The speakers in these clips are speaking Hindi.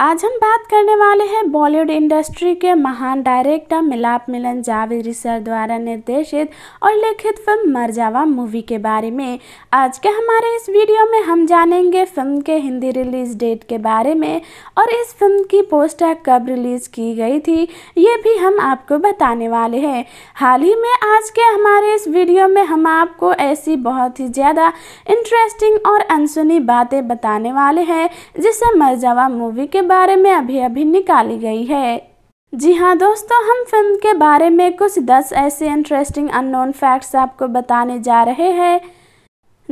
आज हम बात करने वाले हैं बॉलीवुड इंडस्ट्री के महान डायरेक्टर मिलाप मिलन जावेद सर द्वारा निर्देशित और लिखित फिल्म मरजावा मूवी के बारे में आज के हमारे इस वीडियो में हम जानेंगे फिल्म के हिंदी रिलीज डेट के बारे में और इस फिल्म की पोस्टर कब रिलीज की गई थी ये भी हम आपको बताने वाले हैं हाल ही में आज के हमारे इस वीडियो में हम आपको ऐसी बहुत ही ज़्यादा इंटरेस्टिंग और अनसुनी बातें बताने वाले हैं जिसे मरजावा मूवी के बारे में अभी अभी निकाली गई है जी हाँ दोस्तों हम फिल्म के बारे में कुछ दस ऐसे इंटरेस्टिंग अननोन फैक्ट्स आपको बताने जा रहे हैं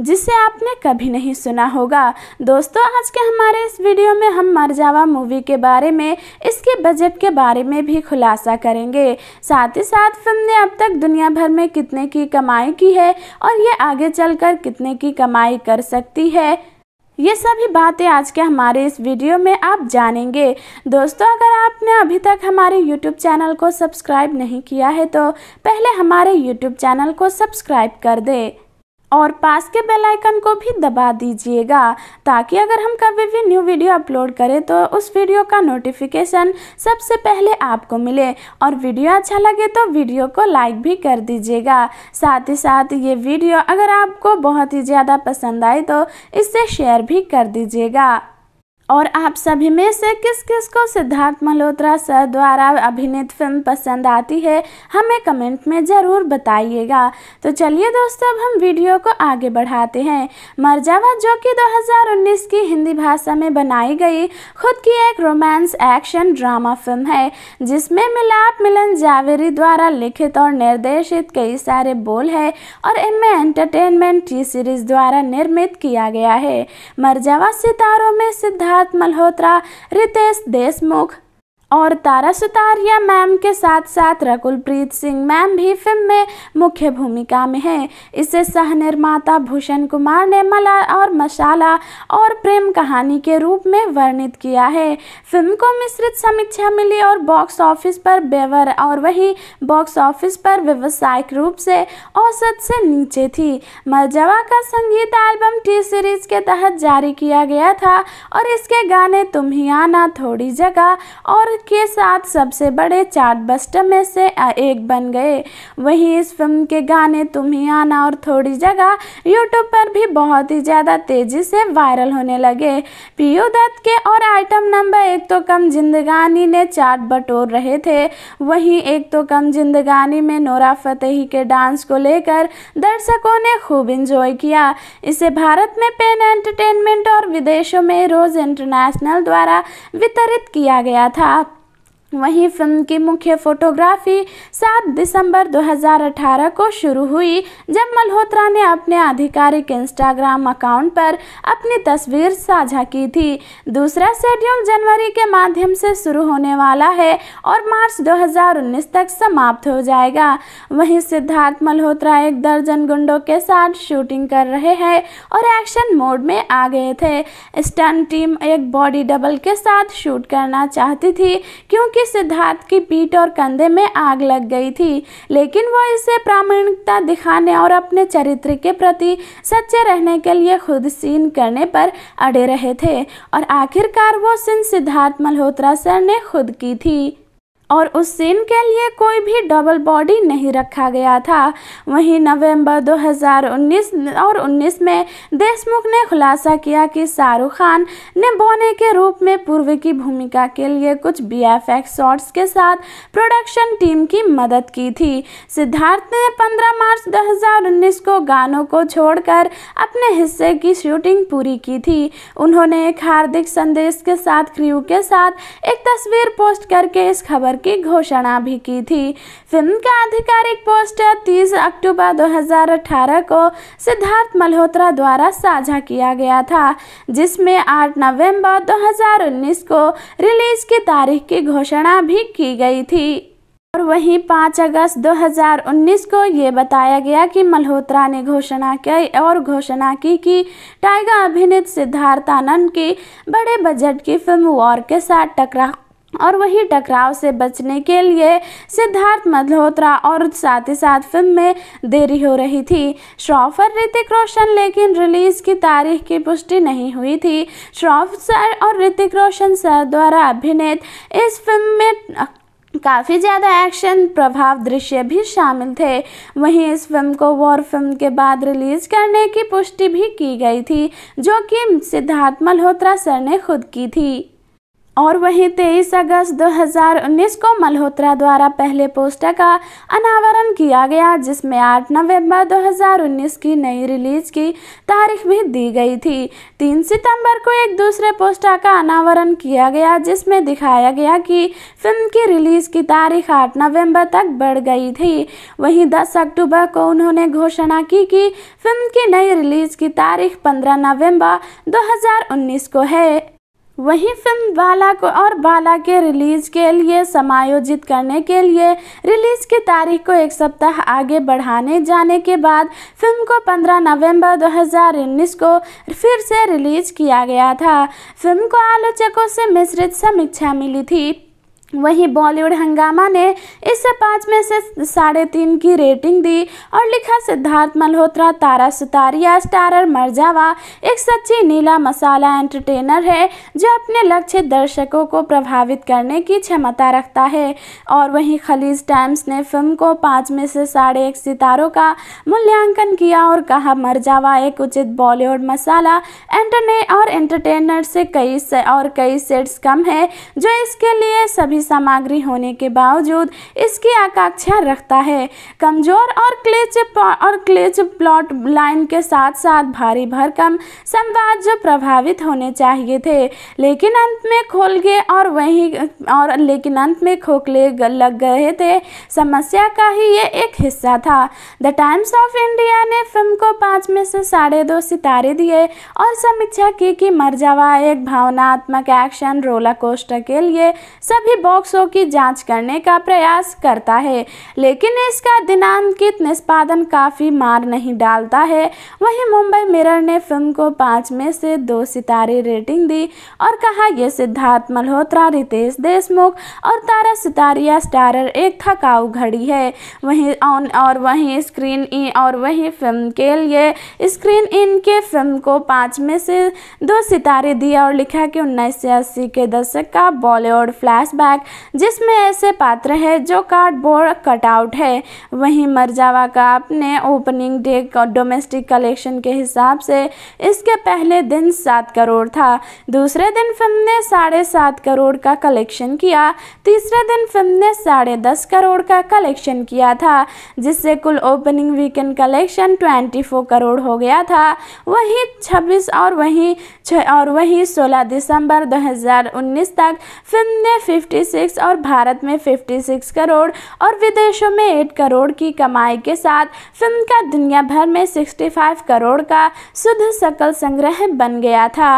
जिसे आपने कभी नहीं सुना होगा दोस्तों आज के हमारे इस वीडियो में हम मरजावा मूवी के बारे में इसके बजट के बारे में भी खुलासा करेंगे साथ ही साथ फिल्म ने अब तक दुनिया भर में कितने की कमाई की है और ये आगे चलकर कितने की कमाई कर सकती है ये सभी बातें आज के हमारे इस वीडियो में आप जानेंगे दोस्तों अगर आपने अभी तक हमारे यूट्यूब चैनल को सब्सक्राइब नहीं किया है तो पहले हमारे यूट्यूब चैनल को सब्सक्राइब कर दें और पास के बेल आइकन को भी दबा दीजिएगा ताकि अगर हम कभी भी न्यू वीडियो अपलोड करें तो उस वीडियो का नोटिफिकेशन सबसे पहले आपको मिले और वीडियो अच्छा लगे तो वीडियो को लाइक भी कर दीजिएगा साथ ही साथ ये वीडियो अगर आपको बहुत ही ज़्यादा पसंद आए तो इसे शेयर भी कर दीजिएगा और आप सभी में से किस किस को सिद्धार्थ मल्होत्रा सर द्वारा अभिनीत फिल्म पसंद आती है हमें कमेंट में ज़रूर बताइएगा तो चलिए दोस्तों अब हम वीडियो को आगे बढ़ाते हैं मर्जावा जो कि 2019 की हिंदी भाषा में बनाई गई खुद की एक रोमांस एक्शन ड्रामा फिल्म है जिसमें मिलाप मिलन जावेरी द्वारा लिखित और निर्देशित कई सारे बोल है और इनमें एंटरटेनमेंट टी सीरीज द्वारा निर्मित किया गया है मर्जावा सितारों में सिद्धार्थ सिद्धार्थ मल्होत्रा रितेश देशमुख और तारा सुतारिया मैम के साथ साथ रकुलप्रीत सिंह मैम भी फिल्म में मुख्य भूमिका में हैं इसे सह निर्माता भूषण कुमार ने मला और मशाला और प्रेम कहानी के रूप में वर्णित किया है फिल्म को मिश्रित समीक्षा मिली और बॉक्स ऑफिस पर बेवर और वही बॉक्स ऑफिस पर व्यवसायिक रूप से औसत से नीचे थी मरजवा का संगीत एल्बम टी सीरीज के तहत जारी किया गया था और इसके गाने तुम ही आना थोड़ी जगह और के साथ सबसे बड़े चार्ट बस्टर में से एक बन गए वहीं इस फिल्म के गाने तुम ही आना और थोड़ी जगह यूट्यूब पर भी बहुत ही ज़्यादा तेज़ी से वायरल होने लगे पीयू दत्त के और आइटम नंबर एक तो कम जिंदगानी ने चार्ट बटोर रहे थे वहीं एक तो कम जिंदगानी में नोरा फतेही के डांस को लेकर दर्शकों ने खूब इंजॉय किया इसे भारत में पेन एंटरटेनमेंट और विदेशों में रोज़ इंटरनेशनल द्वारा वितरित किया गया था वहीं फिल्म की मुख्य फोटोग्राफी 7 दिसंबर 2018 को शुरू हुई जब मल्होत्रा ने अपने आधिकारिक इंस्टाग्राम अकाउंट पर अपनी तस्वीर साझा की थी दूसरा शेड्यूल जनवरी के माध्यम से शुरू होने वाला है और मार्च 2019 तक समाप्त हो जाएगा वहीं सिद्धार्थ मल्होत्रा एक दर्जन गुंडों के साथ शूटिंग कर रहे हैं और एक्शन मोड में आ गए थे स्टन टीम एक बॉडी डबल के साथ शूट करना चाहती थी क्योंकि कि सिद्धार्थ की पीठ और कंधे में आग लग गई थी लेकिन वह इसे प्रामाणिकता दिखाने और अपने चरित्र के प्रति सच्चे रहने के लिए खुद सीन करने पर अड़े रहे थे और आखिरकार वो सीन सिद्धार्थ मल्होत्रा सर ने खुद की थी और उस सीन के लिए कोई भी डबल बॉडी नहीं रखा गया था वहीं नवंबर 2019 और 19 में देशमुख ने खुलासा किया कि शाहरुख खान ने बोने के रूप में पूर्व की भूमिका के लिए कुछ बी एफ शॉट्स के साथ प्रोडक्शन टीम की मदद की थी सिद्धार्थ ने 15 मार्च 2019 को गानों को छोड़कर अपने हिस्से की शूटिंग पूरी की थी उन्होंने एक हार्दिक संदेश के साथ क्रू के साथ एक तस्वीर पोस्ट करके इस खबर की घोषणा भी की थी फिल्म का आधिकारिक पोस्टर 30 अक्टूबर 2018 को सिद्धार्थ मल्होत्रा द्वारा साझा किया गया था जिसमें 8 नवंबर 2019 को रिलीज की तारीख की घोषणा भी की गई थी और वहीं 5 अगस्त 2019 को ये बताया गया कि मल्होत्रा ने घोषणा की और घोषणा की कि टाइगर अभिनीत सिद्धार्थ आनंद की बड़े बजट की फिल्म वॉर के साथ टकरा और वही टकराव से बचने के लिए सिद्धार्थ मल्होत्रा और साथ ही साथ फिल्म में देरी हो रही थी श्रॉफर ऋतिक रोशन लेकिन रिलीज की तारीख की पुष्टि नहीं हुई थी श्रॉफ सर और ऋतिक रोशन सर द्वारा अभिनेत इस फिल्म में काफ़ी ज़्यादा एक्शन प्रभाव दृश्य भी शामिल थे वहीं इस फिल्म को वॉर फिल्म के बाद रिलीज करने की पुष्टि भी की गई थी जो कि सिद्धार्थ मल्होत्रा सर ने खुद की थी और वहीं 23 अगस्त 2019 को मल्होत्रा द्वारा पहले पोस्टर का अनावरण किया गया जिसमें 8 नवंबर 2019 की नई रिलीज की तारीख भी दी गई थी 3 सितंबर को एक दूसरे पोस्टर का अनावरण किया गया जिसमें दिखाया गया कि फिल्म की रिलीज की तारीख 8 नवंबर तक बढ़ गई थी वहीं 10 अक्टूबर को उन्होंने घोषणा की कि फिल्म की नई रिलीज की तारीख पंद्रह नवम्बर दो को है वहीं फिल्म बाला को और बाला के रिलीज के लिए समायोजित करने के लिए रिलीज की तारीख को एक सप्ताह आगे बढ़ाने जाने के बाद फिल्म को 15 नवंबर 2019 को फिर से रिलीज किया गया था फिल्म को आलोचकों से मिश्रित समीक्षा मिली थी वहीं बॉलीवुड हंगामा ने इसे पाँच में से साढ़े तीन की रेटिंग दी और लिखा सिद्धार्थ मल्होत्रा तारा सुतारिया स्टारर मरजावा एक सच्ची नीला मसाला एंटरटेनर है जो अपने लक्ष्य दर्शकों को प्रभावित करने की क्षमता रखता है और वहीं खलीज टाइम्स ने फिल्म को पाँच में से साढ़े एक सितारों का मूल्यांकन किया और कहा मरजावा एक उचित बॉलीवुड मसाला एंटरने और एंटरटेनर से कई से और कई सेट्स कम है जो इसके लिए सभी भी सामग्री होने के बावजूद इसकी आकांक्षा रखता है कमजोर और क्लेच और क्लेच प्लॉट लाइन के साथ साथ भारी भरकम संवाद जो प्रभावित होने चाहिए थे लेकिन अंत में खोल गए और वहीं और लेकिन अंत में खोखले लग गए थे समस्या का ही ये एक हिस्सा था द टाइम्स ऑफ इंडिया ने फिल्म को पाँच में से साढ़े दो सितारे दिए और समीक्षा की कि मरजावा एक भावनात्मक एक्शन रोला कोस्टर के लिए सभी बॉक्सों की जांच करने का प्रयास करता है लेकिन इसका दिनांकित निष्पादन काफ़ी मार नहीं डालता है वहीं मुंबई मिरर ने फिल्म को पांच में से दो सितारे रेटिंग दी और कहा यह सिद्धार्थ मल्होत्रा रितेश देशमुख और तारा सितारिया स्टारर एक थकाऊ घड़ी है वहीं ऑन और वहीं स्क्रीन इन और वहीं फिल्म के लिए स्क्रीन इन के फिल्म को पांच में से दो सितारे दिए और लिखा कि उन्नीस के दशक का बॉलीवुड फ्लैशबैक पैक जिसमें ऐसे पात्र है जो कार्डबोर्ड कटआउट है वहीं मरजावा का अपने ओपनिंग डे डोमेस्टिक कलेक्शन के हिसाब से इसके पहले दिन सात करोड़ था दूसरे दिन फिल्म ने साढ़े सात करोड़ का कलेक्शन किया तीसरे दिन फिल्म ने साढ़े दस करोड़ का कलेक्शन किया था जिससे कुल opening weekend collection twenty four crore हो गया था वहीं छब्बीस और वहीं और वहीं सोलह दिसंबर 2019 तक फिल्म ने फिफ्टी 56 और भारत में 56 करोड़ और विदेशों में 8 करोड़ की कमाई के साथ फिल्म का दुनिया भर में 65 करोड़ का शुद्ध सकल संग्रह बन गया था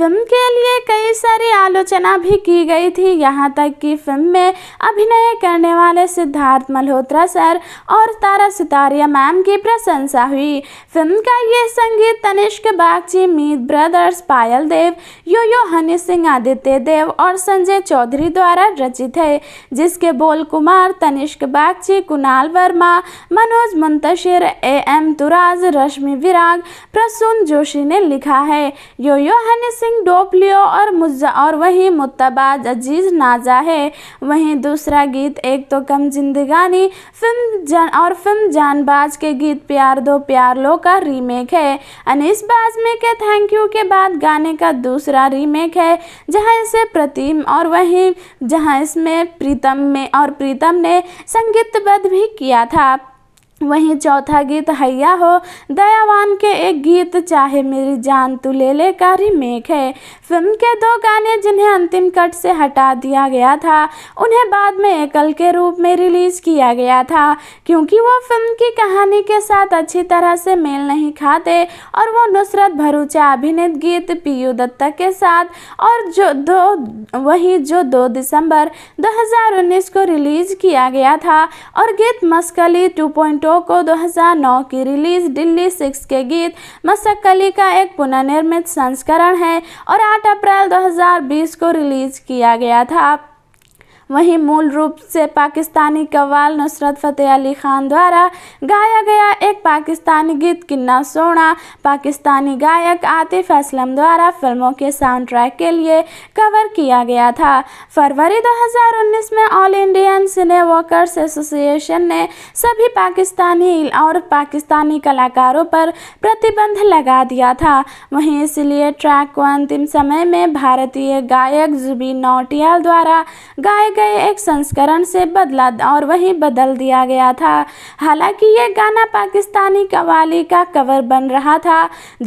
फिल्म के लिए कई सारी आलोचना भी की गई थी यहाँ तक कि फिल्म में अभिनय करने वाले सिद्धार्थ मल्होत्रा सर और तारा सितारिया मैम की प्रशंसा हुई फिल्म का ये संगीत Tanishk Bagchi Meet brothers Payal Dev Yo Yo Honey Singh Aditya Dev और संजय चौधरी द्वारा रचित है जिसके बोल कुमार तनिष्क बागची कुणाल वर्मा मनोज मुंतशिर ए एम तुराज रश्मि विराग प्रसून जोशी ने लिखा है यो यो हनी सिंह सिंह डोपलियो और मुज्जा और वहीं मुत्तबाज अजीज नाजा है वहीं दूसरा गीत एक तो कम जिंदगानी फिल्म जान और फिल्म जानबाज के गीत प्यार दो प्यार लो का रीमेक है अनिस बाज में के थैंक यू के बाद गाने का दूसरा रीमेक है जहां इसे प्रतिम और वहीं जहां इसमें प्रीतम में और प्रीतम ने संगीतबद्ध भी किया था वहीं चौथा गीत हैया हो दयावान के एक गीत चाहे मेरी जान तू ले ले का रिमेक है फिल्म के दो गाने जिन्हें अंतिम कट से हटा दिया गया था उन्हें बाद में एकल के रूप में रिलीज़ किया गया था क्योंकि वो फिल्म की कहानी के साथ अच्छी तरह से मेल नहीं खाते और वो नुसरत भरूचा अभिनीत गीत पीयू दत्ता के साथ और जो दो वही जो दो दिसंबर दो को रिलीज़ किया गया था और गीत मस्कली टू शो को 2009 की रिलीज दिल्ली सिक्स के गीत मसकली का एक पुनर्निर्मित संस्करण है और 8 अप्रैल 2020 को रिलीज किया गया था वहीं मूल रूप से पाकिस्तानी कवाल नुसरत फ़तेह अली खान द्वारा गाया गया एक पाकिस्तानी गीत किन्ना सोना पाकिस्तानी गायक आतिफ असलम द्वारा फिल्मों के साउंड ट्रैक के लिए कवर किया गया था फरवरी 2019 में All Indian Cine Workers Association ने सभी पाकिस्तानी और पाकिस्तानी कलाकारों पर प्रतिबंध लगा दिया था वहीं इसलिए ट्रैक को अंतिम समय में भारतीय गायक जुबीन नौटियाल द्वारा गाए गए एक संस्करण से बदला और वहीं बदल दिया गया था हालांकि ये गाना पाकिस्तानी कवाली का कवर बन रहा था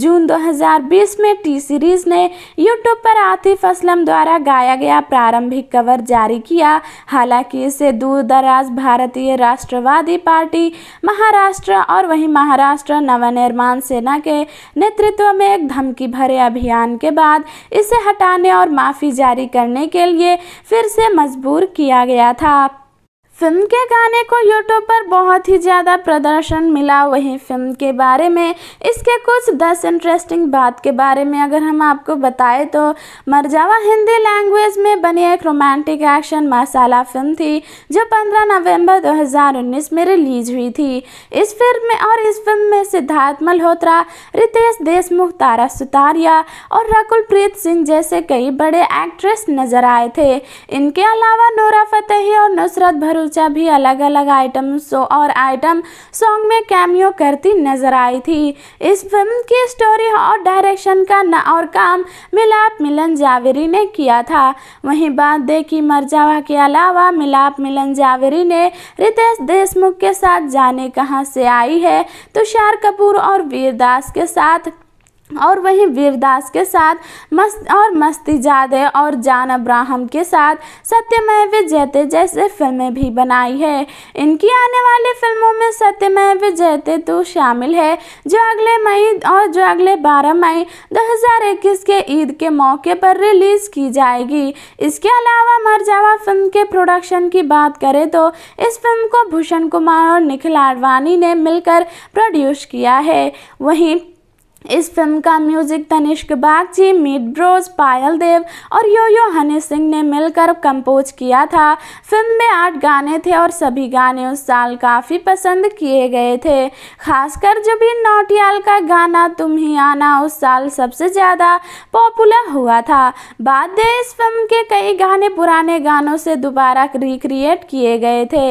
जून 2020 में टी सीरीज़ ने यूट्यूब पर आतिफ असलम द्वारा गाया गया प्रारंभिक कवर जारी किया हालांकि इसे दूर दराज भारतीय राष्ट्रवादी पार्टी महाराष्ट्र और वहीं महाराष्ट्र नवनिर्माण सेना के नेतृत्व में एक धमकी भरे अभियान के बाद इसे हटाने और माफ़ी जारी करने के लिए फिर से मजबूर किया गया था फिल्म के गाने को यूट्यूब पर बहुत ही ज़्यादा प्रदर्शन मिला वहीं फिल्म के बारे में इसके कुछ दस इंटरेस्टिंग बात के बारे में अगर हम आपको बताएं तो मरजावा हिंदी लैंग्वेज में बनी एक रोमांटिक एक्शन मसाला फिल्म थी जो 15 नवंबर 2019 में रिलीज हुई थी इस फिल्म में और इस फिल्म में सिद्धार्थ मल्होत्रा रितेश देशमुख तारा सुतारिया और रकुलप्रीत सिंह जैसे कई बड़े एक्ट्रेस नजर आए थे इनके अलावा नोरा फतेही और नुसरत भरूच ऋचा भी अलग अलग आइटम सो और आइटम सॉन्ग में कैमियो करती नजर आई थी इस फिल्म की स्टोरी और डायरेक्शन का न और काम मिलाप मिलन जावेरी ने किया था वहीं बात दे की मरजावा के अलावा मिलाप मिलन जावेरी ने रितेश देशमुख के साथ जाने कहाँ से आई है तुषार तो कपूर और वीरदास के साथ और वहीं वीरदास के साथ मस्त और मस्ती जादे और जान अब्राहम के साथ सत्यमय विजयते जैसे फिल्में भी बनाई है इनकी आने वाली फिल्मों में सत्यमय विजयते तो शामिल है जो अगले मई और जो अगले 12 मई 2021 के ईद के मौके पर रिलीज़ की जाएगी इसके अलावा मरजावा फिल्म के प्रोडक्शन की बात करें तो इस फिल्म को भूषण कुमार और निखिल आडवाणी ने मिलकर प्रोड्यूस किया है वहीं इस फिल्म का music Tanishk Bagchi Meet Broz Payal Dev और यो यो हनी सिंह ने मिलकर कंपोज किया था फिल्म में आठ गाने थे और सभी गाने उस साल काफ़ी पसंद किए गए थे खासकर ये नोटियाल का गाना तुम ही आना उस साल सबसे ज़्यादा पॉपुलर हुआ था बाद में इस फिल्म के कई गाने पुराने गानों से दोबारा रिक्रिएट किए गए थे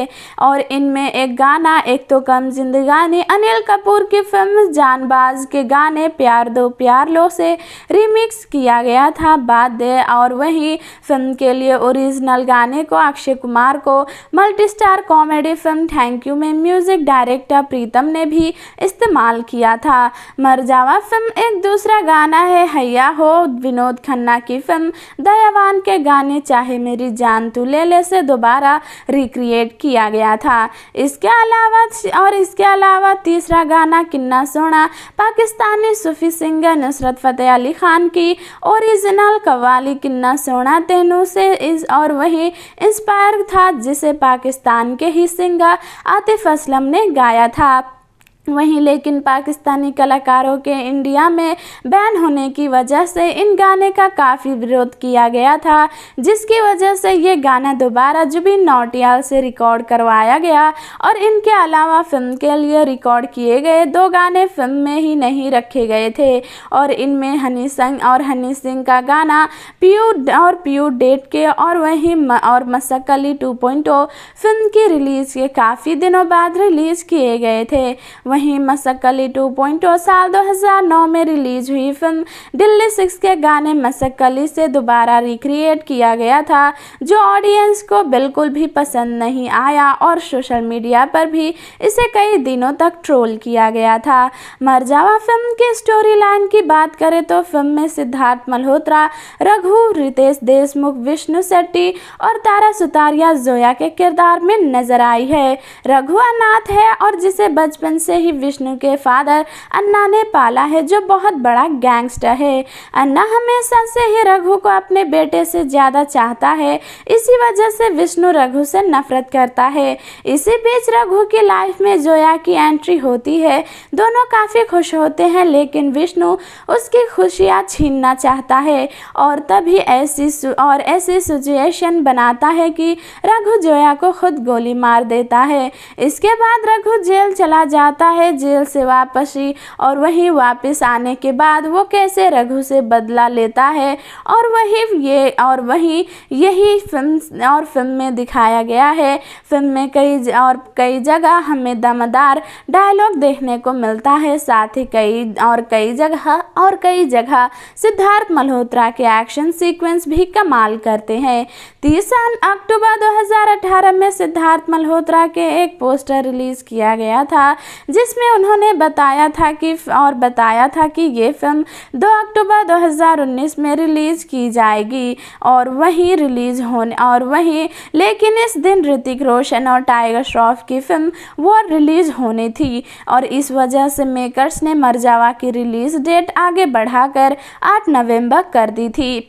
और इनमें एक गाना एक तो कम जिंदगानी अनिल कपूर की फिल्म जानबाज के गाने में प्यार दो प्यार लो से रिमिक्स किया गया था बाद दे और वही फिल्म के लिए ओरिजिनल गाने को अक्षय कुमार को multi star comedy film thank you में म्यूजिक डायरेक्टर प्रीतम ने भी इस्तेमाल किया था मरजावा फिल्म एक दूसरा गाना है हैया हो विनोद खन्ना की फिल्म दयावान के गाने चाहे मेरी जान तू ले ले से दोबारा रिक्रिएट किया गया था इसके अलावा और इसके अलावा तीसरा गाना किन्ना सोना पाकिस्तानी सूफी सिंगर नुसरत फ़तेह अली ख़ान की ओरिजिनल कवाली किन्ना सोना तेनू से इस और वही इंस्पायर था जिसे पाकिस्तान के ही सिंगर आतिफ असलम ने गाया था वहीं लेकिन पाकिस्तानी कलाकारों के इंडिया में बैन होने की वजह से इन गाने का काफ़ी विरोध किया गया था जिसकी वजह से ये गाना दोबारा जुबिन नौटियाल से रिकॉर्ड करवाया गया और इनके अलावा फिल्म के लिए रिकॉर्ड किए गए दो गाने फिल्म में ही नहीं रखे गए थे और इनमें हनी सिंह और हनी सिंह का गाना पीयू और पीयू डेट के और वहीं म, और मसक अली टू फिल्म की रिलीज़ के काफ़ी दिनों बाद रिलीज़ किए गए थे वहीं मसक्कली 2.0 साल 2009 में रिलीज हुई फिल्म दिल्ली सिक्स के गाने मसक्कली से दोबारा रिक्रिएट किया गया था जो ऑडियंस को बिल्कुल भी पसंद नहीं आया और सोशल मीडिया पर भी इसे कई दिनों तक ट्रोल किया गया था मरजावा फिल्म की स्टोरी लाइन की बात करें तो फिल्म में सिद्धार्थ मल्होत्रा रघु रितेश देशमुख विष्णु शेट्टी और तारा सुतारिया जोया के किरदार में नजर आई है रघु अनाथ है और जिसे बचपन से ही विष्णु के फादर अन्ना ने पाला है जो बहुत बड़ा गैंगस्टर है अन्ना हमेशा से ही रघु को अपने बेटे से ज़्यादा चाहता है इसी वजह से विष्णु रघु से नफरत करता है इसी बीच रघु की लाइफ में जोया की एंट्री होती है दोनों काफ़ी खुश होते हैं लेकिन विष्णु उसकी खुशियाँ छीनना चाहता है और तभी ऐसी और ऐसी सिचुएशन बनाता है कि रघु जोया को खुद गोली मार देता है इसके बाद रघु जेल चला जाता है जेल से वापसी और वहीं वापस आने के बाद वो कैसे रघु से बदला लेता है और वहीं ये और वहीं यही फिल्म और फिल्म में दिखाया गया है फिल्म में कई और कई जगह हमें दमदार डायलॉग देखने को मिलता है साथ ही कई और कई जगह और कई जगह सिद्धार्थ मल्होत्रा के एक्शन सीक्वेंस भी कमाल करते हैं तीस अक्टूबर 2018 में सिद्धार्थ मल्होत्रा के एक पोस्टर रिलीज किया गया था जिस जिसमें उन्होंने बताया था कि और बताया था कि ये फिल्म 2 अक्टूबर 2019 में रिलीज़ की जाएगी और वहीं रिलीज़ होने और वहीं लेकिन इस दिन ऋतिक रोशन और टाइगर श्रॉफ की फिल्म वो रिलीज़ होनी थी और इस वजह से मेकर्स ने मरजावा की रिलीज़ डेट आगे बढ़ाकर 8 नवंबर कर दी थी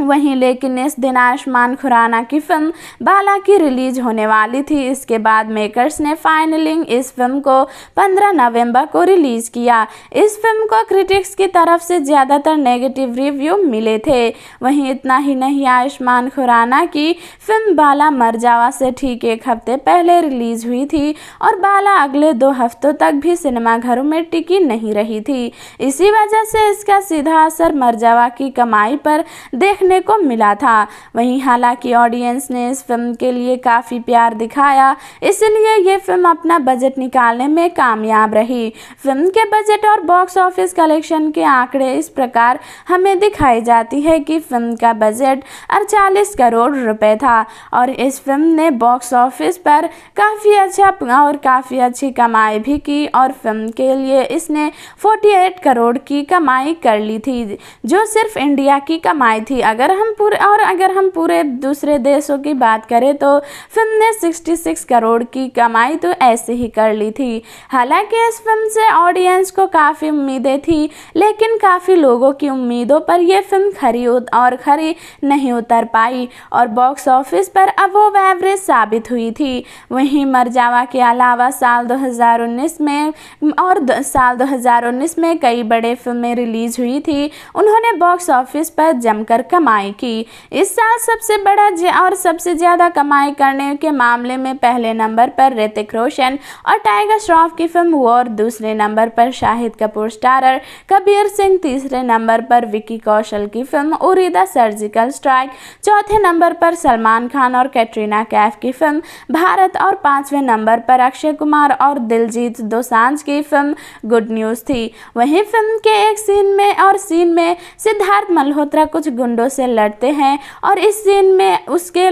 वहीं लेकिन इस दिन आयुष्मान खुराना की फिल्म बाला की रिलीज होने वाली थी इसके बाद मेकर्स ने फाइनलिंग इस फिल्म को 15 नवंबर को रिलीज किया इस फिल्म को क्रिटिक्स की तरफ से ज़्यादातर नेगेटिव रिव्यू मिले थे वहीं इतना ही नहीं आयुष्मान खुराना की फिल्म बाला मरजावा से ठीक एक हफ्ते पहले रिलीज हुई थी और बाला अगले दो हफ्तों तक भी सिनेमाघरों में टिकी नहीं रही थी इसी वजह से इसका सीधा असर मरजावा की कमाई पर देखने देखने को मिला था वहीं हालांकि ऑडियंस ने इस फिल्म के लिए काफ़ी प्यार दिखाया इसलिए ये फिल्म अपना बजट निकालने में कामयाब रही फिल्म के बजट और बॉक्स ऑफिस कलेक्शन के आंकड़े इस प्रकार हमें दिखाई जाती है कि फिल्म का बजट अड़चालीस करोड़ रुपए था और इस फिल्म ने बॉक्स ऑफिस पर काफ़ी अच्छा और काफ़ी अच्छी कमाई भी की और फिल्म के लिए इसने 48 करोड़ की कमाई कर ली थी जो सिर्फ इंडिया की कमाई थी अगर अगर हम पूरे और अगर हम पूरे दूसरे देशों की बात करें तो फिल्म ने 66 करोड़ की कमाई तो ऐसे ही कर ली थी हालांकि इस फिल्म से ऑडियंस को काफ़ी उम्मीदें थी लेकिन काफ़ी लोगों की उम्मीदों पर यह फिल्म खरी और खरी नहीं उतर पाई और बॉक्स ऑफिस पर अब वो एवरेज साबित हुई थी वहीं मरजावा के अलावा साल दो में और साल दो में कई बड़े फिल्में रिलीज हुई थी उन्होंने बॉक्स ऑफिस पर जमकर कमा कमाई की इस साल सबसे बड़ा और सबसे ज़्यादा कमाई करने के मामले में पहले नंबर पर ऋतिक रोशन और टाइगर श्रॉफ की फिल्म वॉर दूसरे नंबर पर शाहिद कपूर स्टारर कबीर सिंह तीसरे नंबर पर विकी कौशल की फिल्म उरीदा सर्जिकल स्ट्राइक चौथे नंबर पर सलमान खान और कैटरीना कैफ की फिल्म भारत और पांचवें नंबर पर अक्षय कुमार और दिलजीत दोसांझ की फिल्म गुड न्यूज़ थी वहीं फिल्म के एक सीन में और सीन में सिद्धार्थ मल्होत्रा कुछ गुंडों से लड़ते हैं और इस दिन में उसके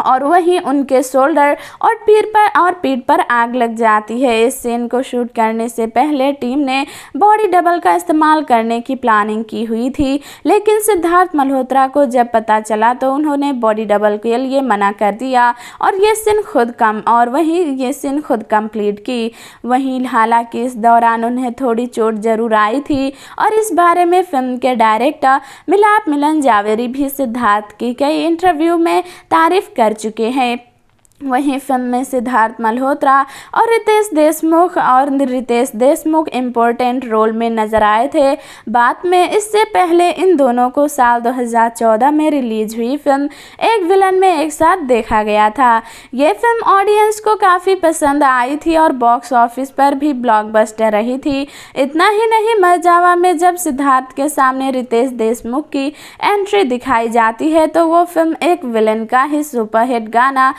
और वहीं उनके शोल्डर और पीठ पर और पीठ पर आग लग जाती है इस सीन को शूट करने से पहले टीम ने बॉडी डबल का इस्तेमाल करने की प्लानिंग की हुई थी लेकिन सिद्धार्थ मल्होत्रा को जब पता चला तो उन्होंने बॉडी डबल के लिए मना कर दिया और ये सीन खुद कम और वहीं ये सीन खुद कंप्लीट की वहीं हालांकि इस दौरान उन्हें थोड़ी चोट जरूर आई थी और इस बारे में फिल्म के डायरेक्टर मिलाप मिलन जावेरी भी सिद्धार्थ की कई इंटरव्यू में तारीफ कर कर चुके हैं वहीं फिल्म में सिद्धार्थ मल्होत्रा और रितेश देशमुख और रितेश देशमुख इम्पोर्टेंट रोल में नज़र आए थे बाद में इससे पहले इन दोनों को साल 2014 में रिलीज हुई फिल्म एक विलन में एक साथ देखा गया था ये फिल्म ऑडियंस को काफ़ी पसंद आई थी और बॉक्स ऑफिस पर भी ब्लॉकबस्टर रही थी इतना ही नहीं मरजावा में जब सिद्धार्थ के सामने रितेश देशमुख की एंट्री दिखाई जाती है तो वो फिल्म एक विलन का ही सुपरहिट गाना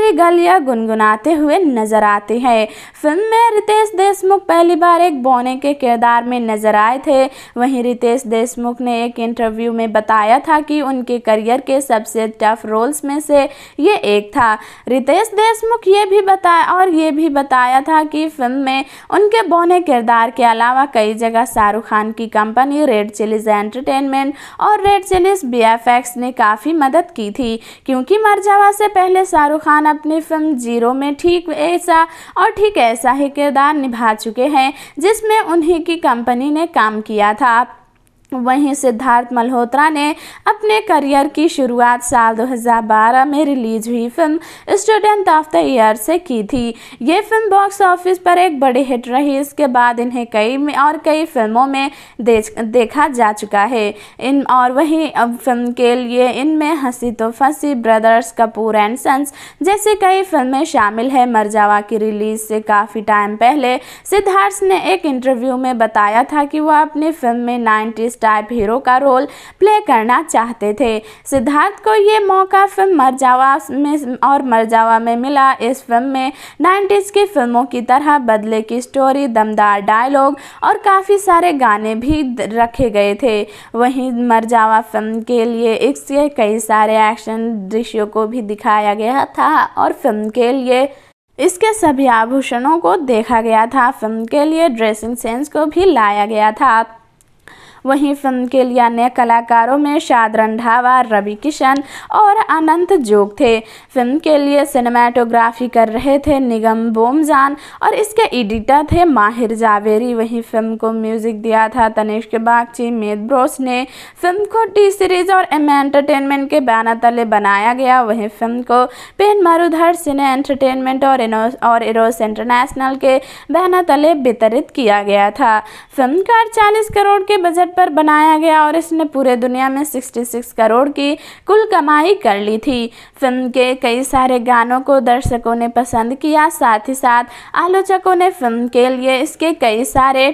सुनहरी गलियां गुनगुनाते हुए नजर आते हैं फिल्म में रितेश देशमुख पहली बार एक बोने के किरदार में नजर आए थे वहीं रितेश देशमुख ने एक इंटरव्यू में बताया था कि उनके करियर के सबसे टफ रोल्स में से ये एक था रितेश देशमुख ये भी बताया और ये भी बताया था कि फिल्म में उनके बोने किरदार के अलावा कई जगह शाहरुख खान की कंपनी रेड चिलीज एंटरटेनमेंट और रेड चिलीज बी ने काफ़ी मदद की थी क्योंकि मरजावा से पहले शाहरुख खान अपनी फिल्म जीरो में ठीक ऐसा और ठीक ऐसा ही किरदार निभा चुके हैं जिसमें उन्हीं की कंपनी ने काम किया था वहीं सिद्धार्थ मल्होत्रा ने अपने करियर की शुरुआत साल 2012 में रिलीज हुई film Student of the Year से की थी ये फिल्म बॉक्स ऑफिस पर एक बड़ी हिट रही इसके बाद इन्हें कई और कई फिल्मों में देखा जा चुका है इन और वहीं अब फिल्म के लिए इनमें हंसी तो फंसी ब्रदर्स कपूर एंड सन्स जैसी कई फिल्में शामिल है मरजावा की रिलीज से काफ़ी टाइम पहले सिद्धार्थ ने एक इंटरव्यू में बताया था कि वह अपनी फिल्म में नाइन्टीज़ स्टार हीरो का रोल प्ले करना चाहते थे सिद्धार्थ को ये मौका फिल्म मरजावा में और मरजावा में मिला इस फिल्म में नाइन्टीज़ की फिल्मों की तरह बदले की स्टोरी दमदार डायलॉग और काफ़ी सारे गाने भी रखे गए थे वहीं मरजावा फिल्म के लिए इसके कई सारे एक्शन दृश्यों को भी दिखाया गया था और फिल्म के लिए इसके सभी आभूषणों को देखा गया था फिल्म के लिए ड्रेसिंग सेंस को भी लाया गया था वहीं फिल्म के लिए अन्य कलाकारों में शाद रंधावा रवि किशन और अनंत जोग थे फिल्म के लिए सिनेमाटोग्राफी कर रहे थे निगम बोमजान और इसके एडिटर थे माहिर जावेरी वहीं फिल्म को म्यूजिक दिया था तनिष्क बागची मेद ब्रोस ने फिल्म को टी सीरीज और एम एंटरटेनमेंट के बैनर तले बनाया गया वहीं फिल्म को पेन मरुधर सिने एंटरटेनमेंट और इनोस और इरोस इंटरनेशनल के बैनर तले वितरित किया गया था फिल्म का अड़चालीस करोड़ के बजट बजट पर बनाया गया और इसने पूरे दुनिया में 66 करोड़ की कुल कमाई कर ली थी फिल्म के कई सारे गानों को दर्शकों ने पसंद किया साथ ही साथ आलोचकों ने फिल्म के लिए इसके कई सारे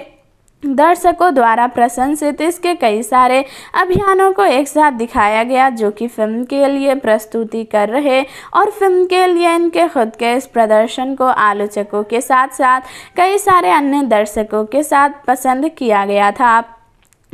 दर्शकों द्वारा प्रशंसित इसके कई सारे अभियानों को एक साथ दिखाया गया जो कि फिल्म के लिए प्रस्तुति कर रहे और फिल्म के लिए इनके खुद के इस प्रदर्शन को आलोचकों के साथ साथ कई सारे अन्य दर्शकों के साथ पसंद किया गया था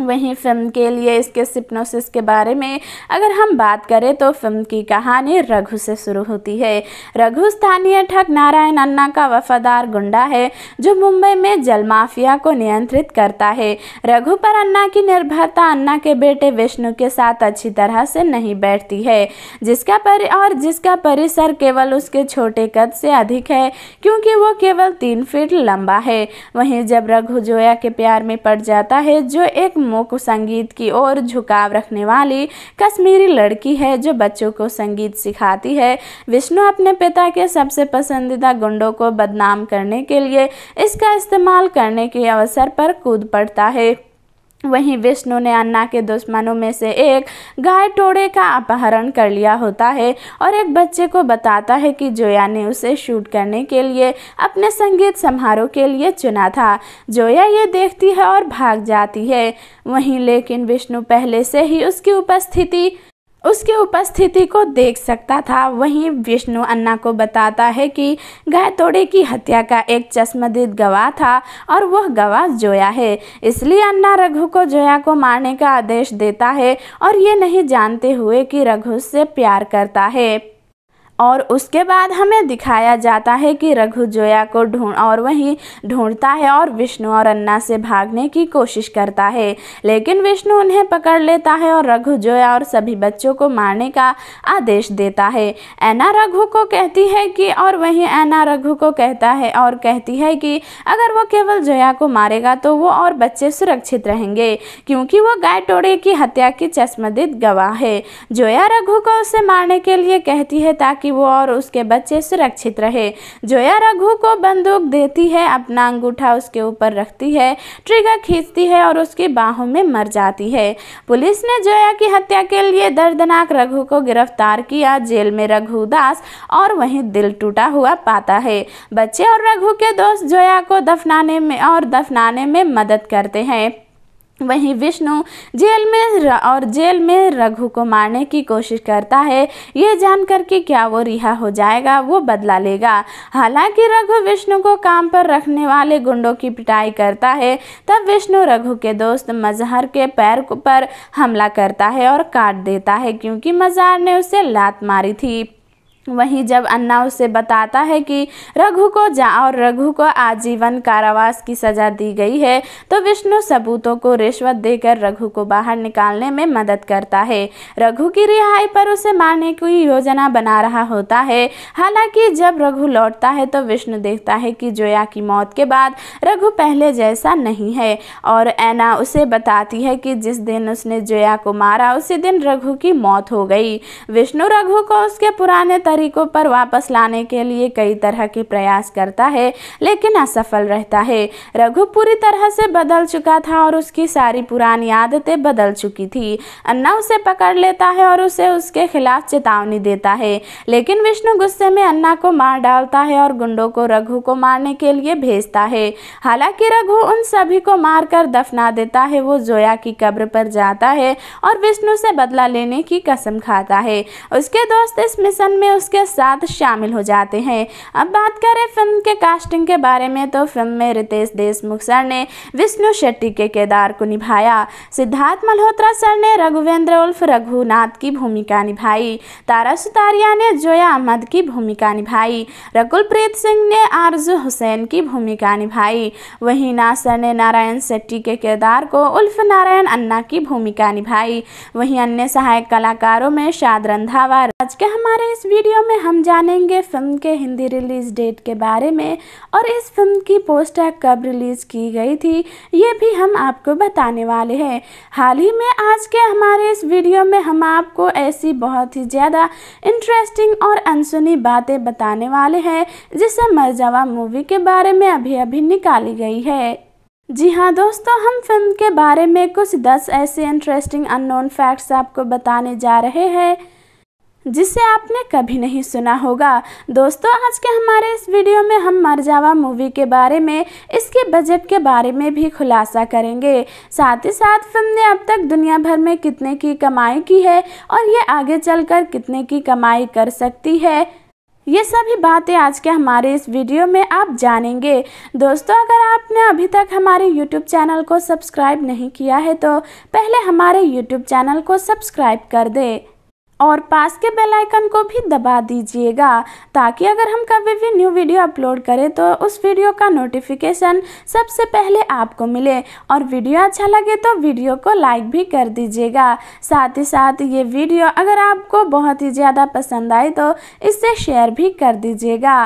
वहीं फिल्म के लिए इसके सिप्नोसिस के बारे में अगर हम बात करें तो फिल्म की कहानी रघु से शुरू होती है रघु स्थानीय ठग नारायण अन्ना का वफादार गुंडा है जो मुंबई में जल माफिया को नियंत्रित करता है रघु पर अन्ना की निर्भरता अन्ना के बेटे विष्णु के साथ अच्छी तरह से नहीं बैठती है जिसका परि और जिसका परिसर केवल उसके छोटे कद से अधिक है क्योंकि वो केवल तीन फीट लंबा है वहीं जब रघु जोया के प्यार में पड़ जाता है जो एक कदमों को संगीत की ओर झुकाव रखने वाली कश्मीरी लड़की है जो बच्चों को संगीत सिखाती है विष्णु अपने पिता के सबसे पसंदीदा गुंडों को बदनाम करने के लिए इसका इस्तेमाल करने के अवसर पर कूद पड़ता है वहीं विष्णु ने अन्ना के दुश्मनों में से एक गाय टोड़े का अपहरण कर लिया होता है और एक बच्चे को बताता है कि जोया ने उसे शूट करने के लिए अपने संगीत समारोह के लिए चुना था जोया ये देखती है और भाग जाती है वहीं लेकिन विष्णु पहले से ही उसकी उपस्थिति उसकी उपस्थिति को देख सकता था वहीं विष्णु अन्ना को बताता है कि गायतोड़े की हत्या का एक चश्मदीद गवाह था और वह गवाह जोया है इसलिए अन्ना रघु को जोया को मारने का आदेश देता है और ये नहीं जानते हुए कि रघु से प्यार करता है और उसके बाद हमें दिखाया जाता है कि रघु जोया को ढूंढ और वहीं ढूंढता है और विष्णु और अन्ना से भागने की कोशिश करता है लेकिन विष्णु उन्हें पकड़ लेता है और रघु जोया और सभी बच्चों को मारने का आदेश देता है ऐना रघु को कहती है कि और वहीं ऐना रघु को कहता है और कहती है कि अगर वो केवल जोया को मारेगा तो वो और बच्चे सुरक्षित रहेंगे क्योंकि वो गाय टोड़े की हत्या की चश्मदीद गवाह है जोया रघु को उसे मारने के लिए कहती है ताकि ताकि वो और उसके बच्चे सुरक्षित रहे जोया रघु को बंदूक देती है अपना अंगूठा उसके ऊपर रखती है ट्रिगर खींचती है और उसकी बाहों में मर जाती है पुलिस ने जोया की हत्या के लिए दर्दनाक रघु को गिरफ्तार किया जेल में रघु दास और वहीं दिल टूटा हुआ पाता है बच्चे और रघु के दोस्त जोया को दफनाने में और दफनाने में मदद करते हैं वहीं विष्णु जेल में और जेल में रघु को मारने की कोशिश करता है यह जानकर कि क्या वो रिहा हो जाएगा वो बदला लेगा हालांकि रघु विष्णु को काम पर रखने वाले गुंडों की पिटाई करता है तब विष्णु रघु के दोस्त मजहर के पैर पर हमला करता है और काट देता है क्योंकि मजहर ने उसे लात मारी थी वहीं जब अन्ना उसे बताता है कि रघु को जा और रघु को आजीवन कारावास की सज़ा दी गई है तो विष्णु सबूतों को रिश्वत देकर रघु को बाहर निकालने में मदद करता है रघु की रिहाई पर उसे मारने की योजना बना रहा होता है हालांकि जब रघु लौटता है तो विष्णु देखता है कि जोया की मौत के बाद रघु पहले जैसा नहीं है और ऐना उसे बताती है कि जिस दिन उसने जोया को मारा उसी दिन रघु की मौत हो गई विष्णु रघु को उसके पुराने तरीकों पर वापस लाने के लिए कई तरह के प्रयास करता है लेकिन असफल रहता है रघु पूरी तरह से बदल चुका था और उसकी सारी पुरानी आदतें बदल चुकी थी अन्ना उसे पकड़ लेता है और उसे उसके खिलाफ चेतावनी देता है लेकिन विष्णु गुस्से में अन्ना को मार डालता है और गुंडों को रघु को मारने के लिए भेजता है हालांकि रघु उन सभी को मारकर दफना देता है वो जोया की कब्र पर जाता है और विष्णु से बदला लेने की कसम खाता है उसके दोस्त इस मिशन में उसके साथ शामिल हो जाते हैं अब बात करें फिल्म के कास्टिंग के बारे में तो फिल्म में रितेश देशमुख सर ने विष्णु शेट्टी के केदार को निभाया सिद्धार्थ मल्होत्रा सर ने रघुवेंद्र उल्फ रघुनाथ की भूमिका निभाई तारा सुतारिया ने जोया अहमद की भूमिका निभाई रकुलप्रीत सिंह ने आरजू हुसैन की भूमिका निभाई वहीं नासर ने नारायण शेट्टी के केदार को उल्फ नारायण अन्ना की भूमिका निभाई वहीं अन्य सहायक कलाकारों में शाद रंधावा आज के हमारे इस वीडियो वीडियो में हम जानेंगे फिल्म के हिंदी रिलीज डेट के बारे में और इस फिल्म की पोस्टर कब रिलीज़ की गई थी ये भी हम आपको बताने वाले हैं हाल ही में आज के हमारे इस वीडियो में हम आपको ऐसी बहुत ही ज़्यादा इंटरेस्टिंग और अनसुनी बातें बताने वाले हैं जिसे मरजवा मूवी के बारे में अभी अभी निकाली गई है जी हाँ दोस्तों हम फिल्म के बारे में कुछ दस ऐसे इंटरेस्टिंग अननोन फैक्ट्स आपको बताने जा रहे हैं जिसे आपने कभी नहीं सुना होगा दोस्तों आज के हमारे इस वीडियो में हम मरजावा मूवी के बारे में इसके बजट के बारे में भी खुलासा करेंगे साथ ही साथ फिल्म ने अब तक दुनिया भर में कितने की कमाई की है और ये आगे चलकर कितने की कमाई कर सकती है ये सभी बातें आज के हमारे इस वीडियो में आप जानेंगे दोस्तों अगर आपने अभी तक हमारे YouTube चैनल को सब्सक्राइब नहीं किया है तो पहले हमारे YouTube चैनल को सब्सक्राइब कर दें और पास के बेल आइकन को भी दबा दीजिएगा ताकि अगर हम कभी भी न्यू वीडियो अपलोड करें तो उस वीडियो का नोटिफिकेशन सबसे पहले आपको मिले और वीडियो अच्छा लगे तो वीडियो को लाइक भी कर दीजिएगा साथ ही साथ ये वीडियो अगर आपको बहुत ही ज़्यादा पसंद आए तो इससे शेयर भी कर दीजिएगा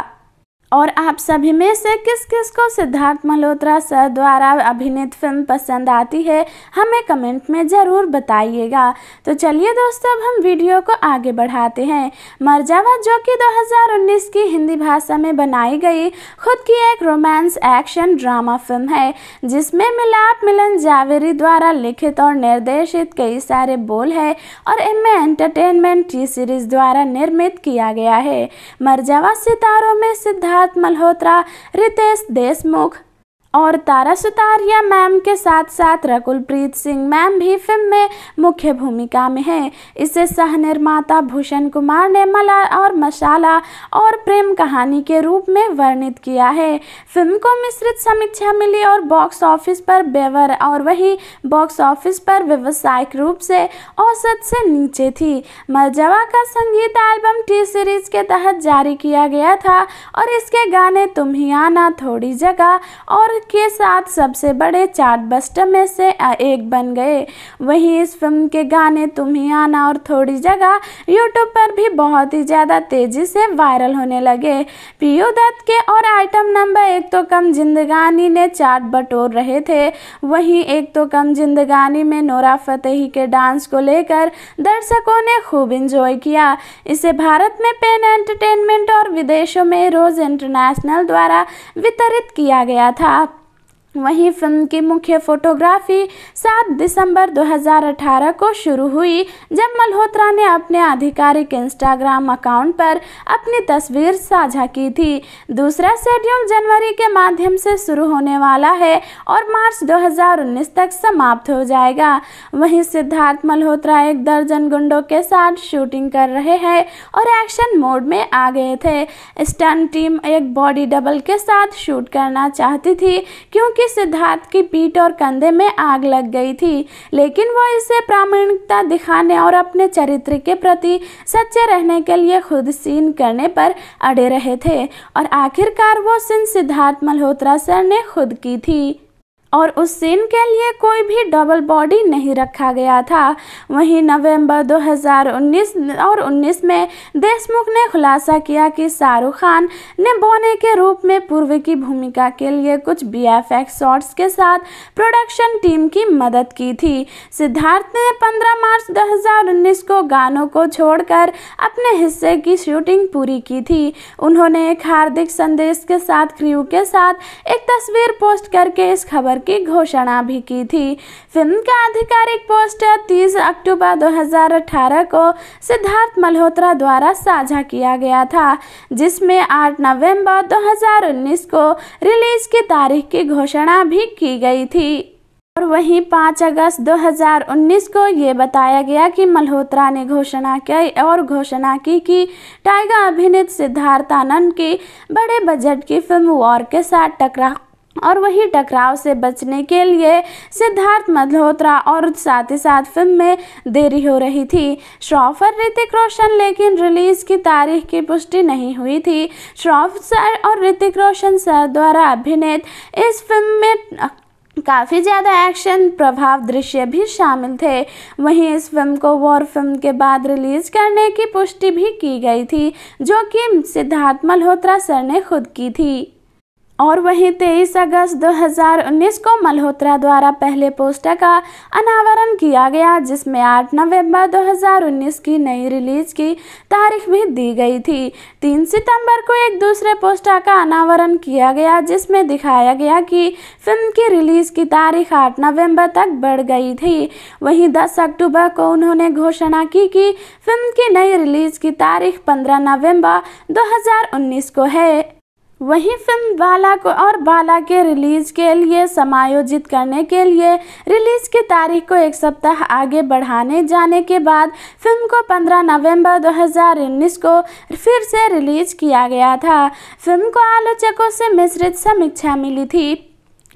और आप सभी में से किस किस को सिद्धार्थ मल्होत्रा सर द्वारा अभिनीत फिल्म पसंद आती है हमें कमेंट में ज़रूर बताइएगा तो चलिए दोस्तों अब हम वीडियो को आगे बढ़ाते हैं मर्जावा जो कि 2019 की हिंदी भाषा में बनाई गई खुद की एक रोमांस एक्शन ड्रामा फिल्म है जिसमें मिलाप मिलन जावेरी द्वारा लिखित और निर्देशित कई सारे बोल है और इनमें एंटरटेनमेंट टी सीरीज द्वारा निर्मित किया गया है मर्जावा सितारों में सिद्धार्थ सिद्धार्थ मल्होत्रा रितेश देशमुख और तारा सुतारिया मैम के साथ साथ रकुलप्रीत सिंह मैम भी फिल्म में मुख्य भूमिका में हैं इसे सह निर्माता भूषण कुमार ने मला और मशाला और प्रेम कहानी के रूप में वर्णित किया है फिल्म को मिश्रित समीक्षा मिली और बॉक्स ऑफिस पर बेवर और वही बॉक्स ऑफिस पर व्यवसायिक रूप से औसत से नीचे थी मरजवा का संगीत एल्बम टी सीरीज के तहत जारी किया गया था और इसके गाने तुम ही आना थोड़ी जगह और के साथ सबसे बड़े बस्टर में से एक बन गए वहीं इस फिल्म के गाने तुम ही आना और थोड़ी जगह यूट्यूब पर भी बहुत ही ज़्यादा तेज़ी से वायरल होने लगे पीयू दत्त के और आइटम नंबर एक तो कम जिंदगानी ने चार्ट बटोर रहे थे वहीं एक तो कम जिंदगानी में नोरा फतेही के डांस को लेकर दर्शकों ने खूब इंजॉय किया इसे भारत में पेन एंटरटेनमेंट और विदेशों में रोज इंटरनेशनल द्वारा वितरित किया गया था वहीं फिल्म की मुख्य फोटोग्राफी 7 दिसंबर 2018 को शुरू हुई जब मल्होत्रा ने अपने आधिकारिक इंस्टाग्राम अकाउंट पर अपनी तस्वीर साझा की थी दूसरा शेड्यूल जनवरी के माध्यम से शुरू होने वाला है और मार्च 2019 तक समाप्त हो जाएगा वहीं सिद्धार्थ मल्होत्रा एक दर्जन गुंडों के साथ शूटिंग कर रहे हैं और एक्शन मोड में आ गए थे स्टन टीम एक बॉडी डबल के साथ शूट करना चाहती थी क्योंकि सिद्धार्थ की पीठ और कंधे में आग लग गई थी लेकिन वह इसे प्रामाणिकता दिखाने और अपने चरित्र के प्रति सच्चे रहने के लिए खुद सीन करने पर अड़े रहे थे और आखिरकार वो सीन सिद्धार्थ मल्होत्रा सर ने खुद की थी और उस सीन के लिए कोई भी डबल बॉडी नहीं रखा गया था वहीं नवंबर 2019 और 19 में देशमुख ने खुलासा किया कि शाहरुख खान ने बोने के रूप में पूर्व की भूमिका के लिए कुछ बी एफ शॉट्स के साथ प्रोडक्शन टीम की मदद की थी सिद्धार्थ ने 15 मार्च 2019 को गानों को छोड़कर अपने हिस्से की शूटिंग पूरी की थी उन्होंने एक हार्दिक संदेश के साथ क्रू के साथ एक तस्वीर पोस्ट करके इस खबर ऑफर की घोषणा भी की थी फिल्म का आधिकारिक पोस्टर 30 अक्टूबर 2018 को सिद्धार्थ मल्होत्रा द्वारा साझा किया गया था जिसमें 8 नवंबर 2019 को रिलीज की तारीख की घोषणा भी की गई थी और वहीं 5 अगस्त 2019 को ये बताया गया कि मल्होत्रा ने घोषणा की और घोषणा की कि टाइगर अभिनीत आनंद की बड़े बजट की फिल्म वॉर के साथ टकरा और वही टकराव से बचने के लिए सिद्धार्थ मल्होत्रा और साथ ही साथ फिल्म में देरी हो रही थी श्रॉफर ऋतिक रोशन लेकिन रिलीज की तारीख की पुष्टि नहीं हुई थी श्रॉफ सर और ऋतिक रोशन सर द्वारा अभिनेत इस फिल्म में काफ़ी ज़्यादा एक्शन प्रभाव दृश्य भी शामिल थे वहीं इस फिल्म को वॉर फिल्म के बाद रिलीज करने की पुष्टि भी की गई थी जो कि सिद्धार्थ मल्होत्रा सर ने खुद की थी और वहीं 23 अगस्त 2019 को मल्होत्रा द्वारा पहले पोस्टर का अनावरण किया गया जिसमें 8 नवंबर 2019 की नई रिलीज की तारीख भी दी गई थी 3 सितंबर को एक दूसरे पोस्टर का अनावरण किया गया जिसमें दिखाया गया कि फिल्म की रिलीज की तारीख 8 नवंबर तक बढ़ गई थी वहीं 10 अक्टूबर को उन्होंने घोषणा की कि फिल्म की नई रिलीज की तारीख पंद्रह नवम्बर दो को है वहीं फिल्म बाला को और बाला के रिलीज के लिए समायोजित करने के लिए रिलीज की तारीख को एक सप्ताह आगे बढ़ाने जाने के बाद फिल्म को 15 नवंबर 2019 को फिर से रिलीज किया गया था फिल्म को आलोचकों से मिश्रित समीक्षा मिली थी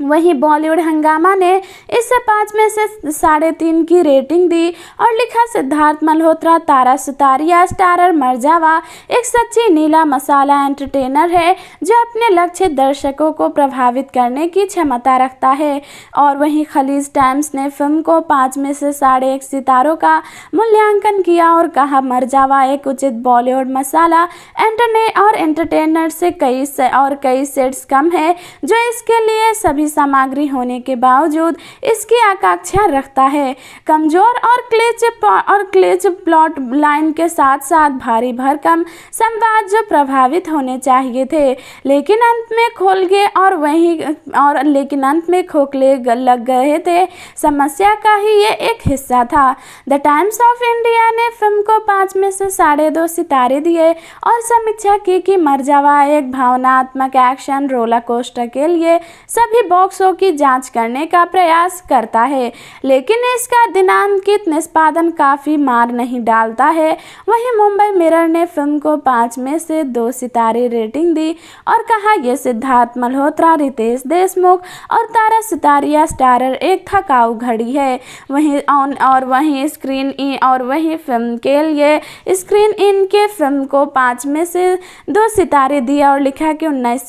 वहीं बॉलीवुड हंगामा ने इसे पाँच में से साढ़े तीन की रेटिंग दी और लिखा सिद्धार्थ मल्होत्रा तारा सुतारिया स्टारर मरजावा एक सच्ची नीला मसाला एंटरटेनर है जो अपने लक्ष्य दर्शकों को प्रभावित करने की क्षमता रखता है और वहीं खलीज टाइम्स ने फिल्म को पाँच में से साढ़े एक सितारों का मूल्यांकन किया और कहा मरजावा एक उचित बॉलीवुड मसाला एंटरने और एंटरटेनर से कई से और कई सेट्स कम है जो इसके लिए सभी सामग्री होने के बावजूद इसकी आकांक्षा रखता है कमजोर और क्लेच और क्लेच प्लॉट लाइन के साथ साथ भारी भरकम संवाद जो प्रभावित होने चाहिए थे लेकिन अंत में खोल गए और वहीं और लेकिन अंत में खोखले लग गए थे समस्या का ही ये एक हिस्सा था द टाइम्स ऑफ इंडिया ने फिल्म को पाँच में से साढ़े दो सितारे दिए और समीक्षा की कि मर्जावा एक भावनात्मक एक्शन रोला कोस्टर के लिए सभी बहुत पॉक्सो की जांच करने का प्रयास करता है लेकिन इसका दिनांकित निष्पादन काफ़ी मार नहीं डालता है वहीं मुंबई मिरर ने फिल्म को पाँच में से दो सितारे रेटिंग दी और कहा यह सिद्धार्थ मल्होत्रा रितेश देशमुख और तारा सितारिया स्टारर एक थकाऊ घड़ी है वहीं ऑन और वहीं स्क्रीन इन और वहीं फिल्म के लिए स्क्रीन इन के फिल्म को पाँच में से दो सितारे दिए और लिखा कि उन्नीस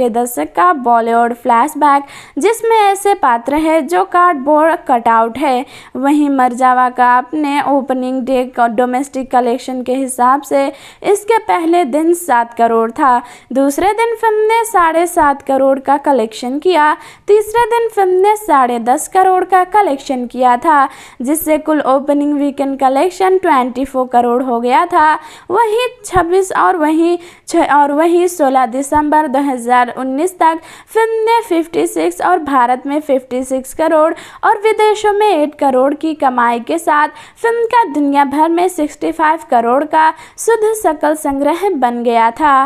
के दशक का बॉलीवुड फ्लैशबैक जिसमें ऐसे पात्र है जो कार्डबोर्ड कटआउट है वहीं मरजावा का अपने ओपनिंग डे डोमेस्टिक कलेक्शन के हिसाब से इसके पहले दिन सात करोड़ था दूसरे दिन फिल्म ने साढ़े सात करोड़ का कलेक्शन किया तीसरे दिन फिल्म ने साढ़े दस करोड़ का कलेक्शन किया था जिससे कुल opening weekend collection twenty four crore हो गया था वहीं छब्बीस और वहीं और वहीं सोलह दिसंबर 2019 तक फिल्म ने फिफ्टी सिक्स और भारत में फिफ्टी सिक्स करोड़ और विदेशों में एट करोड़ की कमाई के साथ फिल्म का दुनिया भर में सिक्सटी फाइव करोड़ का शुद्ध सकल संग्रह बन गया था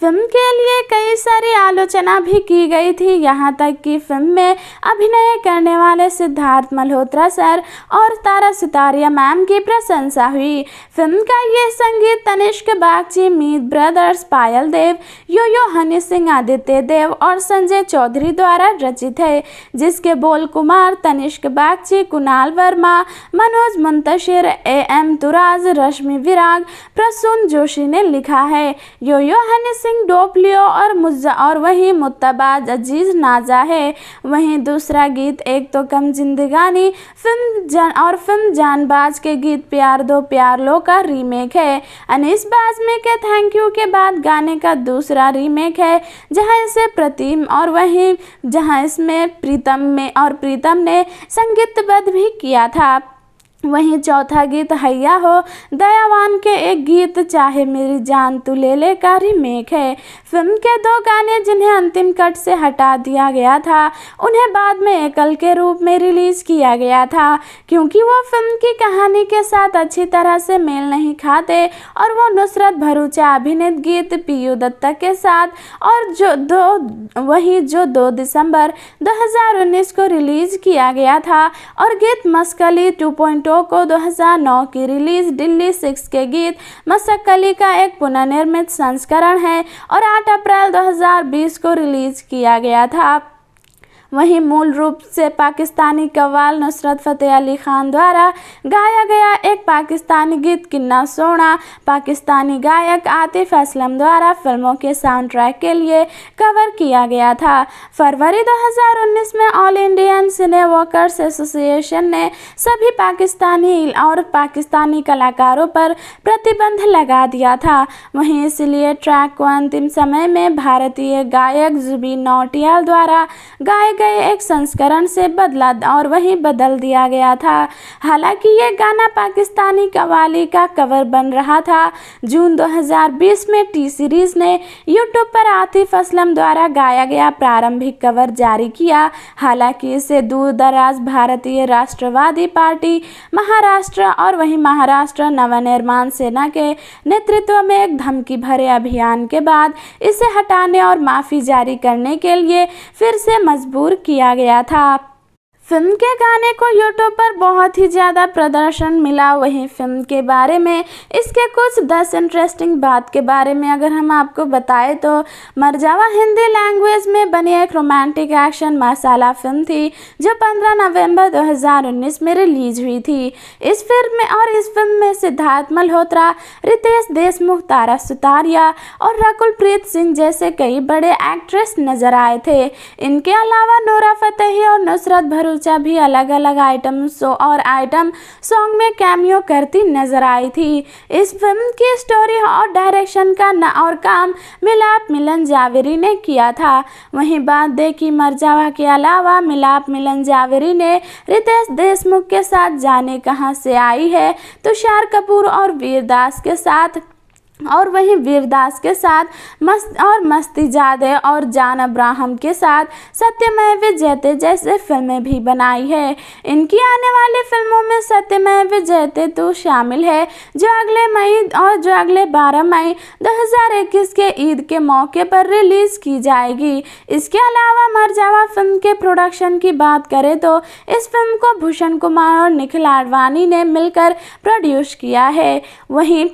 फिल्म के लिए कई सारी आलोचना भी की गई थी यहाँ तक कि फिल्म में अभिनय करने वाले सिद्धार्थ मल्होत्रा सर और तारा सितारिया मैम की प्रशंसा हुई फिल्म का ये संगीत Tanishk Bagchi Meet brothers Payal Dev Yo Yo Honey Singh Aditya Dev और संजय चौधरी द्वारा रचित है जिसके बोल कुमार तनिष्क बागची कुणाल वर्मा मनोज मुंतशिर ए एम तुराज रश्मि विराग प्रसून जोशी ने लिखा है यो यो हनी सिंह डोपलियो और मुज्जा और वहीं मुतबा अजीज नाजा है वहीं दूसरा गीत एक तो कम जिंदगानी फिल्म जान और फिल्म जानबाज के गीत प्यार दो प्यार लो का रीमेक है अनिस बाज में के थैंक यू के बाद गाने का दूसरा रीमेक है जहां इसे प्रतिम और वहीं जहां इसमें प्रीतम में और प्रीतम ने संगीतबद्ध भी किया था वहीं चौथा गीत हैया हो दयावान के एक गीत चाहे मेरी जान तू ले ले का रिमेक है फिल्म के दो गाने जिन्हें अंतिम कट से हटा दिया गया था उन्हें बाद में एकल के रूप में रिलीज़ किया गया था क्योंकि वो फिल्म की कहानी के साथ अच्छी तरह से मेल नहीं खाते और वो नुसरत भरूचा अभिनीत गीत पीयू दत्ता के साथ और जो दो वही जो दो दिसंबर दो को रिलीज़ किया गया था और गीत मस्कली टू को 2009 की रिलीज दिल्ली सिक्स के गीत मसक का एक पुनर्निर्मित संस्करण है और 8 अप्रैल 2020 को रिलीज किया गया था वहीं मूल रूप से पाकिस्तानी कवाल नुसरत फ़तेह अली खान द्वारा गाया गया एक पाकिस्तानी गीत किन्ना सोना पाकिस्तानी गायक आतिफ असलम द्वारा फिल्मों के साउंड ट्रैक के लिए कवर किया गया था फरवरी 2019 में All Indian Cine Workers Association ने सभी पाकिस्तानी और पाकिस्तानी कलाकारों पर प्रतिबंध लगा दिया था वहीं इसलिए ट्रैक को अंतिम समय में भारतीय गायक जुबीन नौटियाल द्वारा गाय गए एक संस्करण से बदला और वहीं बदल दिया गया था हालांकि ये गाना पाकिस्तानी कवाली का कवर बन रहा था जून 2020 में टी सीरीज ने यूट्यूब पर आतिफ असलम द्वारा गाया गया प्रारंभिक कवर जारी किया हालांकि इसे दूर दराज भारतीय राष्ट्रवादी पार्टी महाराष्ट्र और वहीं महाराष्ट्र नवनिर्माण सेना के नेतृत्व में एक धमकी भरे अभियान के बाद इसे हटाने और माफ़ी जारी करने के लिए फिर से मजबूत किया गया था फिल्म के गाने को यूट्यूब पर बहुत ही ज़्यादा प्रदर्शन मिला वहीं फिल्म के बारे में इसके कुछ दस इंटरेस्टिंग बात के बारे में अगर हम आपको बताएं तो मरजावा हिंदी लैंग्वेज में बनी एक रोमांटिक एक्शन मसाला फिल्म थी जो 15 नवंबर 2019 में रिलीज हुई थी इस फिल्म में और इस फिल्म में सिद्धार्थ मल्होत्रा रितेश देशमुख तारा सुतारिया और रकुलप्रीत सिंह जैसे कई बड़े एक्ट्रेस नजर आए थे इनके अलावा नोरा फतेही और नुसरत भरू सुरजा भी अलग अलग आइटम्स और आइटम सॉन्ग में कैमियो करती नजर आई थी इस फिल्म की स्टोरी और डायरेक्शन का न और काम मिलाप मिलन जावेरी ने किया था वहीं बात देखी मरजावा के अलावा मिलाप मिलन जावेरी ने रितेश देशमुख के साथ जाने कहाँ से आई है तुषार तो कपूर और वीरदास के साथ और वहीं वीरदास के साथ मस्त और मस्ती जादे और जान अब्राहम के साथ सत्यमय जयते जैसे फिल्में भी बनाई है इनकी आने वाली फिल्मों में सत्यमय जयते तो शामिल है जो अगले मई और जो अगले 12 मई 2021 के ईद के मौके पर रिलीज़ की जाएगी इसके अलावा मरजावा फिल्म के प्रोडक्शन की बात करें तो इस फिल्म को भूषण कुमार और निखिल आडवाणी ने मिलकर प्रोड्यूस किया है वहीं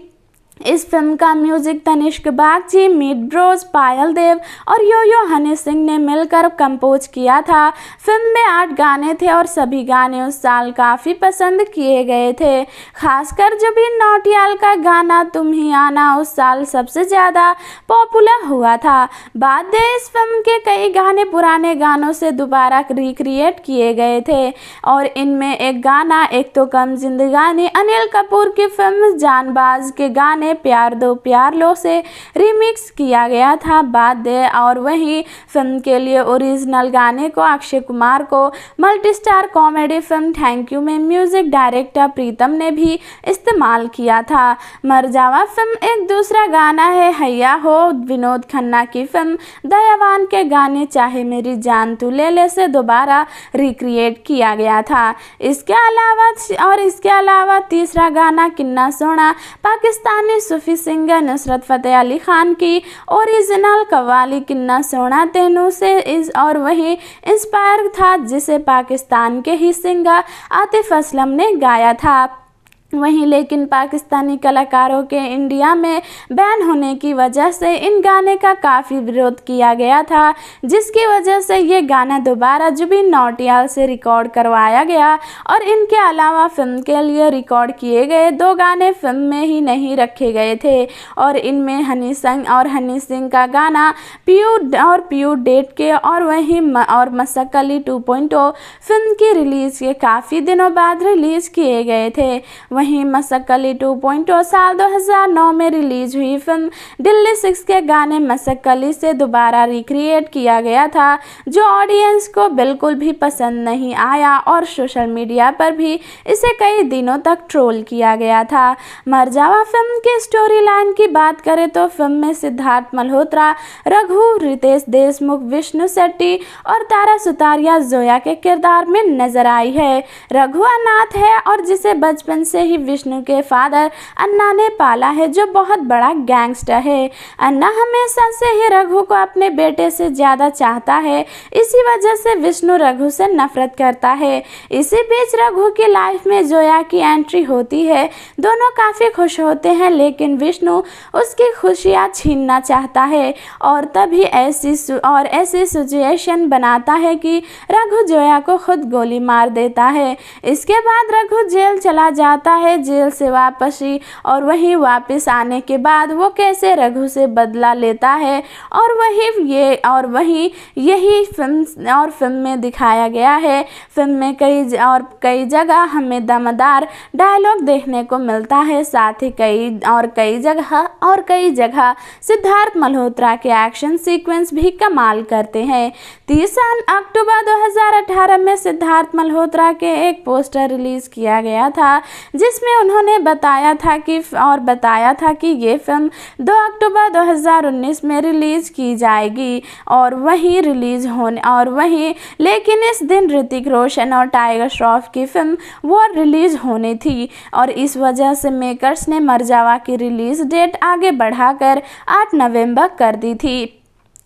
इस फिल्म का म्यूजिक तनिष्क बागची मीट ब्रोज पायल देव और यो यो हनी सिंह ने मिलकर कंपोज किया था फिल्म में आठ गाने थे और सभी गाने उस साल काफ़ी पसंद किए गए थे खासकर भी नौटियाल का गाना तुम ही आना उस साल सबसे ज़्यादा पॉपुलर हुआ था बाद में इस फिल्म के कई गाने पुराने गानों से दोबारा रिक्रिएट किए गए थे और इनमें एक गाना एक तो कम जिंदगानी अनिल कपूर की फिल्म जानबाज के गाने ने प्यार दो प्यार लो से रिमिक्स किया गया था बाद दे और वहीं फिल्म के लिए ओरिजिनल गाने को अक्षय कुमार को multi star comedy film thank you में म्यूजिक डायरेक्टर प्रीतम ने भी इस्तेमाल किया था मरजावा फिल्म एक दूसरा गाना है हैया हो विनोद खन्ना की फिल्म दयावान के गाने चाहे मेरी जान तू ले ले से दोबारा रिक्रिएट किया गया था इसके अलावा और इसके अलावा तीसरा गाना किन्ना सोना पाकिस्तानी में सूफी सिंगर नुसरत फ़तेह अली ख़ान की ओरिजिनल कवाली किन्ना सोना तेनू से इस और वही इंस्पायर था जिसे पाकिस्तान के ही सिंगर आतिफ असलम ने गाया था वहीं लेकिन पाकिस्तानी कलाकारों के इंडिया में बैन होने की वजह से इन गाने का काफ़ी विरोध किया गया था जिसकी वजह से ये गाना दोबारा जुबिन नौटियाल से रिकॉर्ड करवाया गया और इनके अलावा फिल्म के लिए रिकॉर्ड किए गए दो गाने फिल्म में ही नहीं रखे गए थे और इनमें हनी सिंह और हनी सिंह का गाना पीयू और पीयू डेट के और वहीं म, और मसक अली टू फिल्म की रिलीज़ के काफ़ी दिनों बाद रिलीज़ किए गए थे वहीं वहीं अली टू पॉइंट साल 2009 में रिलीज हुई फिल्म दिल्ली सिक्स के गाने अली से दोबारा रिक्रिएट किया गया था जो ऑडियंस को बिल्कुल भी पसंद नहीं आया और सोशल मीडिया पर भी इसे कई दिनों तक ट्रोल किया गया था मरजावा फिल्म की स्टोरी लाइन की बात करें तो फिल्म में सिद्धार्थ मल्होत्रा रघु रितेश देशमुख विष्णु शेट्टी और तारा सुतारिया जोया के किरदार में नजर आई है रघु अनाथ है और जिसे बचपन से ही ही विष्णु के फादर अन्ना ने पाला है जो बहुत बड़ा गैंगस्टर है अन्ना हमेशा से ही रघु को अपने बेटे से ज़्यादा चाहता है इसी वजह से विष्णु रघु से नफरत करता है इसी बीच रघु की लाइफ में जोया की एंट्री होती है दोनों काफ़ी खुश होते हैं लेकिन विष्णु उसकी खुशियाँ छीनना चाहता है और तभी ऐसी और ऐसी सिचुएशन बनाता है कि रघु जोया को खुद गोली मार देता है इसके बाद रघु जेल चला जाता है जेल से वापसी और वहीं वापस आने के बाद वो कैसे रघु से बदला लेता है और वहीं ये और वहीं यही फिल्म और फिल्म में दिखाया गया है फिल्म में कई और कई जगह हमें दमदार डायलॉग देखने को मिलता है साथ ही कई और कई जगह और कई जगह सिद्धार्थ मल्होत्रा के एक्शन सीक्वेंस भी कमाल करते हैं तीस अक्टूबर 2018 में सिद्धार्थ मल्होत्रा के एक पोस्टर रिलीज किया गया था जिस जिसमें उन्होंने बताया था कि और बताया था कि ये फिल्म 2 अक्टूबर 2019 में रिलीज़ की जाएगी और वहीं रिलीज़ होने और वहीं लेकिन इस दिन ऋतिक रोशन और टाइगर श्रॉफ की फिल्म वो रिलीज़ होनी थी और इस वजह से मेकर्स ने मरजावा की रिलीज़ डेट आगे बढ़ाकर 8 नवंबर कर दी थी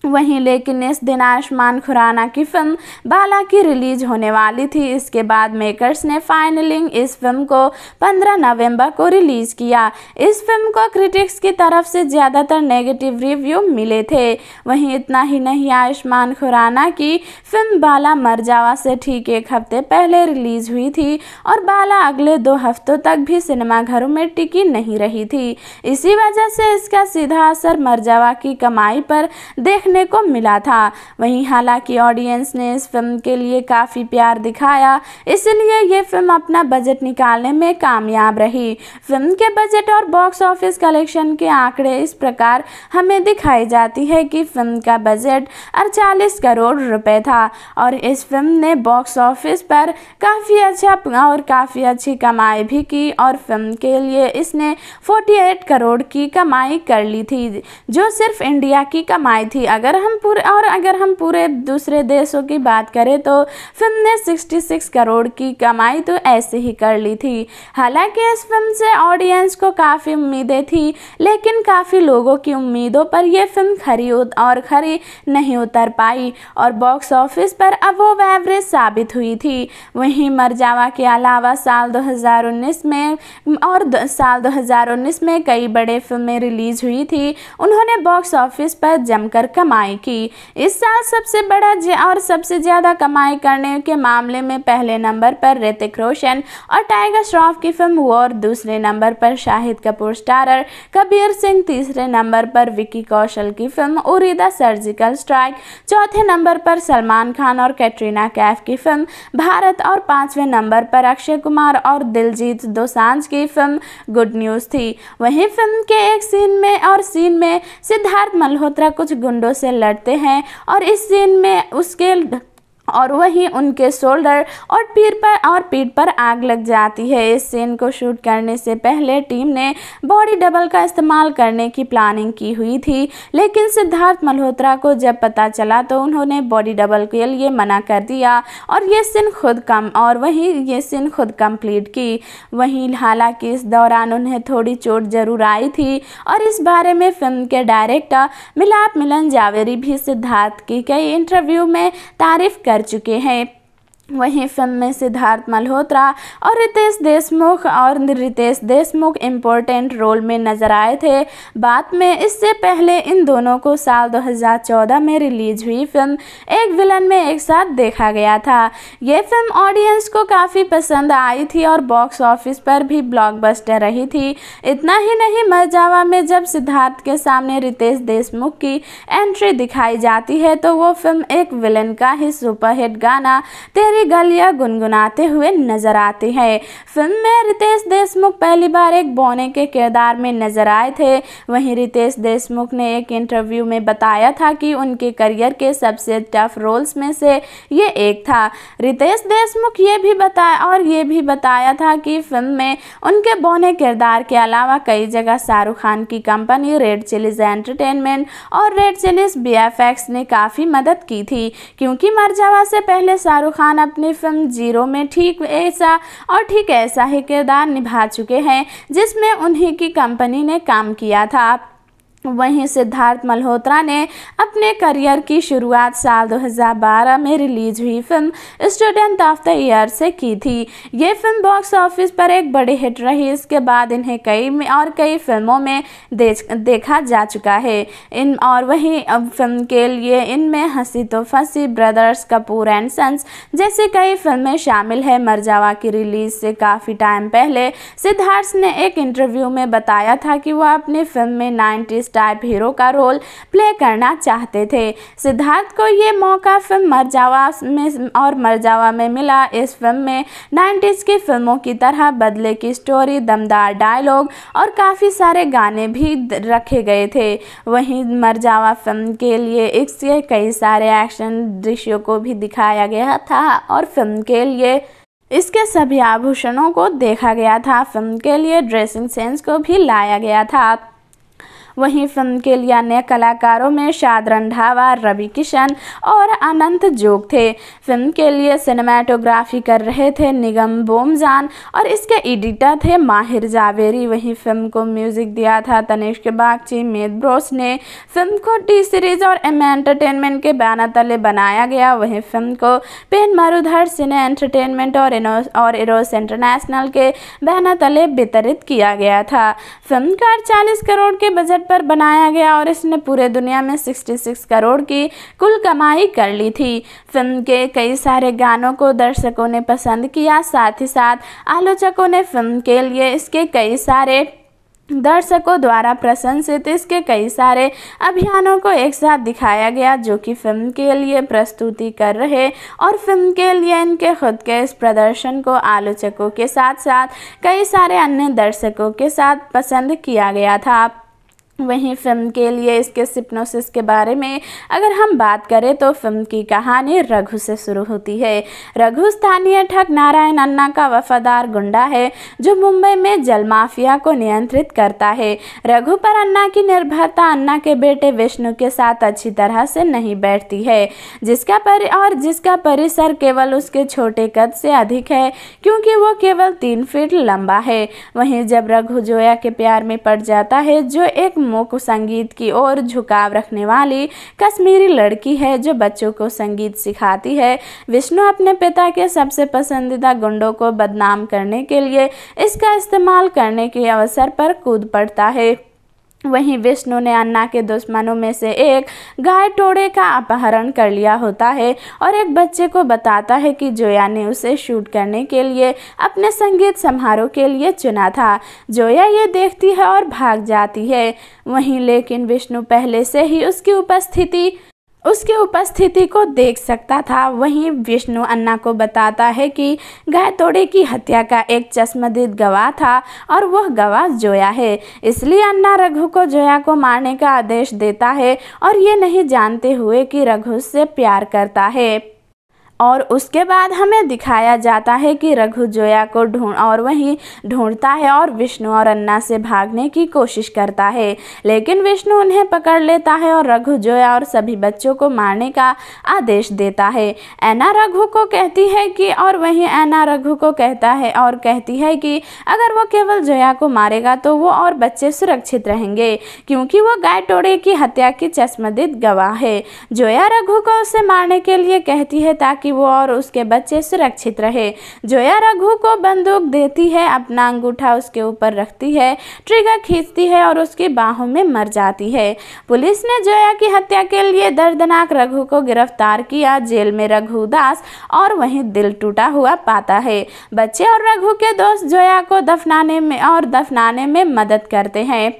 वहीं लेकिन इस दिन आयुष्मान खुराना की फिल्म बाला की रिलीज होने वाली थी इसके बाद मेकर्स ने फाइनलिंग इस फिल्म को 15 नवंबर को रिलीज किया इस फिल्म को क्रिटिक्स की तरफ से ज़्यादातर नेगेटिव रिव्यू मिले थे वहीं इतना ही नहीं आयुष्मान खुराना की फिल्म बाला मरजावा से ठीक एक हफ्ते पहले रिलीज हुई थी और बाला अगले दो हफ्तों तक भी सिनेमाघरों में टिकी नहीं रही थी इसी वजह से इसका सीधा असर मरजावा की कमाई पर देख देखने को मिला था वहीं हालांकि ऑडियंस ने इस फिल्म के लिए काफ़ी प्यार दिखाया इसलिए ये फिल्म अपना बजट निकालने में कामयाब रही फिल्म के बजट और बॉक्स ऑफिस कलेक्शन के आंकड़े इस प्रकार हमें दिखाई जाती है कि फिल्म का बजट अड़चालीस करोड़ रुपए था और इस फिल्म ने बॉक्स ऑफिस पर काफ़ी अच्छा और काफ़ी अच्छी कमाई भी की और फिल्म के लिए इसने 48 करोड़ की कमाई कर ली थी जो सिर्फ इंडिया की कमाई थी अगर हम पूरे और अगर हम पूरे दूसरे देशों की बात करें तो फिल्म ने 66 करोड़ की कमाई तो ऐसे ही कर ली थी हालांकि इस फिल्म से ऑडियंस को काफ़ी उम्मीदें थी लेकिन काफ़ी लोगों की उम्मीदों पर यह फिल्म खरी और खरी नहीं उतर पाई और बॉक्स ऑफिस पर अब वो एवरेज साबित हुई थी वहीं मरजावा के अलावा साल दो में और साल दो में कई बड़े फिल्में रिलीज हुई थी उन्होंने बॉक्स ऑफिस पर जमकर कम कमाई की इस साल सबसे बड़ा और सबसे ज़्यादा कमाई करने के मामले में पहले नंबर पर ऋतिक रोशन और टाइगर श्रॉफ की फिल्म वॉर दूसरे नंबर पर शाहिद कपूर स्टारर कबीर सिंह तीसरे नंबर पर विकी कौशल की फिल्म उरीदा सर्जिकल स्ट्राइक चौथे नंबर पर सलमान खान और कैटरीना कैफ की फिल्म भारत और पाँचवें नंबर पर अक्षय कुमार और दिलजीत दोसांझ की फिल्म गुड न्यूज़ थी वहीं फिल्म के एक सीन में और सीन में सिद्धार्थ मल्होत्रा कुछ गुंडों से लड़ते हैं और इस दिन में उसके और वहीं उनके शोल्डर और पीर पर और पीठ पर आग लग जाती है इस सीन को शूट करने से पहले टीम ने बॉडी डबल का इस्तेमाल करने की प्लानिंग की हुई थी लेकिन सिद्धार्थ मल्होत्रा को जब पता चला तो उन्होंने बॉडी डबल के लिए मना कर दिया और ये सीन खुद कम और वहीं ये सीन खुद कंप्लीट की वहीं हालांकि इस दौरान उन्हें थोड़ी चोट जरूर आई थी और इस बारे में फिल्म के डायरेक्टर मिलाप मिलन जावेरी भी सिद्धार्थ की कई इंटरव्यू में तारीफ कर कर चुके हैं वहीं फिल्म में सिद्धार्थ मल्होत्रा और रितेश देशमुख और रितेश देशमुख इम्पोर्टेंट रोल में नजर आए थे बाद में इससे पहले इन दोनों को साल 2014 में रिलीज हुई फिल्म एक विलन में एक साथ देखा गया था ये फिल्म ऑडियंस को काफ़ी पसंद आई थी और बॉक्स ऑफिस पर भी ब्लॉकबस्टर रही थी इतना ही नहीं मरजावा में जब सिद्धार्थ के सामने रितेश देशमुख की एंट्री दिखाई जाती है तो वो फिल्म एक विलन का ही सुपरहिट गाना तेरी की गलियां गुनगुनाते हुए नजर आते हैं फिल्म में रितेश देशमुख पहली बार एक बोने के किरदार में नजर आए थे वहीं रितेश देशमुख ने एक इंटरव्यू में बताया था कि उनके करियर के सबसे टफ रोल्स में से ये एक था रितेश देशमुख ये भी बताया और ये भी बताया था कि फिल्म में उनके बोने किरदार के अलावा कई जगह शाहरुख खान की कंपनी रेड चिलीज एंटरटेनमेंट और रेड चिलीज बी ने काफ़ी मदद की थी क्योंकि मरजावा से पहले शाहरुख खान अपनी फिल्म जीरो में ठीक ऐसा और ठीक ऐसा ही किरदार निभा चुके हैं जिसमें उन्हीं की कंपनी ने काम किया था वहीं सिद्धार्थ मल्होत्रा ने अपने करियर की शुरुआत साल 2012 में रिलीज हुई film Student of the Year से की थी ये फिल्म बॉक्स ऑफिस पर एक बड़ी हिट रही इसके बाद इन्हें कई और कई फिल्मों में देखा जा चुका है इन और वहीं फिल्म के लिए इनमें हंसी तो फंसी ब्रदर्स कपूर एंड सन्स जैसी कई फिल्में शामिल है मरजावा की रिलीज से काफ़ी टाइम पहले सिद्धार्थ ने एक इंटरव्यू में बताया था कि वह अपनी फिल्म में नाइन्टी स्टार हीरो का रोल प्ले करना चाहते थे सिद्धार्थ को ये मौका फिल्म मरजावा में और मरजावा में मिला इस फिल्म में नाइन्टीज़ की फिल्मों की तरह बदले की स्टोरी दमदार डायलॉग और काफ़ी सारे गाने भी रखे गए थे वहीं मरजावा फिल्म के लिए इसके कई सारे एक्शन दृश्यों को भी दिखाया गया था और फिल्म के लिए इसके सभी आभूषणों को देखा गया था फिल्म के लिए ड्रेसिंग सेंस को भी लाया गया था वहीं फिल्म के लिए अन्य कलाकारों में शाद रंधावा रवि किशन और अनंत जोग थे फिल्म के लिए सिनेमाटोग्राफी कर रहे थे निगम बोमजान और इसके एडिटर थे माहिर जावेरी वहीं फिल्म को म्यूजिक दिया था तनिष्क बागची ब्रोस ने फिल्म को टी सीरीज और एम एंटरटेनमेंट के बैनर तले बनाया गया वहीं फिल्म को पेन मरुधर सिने एंटरटेनमेंट और इनोस और इरोस इंटरनेशनल के बैनर तले वितरित किया गया था फिल्म का अड़चालीस करोड़ के बजट पर बनाया गया और इसने पूरे दुनिया में 66 करोड़ की कुल कमाई कर ली थी फिल्म के कई सारे गानों को दर्शकों ने पसंद किया साथ ही साथ आलोचकों ने फिल्म के लिए इसके कई सारे दर्शकों द्वारा प्रशंसित इसके कई सारे अभियानों को एक साथ दिखाया गया जो कि फिल्म के लिए प्रस्तुति कर रहे और फिल्म के लिए इनके खुद के इस प्रदर्शन को आलोचकों के साथ साथ कई सारे अन्य दर्शकों के साथ पसंद किया गया था वहीं फिल्म के लिए इसके सिप्नोसिस के बारे में अगर हम बात करें तो फिल्म की कहानी रघु से शुरू होती है रघु स्थानीय ठग नारायण अन्ना का वफादार गुंडा है जो मुंबई में जल माफिया को नियंत्रित करता है रघु पर अन्ना की निर्भरता अन्ना के बेटे विष्णु के साथ अच्छी तरह से नहीं बैठती है जिसका परि और जिसका परिसर केवल उसके छोटे कद से अधिक है क्योंकि वो केवल तीन फीट लंबा है वहीं जब रघु जोया के प्यार में पड़ जाता है जो एक फिल्मों को संगीत की ओर झुकाव रखने वाली कश्मीरी लड़की है जो बच्चों को संगीत सिखाती है विष्णु अपने पिता के सबसे पसंदीदा गुंडों को बदनाम करने के लिए इसका इस्तेमाल करने के अवसर पर कूद पड़ता है वहीं विष्णु ने अन्ना के दुश्मनों में से एक गाय टोड़े का अपहरण कर लिया होता है और एक बच्चे को बताता है कि जोया ने उसे शूट करने के लिए अपने संगीत समारोह के लिए चुना था जोया ये देखती है और भाग जाती है वहीं लेकिन विष्णु पहले से ही उसकी उपस्थिति उसके उपस्थिति को देख सकता था वहीं विष्णु अन्ना को बताता है कि गायतोड़े की हत्या का एक चश्मदीद गवाह था और वह गवाह जोया है इसलिए अन्ना रघु को जोया को मारने का आदेश देता है और ये नहीं जानते हुए कि रघु से प्यार करता है और उसके बाद हमें दिखाया जाता है कि रघु जोया को ढूंढ और वहीं ढूंढता है और विष्णु और अन्ना से भागने की कोशिश करता है लेकिन विष्णु उन्हें पकड़ लेता है और रघु जोया और सभी बच्चों को मारने का आदेश देता है ऐना रघु को कहती है कि और वहीं ऐना रघु को कहता है और कहती है कि अगर वो केवल जोया को मारेगा तो वो और बच्चे सुरक्षित रहेंगे क्योंकि वो गाय टोड़े की हत्या की चश्मदीद गवाह है जोया रघु को उसे मारने के लिए कहती है ताकि ताकि वो और उसके बच्चे सुरक्षित रहे जोया रघु को बंदूक देती है अपना अंगूठा उसके ऊपर रखती है ट्रिगर खींचती है और उसकी बाहों में मर जाती है पुलिस ने जोया की हत्या के लिए दर्दनाक रघु को गिरफ्तार किया जेल में रघु दास और वहीं दिल टूटा हुआ पाता है बच्चे और रघु के दोस्त जोया को दफनाने में और दफनाने में मदद करते हैं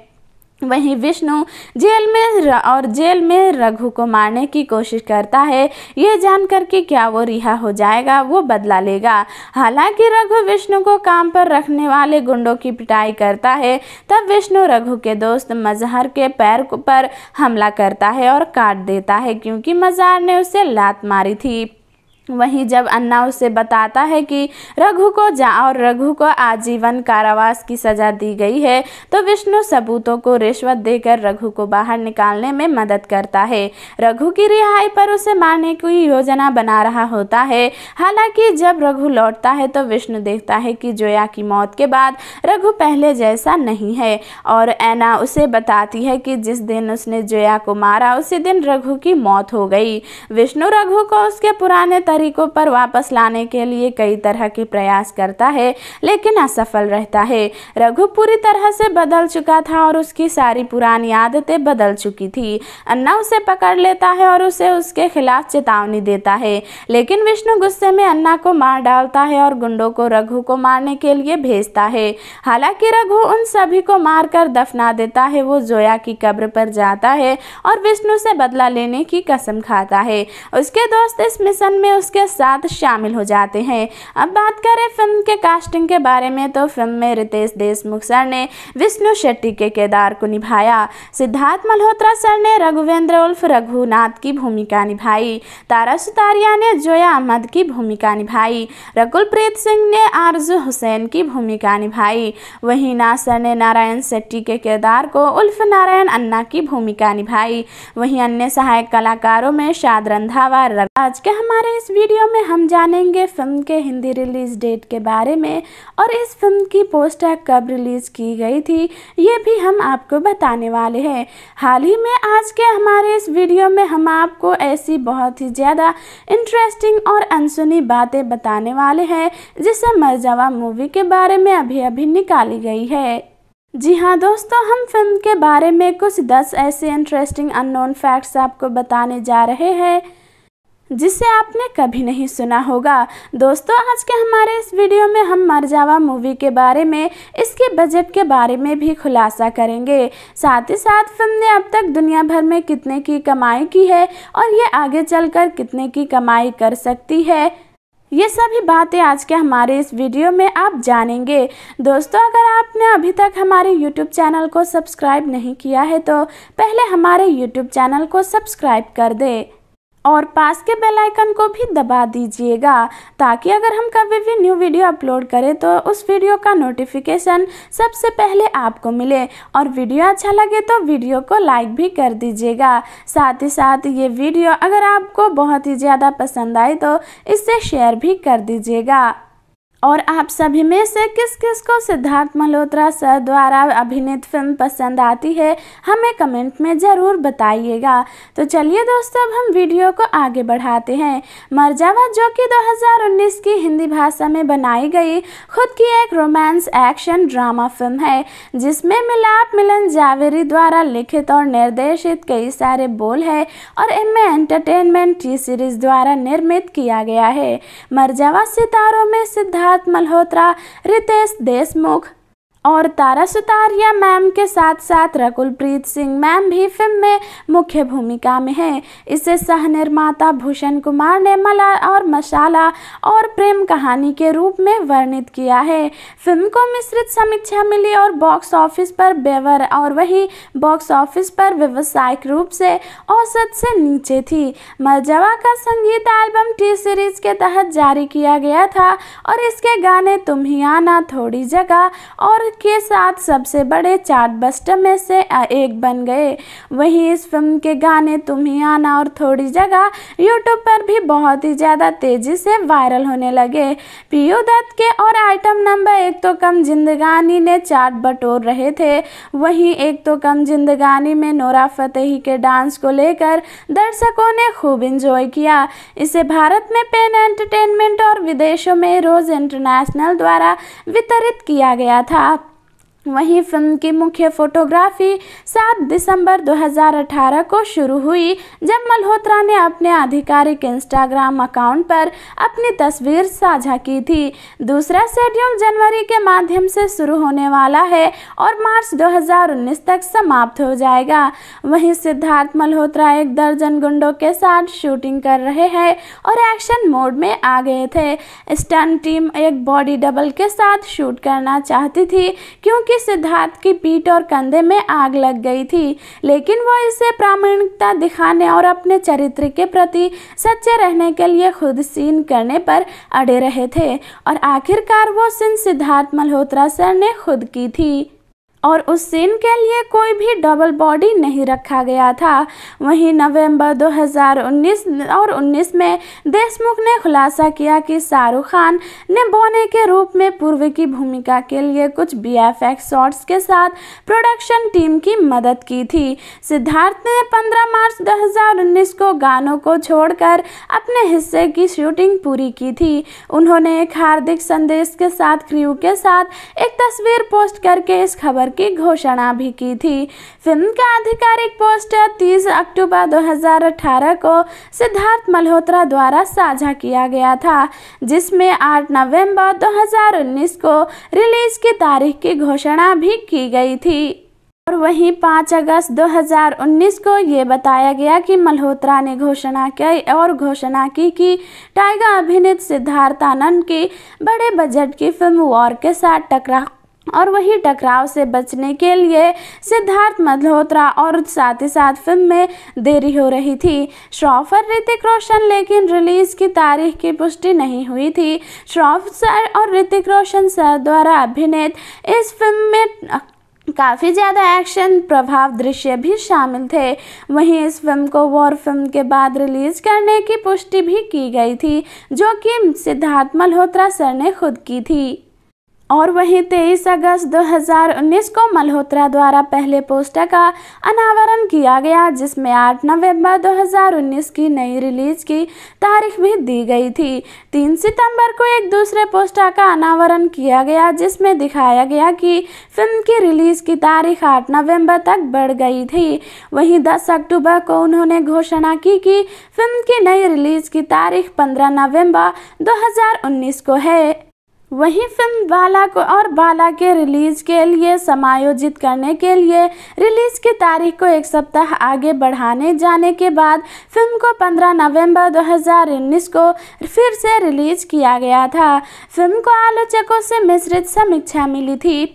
वहीं विष्णु जेल में और जेल में रघु को मारने की कोशिश करता है ये जानकर कि क्या वो रिहा हो जाएगा वो बदला लेगा हालांकि रघु विष्णु को काम पर रखने वाले गुंडों की पिटाई करता है तब विष्णु रघु के दोस्त मजहर के पैर पर हमला करता है और काट देता है क्योंकि मजहर ने उसे लात मारी थी वहीं जब अन्ना उसे बताता है कि रघु को जा और रघु को आजीवन कारावास की सजा दी गई है तो विष्णु सबूतों को रिश्वत देकर रघु को बाहर निकालने में मदद करता है रघु की रिहाई पर उसे मारने की योजना बना रहा होता है हालांकि जब रघु लौटता है तो विष्णु देखता है कि जोया की मौत के बाद रघु पहले जैसा नहीं है और ऐना उसे बताती है कि जिस दिन उसने जोया को मारा उसी दिन रघु की मौत हो गई विष्णु रघु को उसके पुराने नागरिक को पर वापस लाने के लिए कई तरह के प्रयास करता है लेकिन असफल रहता है रघु पूरी तरह से बदल चुका था और उसकी सारी पुरानी आदतें बदल चुकी थी अन्ना उसे पकड़ लेता है और उसे उसके खिलाफ चेतावनी देता है लेकिन विष्णु गुस्से में अन्ना को मार डालता है और गुंडों को रघु को मारने के लिए भेजता है हालांकि रघु उन सभी को मारकर दफना देता है वो जोया की कब्र पर जाता है और विष्णु से बदला लेने की कसम खाता है उसके दोस्त इस मिशन में उस उसके साथ शामिल हो जाते हैं अब बात करें फिल्म के कास्टिंग के बारे में तो फिल्म में रितेश देशमुख सर ने विष्णु शेट्टी के केदार को निभाया सिद्धार्थ मल्होत्रा सर ने रघुवेंद्र उल्फ रघुनाथ की भूमिका निभाई तारा सुतारिया ने जोया अहमद की भूमिका निभाई रकुल प्रीत सिंह ने आरजू हुसैन की भूमिका निभाई वहीं नासर ने नारायण शेट्टी के किरदार को उल्फ नारायण अन्ना की भूमिका निभाई वहीं अन्य सहायक कलाकारों में शाद रंधावा आज के हमारे इस वीडियो में हम जानेंगे फिल्म के हिंदी रिलीज डेट के बारे में और इस फिल्म की पोस्टर कब रिलीज़ की गई थी ये भी हम आपको बताने वाले हैं हाल ही में आज के हमारे इस वीडियो में हम आपको ऐसी बहुत ही ज़्यादा इंटरेस्टिंग और अनसुनी बातें बताने वाले हैं जिसे मरजावा मूवी के बारे में अभी अभी निकाली गई है जी हाँ दोस्तों हम फिल्म के बारे में कुछ दस ऐसे इंटरेस्टिंग अननोन फैक्ट्स आपको बताने जा रहे हैं जिसे आपने कभी नहीं सुना होगा दोस्तों आज के हमारे इस वीडियो में हम मरजावा मूवी के बारे में इसके बजट के बारे में भी खुलासा करेंगे साथ ही साथ फिल्म ने अब तक दुनिया भर में कितने की कमाई की है और ये आगे चलकर कितने की कमाई कर सकती है ये सभी बातें आज के हमारे इस वीडियो में आप जानेंगे दोस्तों अगर आपने अभी तक हमारे YouTube चैनल को सब्सक्राइब नहीं किया है तो पहले हमारे YouTube चैनल को सब्सक्राइब कर दें और पास के बेल आइकन को भी दबा दीजिएगा ताकि अगर हम कभी भी न्यू वीडियो अपलोड करें तो उस वीडियो का नोटिफिकेशन सबसे पहले आपको मिले और वीडियो अच्छा लगे तो वीडियो को लाइक भी कर दीजिएगा साथ ही साथ ये वीडियो अगर आपको बहुत ही ज़्यादा पसंद आए तो इससे शेयर भी कर दीजिएगा और आप सभी में से किस किस को सिद्धार्थ मल्होत्रा सर द्वारा अभिनीत फिल्म पसंद आती है हमें कमेंट में ज़रूर बताइएगा तो चलिए दोस्तों अब हम वीडियो को आगे बढ़ाते हैं मर्जावा जो कि 2019 की हिंदी भाषा में बनाई गई खुद की एक रोमांस एक्शन ड्रामा फिल्म है जिसमें मिलाप मिलन जावेरी द्वारा लिखित और निर्देशित कई सारे बोल है और इनमें एंटरटेनमेंट टी सीरीज द्वारा निर्मित किया गया है मर्जावा सितारों में सिद्धार्थ सिद्धार्थ मल्होत्रा रितेश देशमुख और तारा सुतारिया मैम के साथ साथ रकुलप्रीत सिंह मैम भी फिल्म में मुख्य भूमिका में हैं इसे सह निर्माता भूषण कुमार ने मला और मशाला और प्रेम कहानी के रूप में वर्णित किया है फिल्म को मिश्रित समीक्षा मिली और बॉक्स ऑफिस पर बेवर और वही बॉक्स ऑफिस पर व्यवसायिक रूप से औसत से नीचे थी मजवा का संगीत एल्बम टी सीरीज के तहत जारी किया गया था और इसके गाने तुम ही आना थोड़ी जगह और के साथ सबसे बड़े चार्ट बस्टर में से एक बन गए वहीं इस फिल्म के गाने तुम ही आना और थोड़ी जगह यूट्यूब पर भी बहुत ही ज़्यादा तेज़ी से वायरल होने लगे पीयू दत्त के और आइटम नंबर एक तो कम जिंदगानी ने चार्ट बटोर रहे थे वहीं एक तो कम जिंदगानी में नोरा फतेही के डांस को लेकर दर्शकों ने खूब इंजॉय किया इसे भारत में पेन एंटरटेनमेंट और विदेशों में रोज इंटरनेशनल द्वारा वितरित किया गया था वहीं फिल्म की मुख्य फोटोग्राफी 7 दिसंबर 2018 को शुरू हुई जब मल्होत्रा ने अपने आधिकारिक इंस्टाग्राम अकाउंट पर अपनी तस्वीर साझा की थी दूसरा शेड्यूल जनवरी के माध्यम से शुरू होने वाला है और मार्च 2019 तक समाप्त हो जाएगा वहीं सिद्धार्थ मल्होत्रा एक दर्जन गुंडों के साथ शूटिंग कर रहे हैं और एक्शन मोड में आ गए थे स्टन टीम एक बॉडी डबल के साथ शूट करना चाहती थी क्योंकि कि सिद्धार्थ की पीठ और कंधे में आग लग गई थी लेकिन वह इसे प्रामाणिकता दिखाने और अपने चरित्र के प्रति सच्चे रहने के लिए खुद सीन करने पर अड़े रहे थे और आखिरकार वो सीन सिद्धार्थ मल्होत्रा सर ने खुद की थी और उस सीन के लिए कोई भी डबल बॉडी नहीं रखा गया था वहीं नवंबर 2019 और 19 में देशमुख ने खुलासा किया कि शाहरुख खान ने बोने के रूप में पूर्व की भूमिका के लिए कुछ बी एफ शॉट्स के साथ प्रोडक्शन टीम की मदद की थी सिद्धार्थ ने 15 मार्च 2019 को गानों को छोड़कर अपने हिस्से की शूटिंग पूरी की थी उन्होंने एक हार्दिक संदेश के साथ क्रू के साथ एक तस्वीर पोस्ट करके इस खबर ऑफर की घोषणा भी की थी फिल्म का आधिकारिक पोस्टर 30 अक्टूबर 2018 को सिद्धार्थ मल्होत्रा द्वारा साझा किया गया था जिसमें 8 नवंबर 2019 को रिलीज की तारीख की घोषणा भी की गई थी और वहीं 5 अगस्त 2019 को ये बताया गया कि मल्होत्रा ने घोषणा की और घोषणा की कि टाइगर अभिनीत सिद्धार्थ आनंद की बड़े बजट की फिल्म वॉर के साथ टकरा और वही टकराव से बचने के लिए सिद्धार्थ मल्होत्रा और साथ ही साथ फिल्म में देरी हो रही थी श्रॉफर ऋतिक रोशन लेकिन रिलीज की तारीख की पुष्टि नहीं हुई थी श्रॉफ सर और ऋतिक रोशन सर द्वारा अभिनेत इस फिल्म में काफ़ी ज़्यादा एक्शन प्रभाव दृश्य भी शामिल थे वहीं इस फिल्म को वॉर फिल्म के बाद रिलीज करने की पुष्टि भी की गई थी जो कि सिद्धार्थ मल्होत्रा सर ने खुद की थी और वहीं 23 अगस्त 2019 को मल्होत्रा द्वारा पहले पोस्टर का अनावरण किया गया जिसमें 8 नवंबर 2019 की नई रिलीज की तारीख भी दी गई थी 3 सितंबर को एक दूसरे पोस्टर का अनावरण किया गया जिसमें दिखाया गया कि फिल्म की रिलीज की तारीख 8 नवंबर तक बढ़ गई थी वहीं 10 अक्टूबर को उन्होंने घोषणा की कि फिल्म की नई रिलीज की तारीख पंद्रह नवम्बर दो को है वहीं फिल्म बाला को और बाला के रिलीज के लिए समायोजित करने के लिए रिलीज की तारीख को एक सप्ताह आगे बढ़ाने जाने के बाद फिल्म को 15 नवंबर 2019 को फिर से रिलीज किया गया था फिल्म को आलोचकों से मिश्रित समीक्षा मिली थी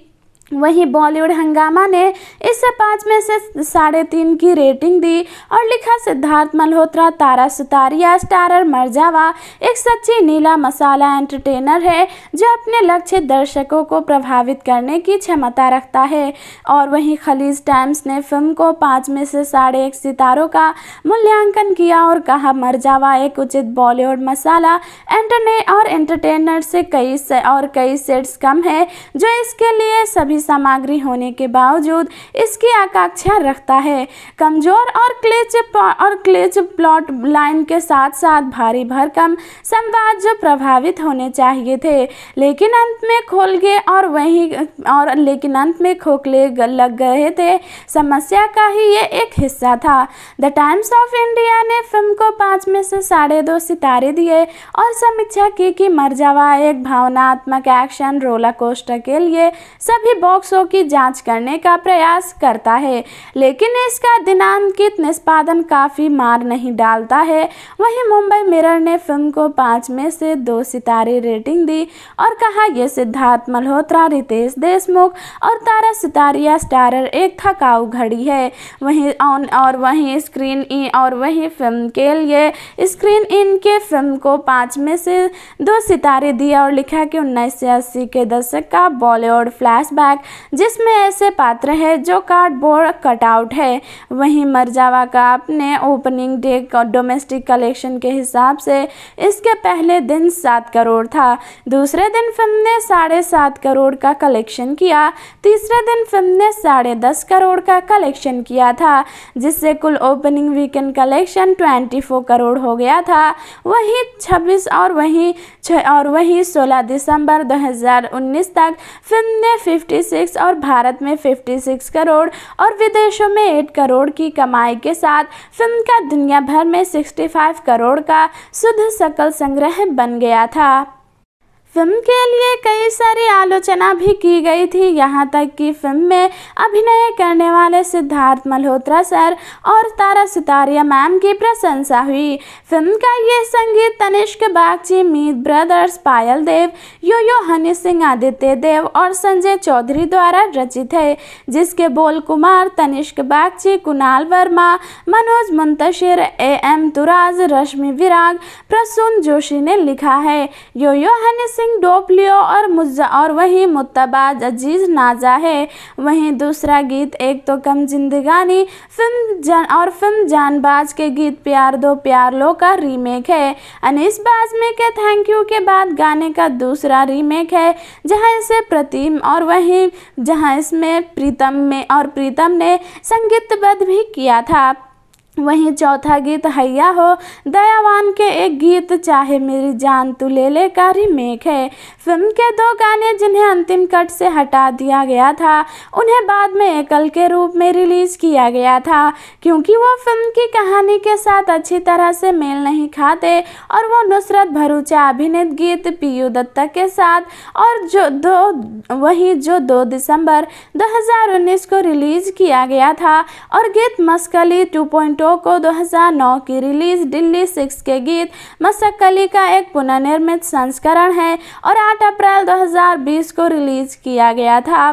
वहीं बॉलीवुड हंगामा ने इसे पाँच में से साढ़े तीन की रेटिंग दी और लिखा सिद्धार्थ मल्होत्रा तारा सुतारिया स्टारर मर्जावा एक सच्ची नीला मसाला एंटरटेनर है जो अपने लक्ष्य दर्शकों को प्रभावित करने की क्षमता रखता है और वहीं खलीज टाइम्स ने फिल्म को पाँच में से साढ़े एक सितारों का मूल्यांकन किया और कहा मर्जावा एक उचित बॉलीवुड मसाला एंटरने और एंटरटेनर से कई से और कई सेट्स कम है जो इसके लिए सभी सामग्री होने के बावजूद इसकी आकांक्षा रखता है कमजोर और क्लेच और क्लेच प्लॉट लाइन के साथ साथ भारी भरकम संवाद जो प्रभावित होने चाहिए थे लेकिन अंत में खोल गए और वहीं और लेकिन अंत में खोखले लग गए थे समस्या का ही ये एक हिस्सा था द टाइम्स ऑफ इंडिया ने फिल्म को पाँच में से साढ़े दो सितारे दिए और समीक्षा की कि मरजावा एक भावनात्मक एक्शन रोला कोस्टर के लिए सभी बॉक्सों की जांच करने का प्रयास करता है लेकिन इसका दिनांकित निष्पादन काफ़ी मार नहीं डालता है वहीं मुंबई मिरर ने फिल्म को पाँच में से दो सितारे रेटिंग दी और कहा यह सिद्धार्थ मल्होत्रा रितेश देशमुख और तारा सितारिया स्टारर एक थकाऊ घड़ी है वहीं ऑन और वहीं स्क्रीन इन और वहीं फिल्म के लिए स्क्रीन इन के फिल्म को पाँच में से दो सितारे दिए और लिखा कि उन्नीस के दशक का बॉलीवुड फ्लैशबैक बैग जिसमें ऐसे पात्र है जो कार्डबोर्ड कटआउट है वहीं मरजावा का अपने ओपनिंग डे डोमेस्टिक कलेक्शन के हिसाब से इसके पहले दिन सात करोड़ था दूसरे दिन फिल्म ने साढ़े सात करोड़ का कलेक्शन किया तीसरे दिन फिल्म ने साढ़े दस करोड़ का कलेक्शन किया था जिससे कुल opening weekend collection twenty crore हो गया था वहीं छब्बीस और वहीं और वहीं सोलह दिसंबर 2019 तक फिल्म ने 46 और भारत में 56 करोड़ और विदेशों में 8 करोड़ की कमाई के साथ फिल्म का दुनिया भर में 65 करोड़ का शुद्ध सकल संग्रह बन गया था फिल्म के लिए कई सारे आलोचना भी की गई थी यहाँ तक कि फिल्म में अभिनय करने वाले सिद्धार्थ मल्होत्रा सर और तारा सितारिया मैम की प्रशंसा हुई फिल्म का ये संगीत Tanishk Bagchi Meet brothers Payal Dev Yo Yo Honey Singh Aditya Dev और संजय चौधरी द्वारा रचित है जिसके बोल कुमार तनिष्क बागची कुणाल वर्मा मनोज मुंतशिर ए एम तुराज रश्मि विराग प्रसून जोशी ने लिखा है यो यो हनी सिंह डोपलियो और मुज्जा और वही मुत्तबाज अजीज नाजा है वहीं दूसरा गीत एक तो कम जिंदगानी फिल्म जान और फिल्म जानबाज के गीत प्यार दो प्यार लो का रीमेक है अनिस बाज में के थैंक यू के बाद गाने का दूसरा रीमेक है जहां इसे प्रतिम और वहीं जहां इसमें प्रीतम में और प्रीतम ने संगीतबद्ध भी किया था वहीं चौथा गीत हैया हो दयावान के एक गीत चाहे मेरी जान तू ले ले का रीमेक है फिल्म के दो गाने जिन्हें अंतिम कट से हटा दिया गया था उन्हें बाद में एकल के रूप में रिलीज़ किया गया था क्योंकि वो फिल्म की कहानी के साथ अच्छी तरह से मेल नहीं खाते और वो नुसरत भरूचा अभिनीत गीत पीयू दत्ता के साथ और जो दो वही जो दो दिसंबर दो को रिलीज़ किया गया था और गीत मस्कली टू टो को 2009 की रिलीज दिल्ली सिक्स के गीत मसकली का एक पुनर्निर्मित संस्करण है और 8 अप्रैल 2020 को रिलीज किया गया था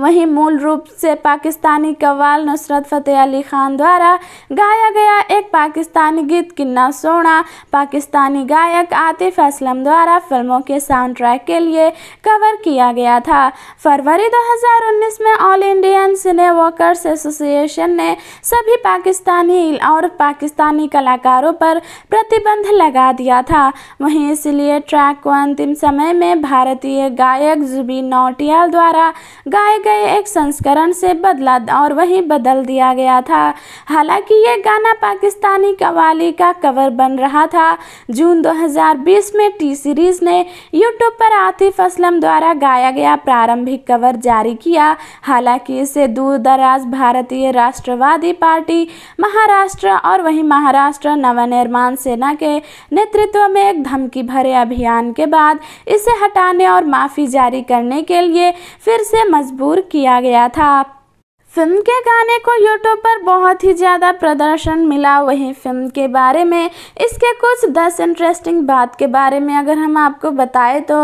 वहीं मूल रूप से पाकिस्तानी कवाल नुसरत फ़तेह अली खान द्वारा गाया गया एक पाकिस्तानी गीत किन्ना सोना पाकिस्तानी गायक आतिफ असलम द्वारा फिल्मों के साउंड ट्रैक के लिए कवर किया गया था फरवरी 2019 में All Indian Cine Workers Association ने सभी पाकिस्तानी और पाकिस्तानी कलाकारों पर प्रतिबंध लगा दिया था वहीं इसलिए ट्रैक को अंतिम समय में भारतीय गायक जुबीन नौटियाल द्वारा गाए गए एक संस्करण से बदला और वहीं बदल दिया गया था हालांकि ये गाना पाकिस्तानी कवाली का कवर बन रहा था जून 2020 में टी सीरीज ने यूट्यूब पर आतिफ असलम द्वारा गाया गया प्रारंभिक कवर जारी किया हालांकि इसे दूर दराज भारतीय राष्ट्रवादी पार्टी महाराष्ट्र और वहीं महाराष्ट्र नवनिर्माण सेना के नेतृत्व में एक धमकी भरे अभियान के बाद इसे हटाने और माफ़ी जारी करने के लिए फिर से मजबूर किया गया था फिल्म के गाने को यूट्यूब पर बहुत ही ज़्यादा प्रदर्शन मिला वहीं फिल्म के बारे में इसके कुछ दस इंटरेस्टिंग बात के बारे में अगर हम आपको बताएं तो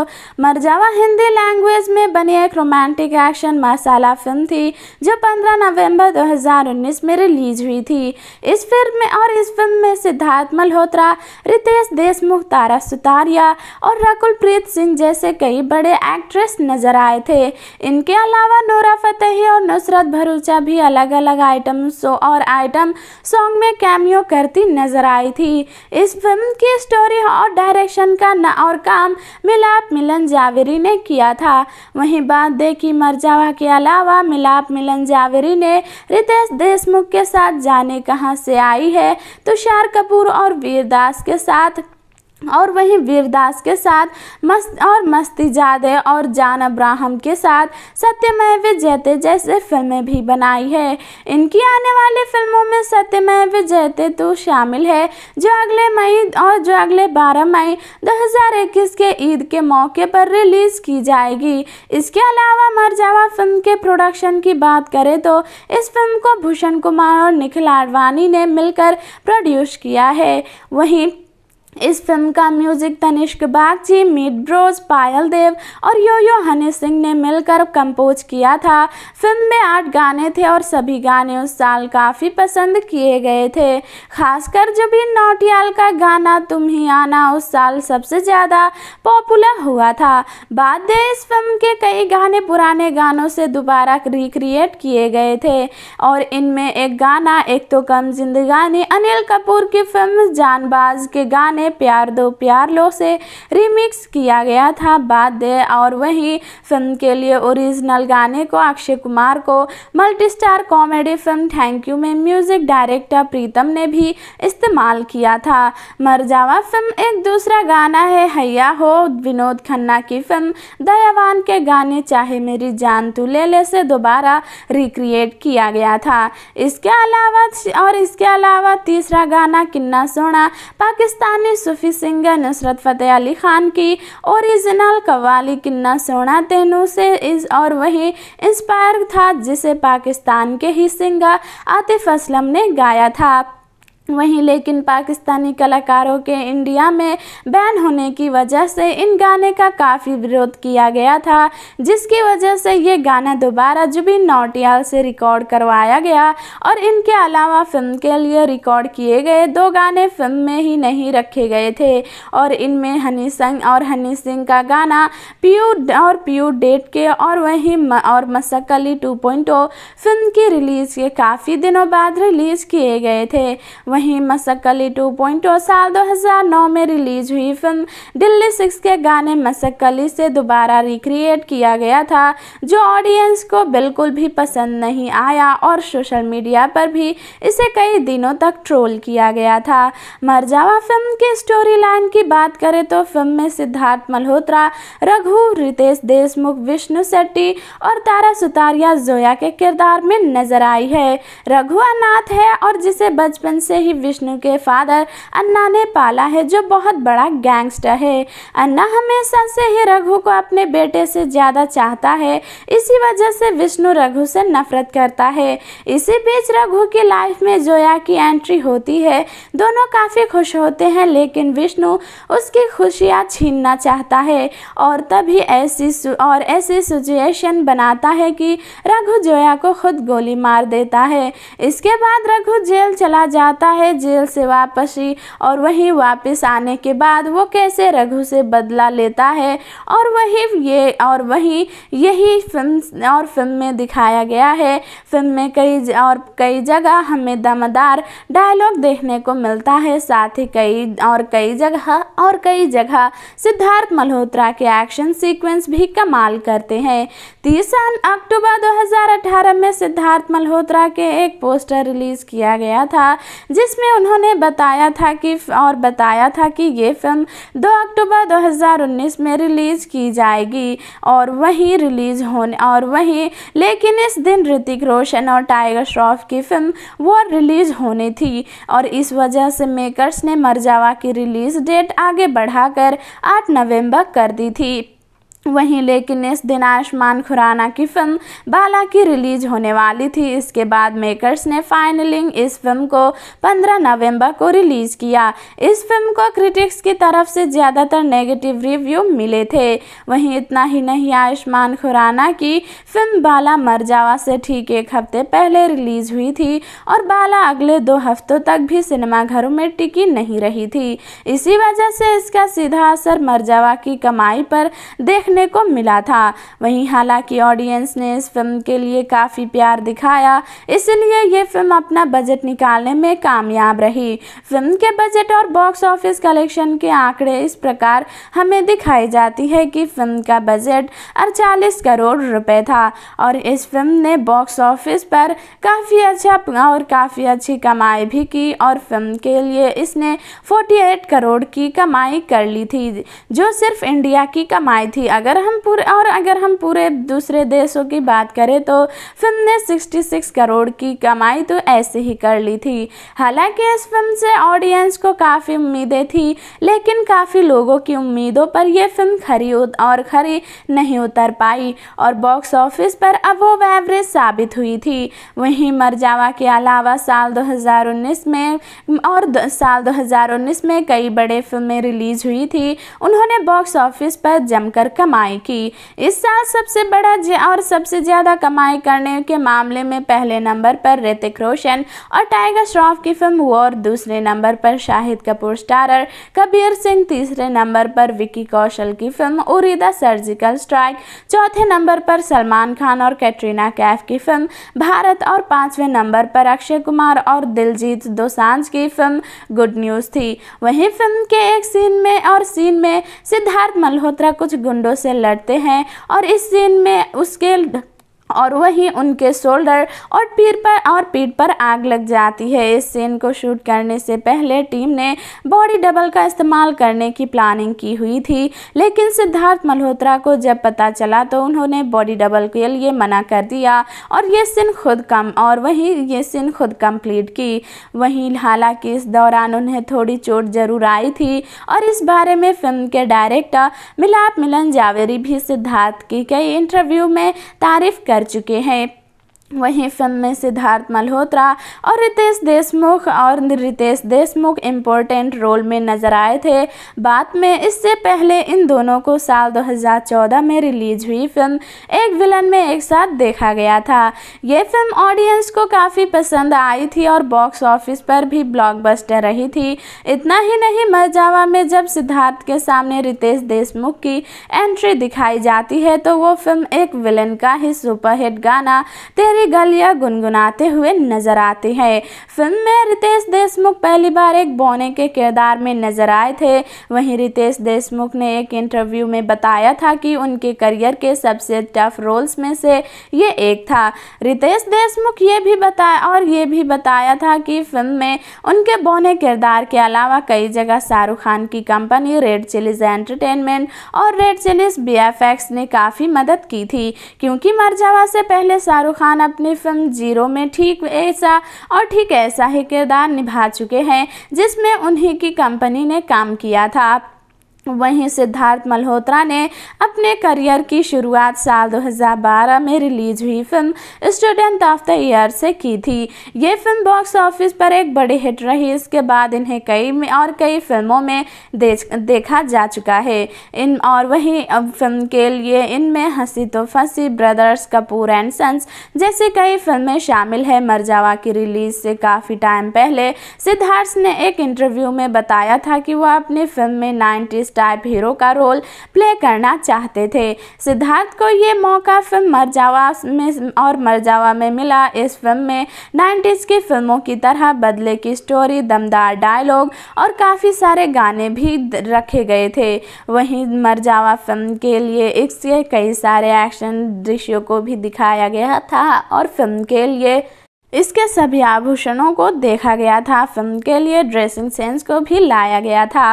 मरजावा हिंदी लैंग्वेज में बनी एक रोमांटिक एक्शन मसाला फिल्म थी जो 15 नवंबर 2019 में रिलीज हुई थी इस फिल्म में और इस फिल्म में सिद्धार्थ मल्होत्रा रितेश देशमुख तारा सुतारिया और रकुलप्रीत सिंह जैसे कई बड़े एक्ट्रेस नजर आए थे इनके अलावा नोरा फतेही और नुसरत भरूच सुचा भी अलग अलग आइटम्स और आइटम सॉन्ग में कैमियो करती नजर आई थी इस फिल्म की स्टोरी और डायरेक्शन का न और काम मिलाप मिलन जावेरी ने किया था वहीं बात दे कि मरजावा के अलावा मिलाप मिलन जावेरी ने रितेश देशमुख के साथ जाने कहाँ से आई है तुषार तो कपूर और वीरदास के साथ और वहीं वीरदास के साथ मस्त और मस्ती जादे और जान अब्राहम के साथ सत्यमेव जयते जैसे फिल्में भी बनाई है इनकी आने वाली फिल्मों में सत्यमेव जयते तो शामिल है जो अगले मई और जो अगले 12 मई 2021 के ईद के मौके पर रिलीज की जाएगी इसके अलावा मरजावा फिल्म के प्रोडक्शन की बात करें तो इस फिल्म को भूषण कुमार और निखिल आडवाणी ने मिलकर प्रोड्यूस किया है वहीं इस फिल्म का म्यूजिक तनिष्क बागची ब्रोज पायल देव और यो यो हनी सिंह ने मिलकर कंपोज किया था फिल्म में आठ गाने थे और सभी गाने उस साल काफ़ी पसंद किए गए थे खासकर भी नोटियाल का गाना तुम ही आना उस साल सबसे ज़्यादा पॉपुलर हुआ था बाद में इस फिल्म के कई गाने पुराने गानों से दोबारा रिक्रिएट किए गए थे और इनमें एक गाना एक तो कम जिंदगानी अनिल कपूर की फिल्म जानबाज के गाने ने प्यार दो प्यार लो से रिमिक्स किया गया था बाद दे और वहीं फिल्म के लिए ओरिजिनल गाने को अक्षय कुमार को multi star comedy film thank you में म्यूजिक डायरेक्टर प्रीतम ने भी इस्तेमाल किया था मरजावा फिल्म एक दूसरा गाना है हैया हो विनोद खन्ना की फिल्म दयावान के गाने चाहे मेरी जान तू ले ले से दोबारा रिक्रिएट किया गया था इसके अलावा और इसके अलावा तीसरा गाना किन्ना सोना पाकिस्तानी सूफी सिंगर नुसरत फ़तेह अली ख़ान की ओरिजिनल कवाली किन्ना सोना तेनू से इस और वही इंस्पायर था जिसे पाकिस्तान के ही सिंगर आतिफ असलम ने गाया था वहीं लेकिन पाकिस्तानी कलाकारों के इंडिया में बैन होने की वजह से इन गाने का काफ़ी विरोध किया गया था जिसकी वजह से ये गाना दोबारा जुबिन नौटियाल से रिकॉर्ड करवाया गया और इनके अलावा फिल्म के लिए रिकॉर्ड किए गए दो गाने फिल्म में ही नहीं रखे गए थे और इनमें हनी संग और हनी सिंह का गाना पीयू और पीयू डेट के और वहीं म, और मसक अली फिल्म की रिलीज़ के काफ़ी दिनों बाद रिलीज़ किए गए थे वहीं मसक्कली 2.0 साल 2009 में रिलीज हुई फिल्म दिल्ली सिक्स के गाने अली से दोबारा रिक्रिएट किया गया था जो ऑडियंस को बिल्कुल भी पसंद नहीं आया और सोशल मीडिया पर भी इसे कई दिनों तक ट्रोल किया गया था मरजावा फिल्म की स्टोरी लाइन की बात करें तो फिल्म में सिद्धार्थ मल्होत्रा रघु रितेश देशमुख विष्णु शेट्टी और तारा सुतारिया जोया के किरदार में नजर आई है रघु अनाथ है और जिसे बचपन से ही विष्णु के फादर अन्ना ने पाला है जो बहुत बड़ा गैंगस्टर है अन्ना हमेशा से ही रघु को अपने बेटे से ज़्यादा चाहता है इसी वजह से विष्णु रघु से नफरत करता है इसी बीच रघु की लाइफ में जोया की एंट्री होती है दोनों काफ़ी खुश होते हैं लेकिन विष्णु उसकी खुशियाँ छीनना चाहता है और तभी ऐसी और ऐसी सिचुएशन बनाता है कि रघु जोया को खुद गोली मार देता है इसके बाद रघु जेल चला जाता है जेल से वापसी और वहीं वापस आने के बाद वो कैसे रघु से बदला लेता है और वहीं ये और वहीं यही फिल्म और फिल्म में दिखाया गया है फिल्म में कई और कई जगह हमें दमदार डायलॉग देखने को मिलता है साथ ही कई और कई जगह और कई जगह सिद्धार्थ मल्होत्रा के एक्शन सीक्वेंस भी कमाल करते हैं तीस अक्टूबर 2018 में सिद्धार्थ मल्होत्रा के एक पोस्टर रिलीज किया गया था जिस जिसमें उन्होंने बताया था कि और बताया था कि ये फिल्म 2 अक्टूबर 2019 में रिलीज़ की जाएगी और वहीं रिलीज़ होने और वहीं लेकिन इस दिन ऋतिक रोशन और टाइगर श्रॉफ की फिल्म वो रिलीज़ होनी थी और इस वजह से मेकर्स ने मरजावा की रिलीज़ डेट आगे बढ़ाकर 8 नवंबर कर दी थी वहीं लेकिन इस दिन आयुष्मान खुराना की फिल्म बाला की रिलीज होने वाली थी इसके बाद मेकर्स ने फाइनलिंग इस फिल्म को 15 नवंबर को रिलीज किया इस फिल्म को क्रिटिक्स की तरफ से ज़्यादातर नेगेटिव रिव्यू मिले थे वहीं इतना ही नहीं आयुष्मान खुराना की फिल्म बाला मरजावा से ठीक एक हफ्ते पहले रिलीज हुई थी और बाला अगले दो हफ्तों तक भी सिनेमाघरों में टिकी नहीं रही थी इसी वजह से इसका सीधा असर मरजावा की कमाई पर देख देखने को मिला था वहीं हालांकि ऑडियंस ने इस फिल्म के लिए काफ़ी प्यार दिखाया इसलिए ये फिल्म अपना बजट निकालने में कामयाब रही फिल्म के बजट और बॉक्स ऑफिस कलेक्शन के आंकड़े इस प्रकार हमें दिखाई जाती है कि फिल्म का बजट अड़चालीस करोड़ रुपए था और इस फिल्म ने बॉक्स ऑफिस पर काफ़ी अच्छा और काफ़ी अच्छी कमाई भी की और फिल्म के लिए इसने 48 करोड़ की कमाई कर ली थी जो सिर्फ इंडिया की कमाई थी अगर हम पूरे और अगर हम पूरे दूसरे देशों की बात करें तो फिल्म ने 66 करोड़ की कमाई तो ऐसे ही कर ली थी हालांकि इस फिल्म से ऑडियंस को काफ़ी उम्मीदें थी लेकिन काफ़ी लोगों की उम्मीदों पर यह फिल्म खरी और खरी नहीं उतर पाई और बॉक्स ऑफिस पर अब वो एवरेज साबित हुई थी वहीं मरजावा के अलावा साल दो में और साल दो में कई बड़े फिल्में रिलीज हुई थी उन्होंने बॉक्स ऑफिस पर जमकर कम कमाई की इस साल सबसे बड़ा और सबसे ज़्यादा कमाई करने के मामले में पहले नंबर पर ऋतिक रोशन और टाइगर श्रॉफ की फिल्म वॉर दूसरे नंबर पर शाहिद कपूर स्टारर कबीर सिंह तीसरे नंबर पर विक्की कौशल की film Uri the surgical strike चौथे नंबर पर सलमान खान और कैटरीना कैफ की फिल्म भारत और पांचवें नंबर पर अक्षय कुमार और दिलजीत दोसांझ की फिल्म गुड न्यूज़ थी वहीं फिल्म के एक सीन में और सीन में सिद्धार्थ मल्होत्रा कुछ गुंडों से लड़ते हैं और इस दिन में उसके और वहीं उनके शोल्डर और पीर पर और पीठ पर आग लग जाती है इस सीन को शूट करने से पहले टीम ने बॉडी डबल का इस्तेमाल करने की प्लानिंग की हुई थी लेकिन सिद्धार्थ मल्होत्रा को जब पता चला तो उन्होंने बॉडी डबल के लिए मना कर दिया और ये सीन खुद कम और वहीं ये सीन खुद कंप्लीट की वहीं हालांकि इस दौरान उन्हें थोड़ी चोट जरूर आई थी और इस बारे में फिल्म के डायरेक्टर मिलाप मिलन जावेरी भी सिद्धार्थ की कई इंटरव्यू में तारीफ कर कर चुके हैं वहीं फिल्म में सिद्धार्थ मल्होत्रा और रितेश देशमुख और रितेश देशमुख इम्पोर्टेंट रोल में नजर आए थे बाद में इससे पहले इन दोनों को साल 2014 में रिलीज हुई फिल्म एक विलन में एक साथ देखा गया था ये फिल्म ऑडियंस को काफ़ी पसंद आई थी और बॉक्स ऑफिस पर भी ब्लॉकबस्टर रही थी इतना ही नहीं मरजावा में जब सिद्धार्थ के सामने रितेश देशमुख की एंट्री दिखाई जाती है तो वो फिल्म एक विलन का ही सुपरहिट गाना तेरी की गलियां गुनगुनाते हुए नजर आते हैं फिल्म में रितेश देशमुख पहली बार एक बोने के किरदार में नजर आए थे वहीं रितेश देशमुख ने एक इंटरव्यू में बताया था कि उनके करियर के सबसे टफ रोल्स में से ये एक था रितेश देशमुख ये भी बताया और ये भी बताया था कि फिल्म में उनके बोने किरदार के अलावा कई जगह शाहरुख खान की कंपनी रेड चिलीज एंटरटेनमेंट और रेड चिलीज बी ने काफ़ी मदद की थी क्योंकि मर्जावा से पहले शाहरुख खान अब अपनी फिल्म जीरो में ठीक ऐसा और ठीक ऐसा ही किरदार निभा चुके हैं जिसमें उन्हीं की कंपनी ने काम किया था वहीं सिद्धार्थ मल्होत्रा ने अपने करियर की शुरुआत साल 2012 में रिलीज हुई film Student of the Year से की थी ये फिल्म बॉक्स ऑफिस पर एक बड़ी हिट रही इसके बाद इन्हें कई और कई फिल्मों में देखा जा चुका है इन और वहीं अब फिल्म के लिए इनमें हंसी तो फंसी ब्रदर्स कपूर एंड सन्स जैसी कई फिल्में शामिल है मरजावा की रिलीज से काफ़ी टाइम पहले सिद्धार्थ ने एक इंटरव्यू में बताया था कि वह अपनी फिल्म में नाइन्टीज़ स्टार हीरो का रोल प्ले करना चाहते थे सिद्धार्थ को ये मौका फिल्म मरजावा में और मरजावा में मिला इस फिल्म में नाइन्टीज़ की फिल्मों की तरह बदले की स्टोरी दमदार डायलॉग और काफ़ी सारे गाने भी रखे गए थे वहीं मरजावा फिल्म के लिए इससे कई सारे एक्शन दृश्यों को भी दिखाया गया था और फिल्म के लिए इसके सभी आभूषणों को देखा गया था फिल्म के लिए ड्रेसिंग सेंस को भी लाया गया था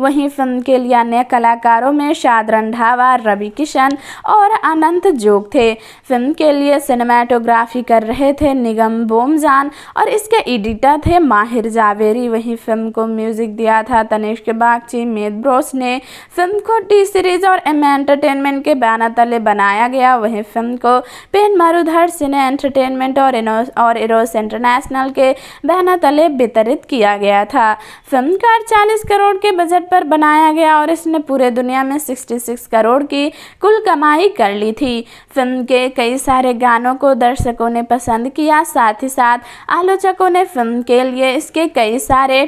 वहीं फिल्म के लिए अन्य कलाकारों में शाद रंधावा रवि किशन और अनंत जोग थे फिल्म के लिए सिनेमाटोग्राफी कर रहे थे निगम बोमजान और इसके एडिटर थे माहिर जावेरी वहीं फिल्म को म्यूजिक दिया था तनिष्क बागची मेद ब्रोस ने फिल्म को टी सीरीज और एम एंटरटेनमेंट के बैनर तले बनाया गया वहीं फिल्म को पेन मरुधर सिने एंटरटेनमेंट और इनोस और इरोस इंटरनेशनल के बैनर तले वितरित किया गया था फिल्म का अड़चालीस करोड़ के बजट बजट पर बनाया गया और इसने पूरे दुनिया में 66 करोड़ की कुल कमाई कर ली थी फिल्म के कई सारे गानों को दर्शकों ने पसंद किया साथ ही साथ आलोचकों ने फिल्म के लिए इसके कई सारे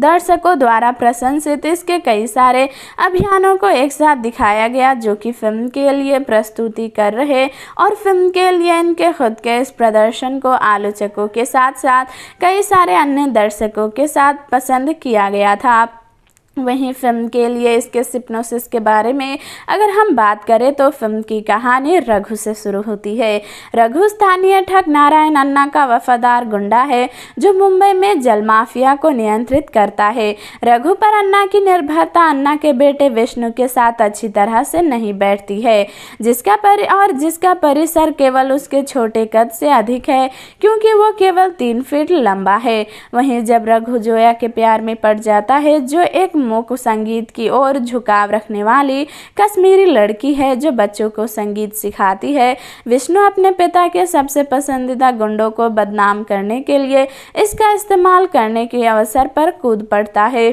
दर्शकों द्वारा प्रशंसित इसके कई सारे अभियानों को एक साथ दिखाया गया जो कि फिल्म के लिए प्रस्तुति कर रहे और फिल्म के लिए इनके खुद के इस प्रदर्शन को आलोचकों के साथ साथ कई सारे अन्य दर्शकों के साथ पसंद किया गया था वहीं फिल्म के लिए इसके सिप्नोसिस के बारे में अगर हम बात करें तो फिल्म की कहानी रघु से शुरू होती है रघु स्थानीय ठग नारायण अन्ना का वफादार गुंडा है जो मुंबई में जल माफिया को नियंत्रित करता है रघु पर अन्ना की निर्भरता अन्ना के बेटे विष्णु के साथ अच्छी तरह से नहीं बैठती है जिसका परि और जिसका परिसर केवल उसके छोटे कद से अधिक है क्योंकि वो केवल तीन फीट लंबा है वहीं जब रघु जोया के प्यार में पड़ जाता है जो एक फिल्मों को संगीत की ओर झुकाव रखने वाली कश्मीरी लड़की है जो बच्चों को संगीत सिखाती है विष्णु अपने पिता के सबसे पसंदीदा गुंडों को बदनाम करने के लिए इसका इस्तेमाल करने के अवसर पर कूद पड़ता है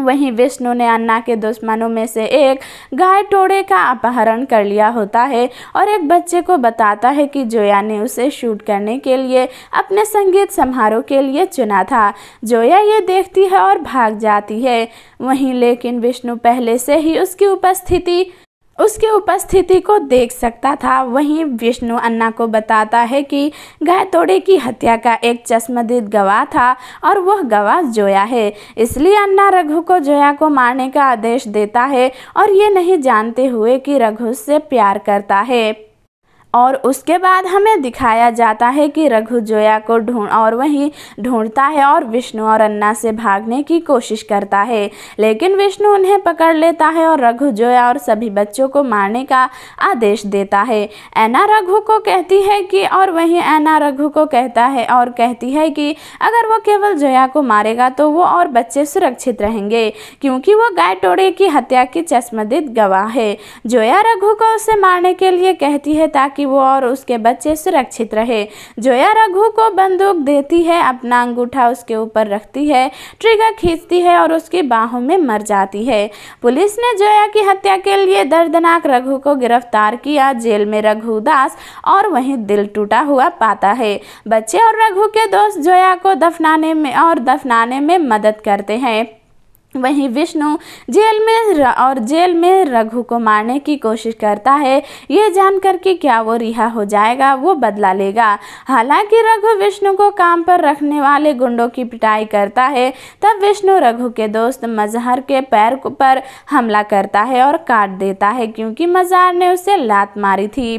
वहीं विष्णु ने अन्ना के दुश्मनों में से एक गाय टोड़े का अपहरण कर लिया होता है और एक बच्चे को बताता है कि जोया ने उसे शूट करने के लिए अपने संगीत समारोह के लिए चुना था जोया ये देखती है और भाग जाती है वहीं लेकिन विष्णु पहले से ही उसकी उपस्थिति उसके उपस्थिति को देख सकता था वहीं विष्णु अन्ना को बताता है कि गायतोड़े की हत्या का एक चश्मदीद गवाह था और वह गवाह जोया है इसलिए अन्ना रघु को जोया को मारने का आदेश देता है और ये नहीं जानते हुए कि रघु से प्यार करता है और उसके बाद हमें दिखाया जाता है कि रघु जोया को ढूंढ और वहीं ढूंढता है और विष्णु और अन्ना से भागने की कोशिश करता है लेकिन विष्णु उन्हें पकड़ लेता है और रघु जोया और सभी बच्चों को मारने का आदेश देता है ऐना रघु को कहती है कि और वहीं ऐना रघु को कहता है और कहती है कि अगर वो केवल जोया को मारेगा तो वो और बच्चे सुरक्षित रहेंगे क्योंकि वो गाय टोड़े की हत्या की चश्मदीद गवाह है जोया रघु को उसे मारने के लिए कहती है ताकि ताकि वो और उसके बच्चे सुरक्षित रहे जोया रघु को बंदूक देती है अपना अंगूठा उसके ऊपर रखती है ट्रिगर खींचती है और उसकी बाहों में मर जाती है पुलिस ने जोया की हत्या के लिए दर्दनाक रघु को गिरफ्तार किया जेल में रघु दास और वहीं दिल टूटा हुआ पाता है बच्चे और रघु के दोस्त जोया को दफनाने में और दफनाने में मदद करते हैं वहीं विष्णु जेल में और जेल में रघु को मारने की कोशिश करता है ये जानकर कि क्या वो रिहा हो जाएगा वो बदला लेगा हालांकि रघु विष्णु को काम पर रखने वाले गुंडों की पिटाई करता है तब विष्णु रघु के दोस्त मजहर के पैर पर हमला करता है और काट देता है क्योंकि मजहर ने उसे लात मारी थी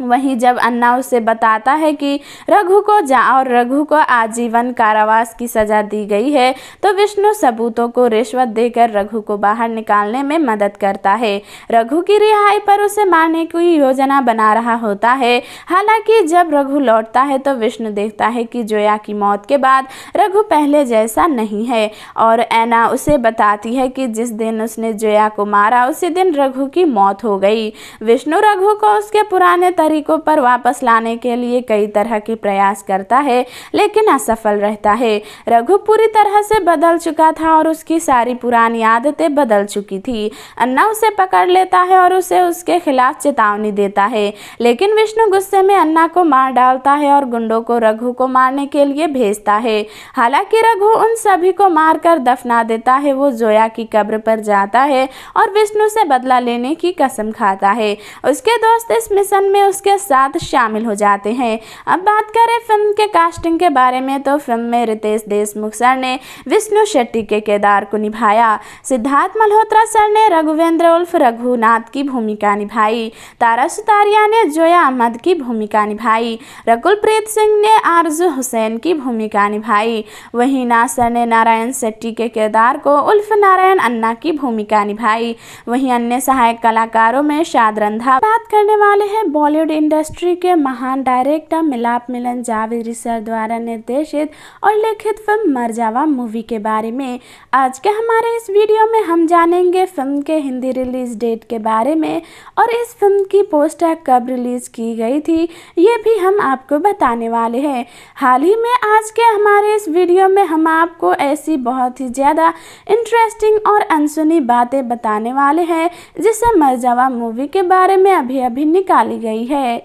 वहीं जब अन्ना उसे बताता है कि रघु को जा और रघु को आजीवन कारावास की सजा दी गई है तो विष्णु सबूतों को रिश्वत देकर रघु को बाहर निकालने में मदद करता है रघु की रिहाई पर उसे मारने की योजना बना रहा होता है हालांकि जब रघु लौटता है तो विष्णु देखता है कि जोया की मौत के बाद रघु पहले जैसा नहीं है और ऐना उसे बताती है कि जिस दिन उसने जोया को मारा उसी दिन रघु की मौत हो गई विष्णु रघु को उसके पुराने तरीकों पर वापस लाने के लिए कई तरह के प्रयास करता है लेकिन असफल रहता है रघु पूरी तरह से बदल चुका था और उसकी सारी पुरानी आदतें बदल चुकी थी अन्ना उसे पकड़ लेता है और उसे उसके खिलाफ चेतावनी देता है लेकिन विष्णु गुस्से में अन्ना को मार डालता है और गुंडों को रघु को मारने के लिए भेजता है हालांकि रघु उन सभी को मारकर दफना देता है वो जोया की कब्र पर जाता है और विष्णु से बदला लेने की कसम खाता है उसके दोस्त इस मिशन में उसके साथ शामिल हो जाते हैं अब बात करें फिल्म के कास्टिंग के बारे में तो फिल्म में रितेश देशमुख सर ने विष्णु शेट्टी के किरदार को निभाया सिद्धार्थ मल्होत्रा सर ने रघुवेंद्र उल्फ रघुनाथ की भूमिका निभाई तारा सुतारिया ने जोया अहमद की भूमिका निभाई रकुलप्रीत सिंह ने आरजू हुसैन की भूमिका निभाई वहीं नासर ने नारायण शेट्टी के किरदार को उल्फ नारायण अन्ना की भूमिका निभाई वहीं अन्य सहायक कलाकारों में शाद रंधा बात करने वाले हैं बॉलीवुड बॉलीवुड इंडस्ट्री के महान डायरेक्टर मिलाप मिलन जावेद सर द्वारा निर्देशित और लिखित फिल्म मरजावा मूवी के बारे में आज के हमारे इस वीडियो में हम जानेंगे फिल्म के हिंदी रिलीज डेट के बारे में और इस फिल्म की पोस्टर कब रिलीज की गई थी ये भी हम आपको बताने वाले हैं हाल ही में आज के हमारे इस वीडियो में हम आपको ऐसी बहुत ही ज़्यादा इंटरेस्टिंग और अनसुनी बातें बताने वाले हैं जिसे मरजावा मूवी के बारे में अभी अभी निकाली गई है है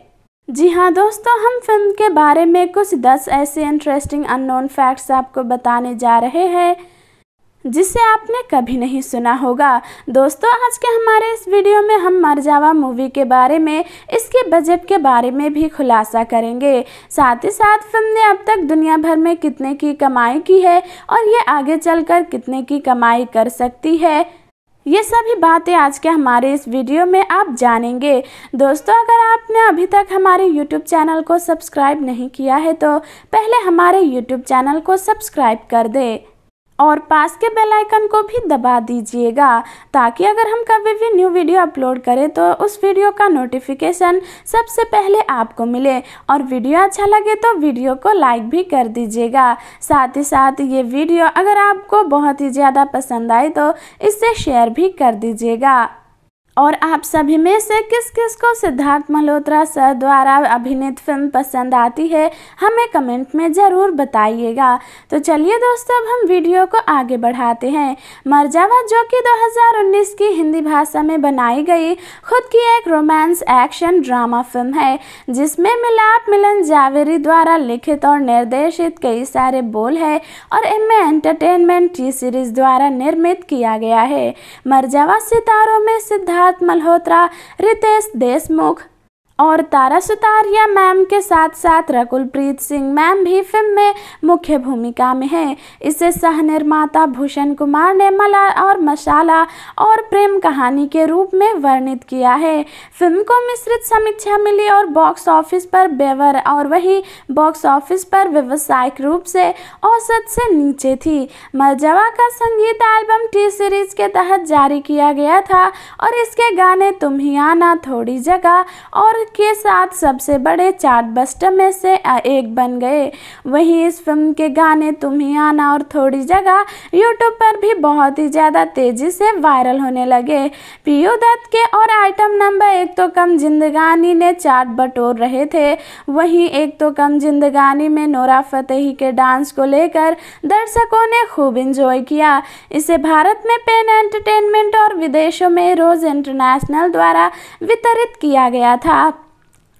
जी हाँ दोस्तों हम फिल्म के बारे में कुछ दस ऐसे इंटरेस्टिंग अननोन फैक्ट्स आपको बताने जा रहे हैं जिसे आपने कभी नहीं सुना होगा दोस्तों आज के हमारे इस वीडियो में हम मरजावा मूवी के बारे में इसके बजट के बारे में भी खुलासा करेंगे साथ ही साथ फिल्म ने अब तक दुनिया भर में कितने की कमाई की है और ये आगे चलकर कितने की कमाई कर सकती है ये सभी बातें आज के हमारे इस वीडियो में आप जानेंगे दोस्तों अगर आपने अभी तक हमारे YouTube चैनल को सब्सक्राइब नहीं किया है तो पहले हमारे YouTube चैनल को सब्सक्राइब कर दें और पास के बेल आइकन को भी दबा दीजिएगा ताकि अगर हम कभी भी न्यू वीडियो अपलोड करें तो उस वीडियो का नोटिफिकेशन सबसे पहले आपको मिले और वीडियो अच्छा लगे तो वीडियो को लाइक भी कर दीजिएगा साथ ही साथ ये वीडियो अगर आपको बहुत ही ज़्यादा पसंद आए तो इससे शेयर भी कर दीजिएगा और आप सभी में से किस किस को सिद्धार्थ मल्होत्रा सर द्वारा अभिनीत फिल्म पसंद आती है हमें कमेंट में ज़रूर बताइएगा तो चलिए दोस्तों अब हम वीडियो को आगे बढ़ाते हैं मर्जावा जो कि 2019 की हिंदी भाषा में बनाई गई खुद की एक रोमांस एक्शन ड्रामा फिल्म है जिसमें मिलाप मिलन जावेरी द्वारा लिखित और निर्देशित कई सारे बोल है और इनमें एंटरटेनमेंट टी सीरीज द्वारा निर्मित किया गया है मर्जावा सितारों में सिद्धार्थ सिद्धार्थ मल्होत्रा रितेश देशमुख और तारा सुतारिया मैम के साथ साथ रकुलप्रीत सिंह मैम भी फिल्म में मुख्य भूमिका में हैं इसे सह निर्माता भूषण कुमार ने मला और मशाला और प्रेम कहानी के रूप में वर्णित किया है फिल्म को मिश्रित समीक्षा मिली और बॉक्स ऑफिस पर बेवर और वही बॉक्स ऑफिस पर व्यवसायिक रूप से औसत से नीचे थी मलजवा का संगीत एल्बम टी सीरीज के तहत जारी किया गया था और इसके गाने तुम ही आना थोड़ी जगह और के साथ सबसे बड़े चार्ट बस्टर में से एक बन गए वहीं इस फिल्म के गाने तुम ही आना और थोड़ी जगह यूट्यूब पर भी बहुत ही ज़्यादा तेज़ी से वायरल होने लगे पीयू दत्त के और आइटम नंबर एक तो कम जिंदगानी ने चार्ट बटोर रहे थे वहीं एक तो कम जिंदगानी में नोरा फतेही के डांस को लेकर दर्शकों ने खूब इंजॉय किया इसे भारत में पेन एंटरटेनमेंट और विदेशों में रोज इंटरनेशनल द्वारा वितरित किया गया था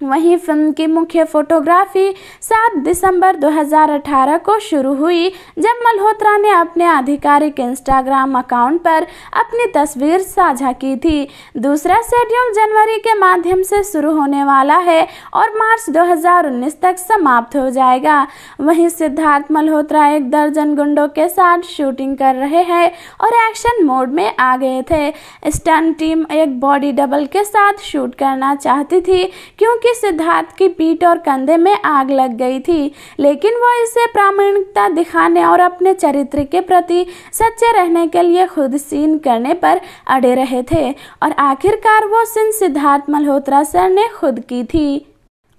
वहीं फिल्म की मुख्य फोटोग्राफी 7 दिसंबर 2018 को शुरू हुई जब मल्होत्रा ने अपने आधिकारिक इंस्टाग्राम अकाउंट पर अपनी तस्वीर साझा की थी दूसरा शेड्यूल जनवरी के माध्यम से शुरू होने वाला है और मार्च 2019 तक समाप्त हो जाएगा वहीं सिद्धार्थ मल्होत्रा एक दर्जन गुंडों के साथ शूटिंग कर रहे हैं और एक्शन मोड में आ गए थे स्टन टीम एक बॉडी डबल के साथ शूट करना चाहती थी क्योंकि कि सिद्धार्थ की पीठ और कंधे में आग लग गई थी लेकिन वह इसे प्रामाणिकता दिखाने और अपने चरित्र के प्रति सच्चे रहने के लिए खुद सीन करने पर अड़े रहे थे और आखिरकार वो सीन सिद्धार्थ मल्होत्रा सर ने खुद की थी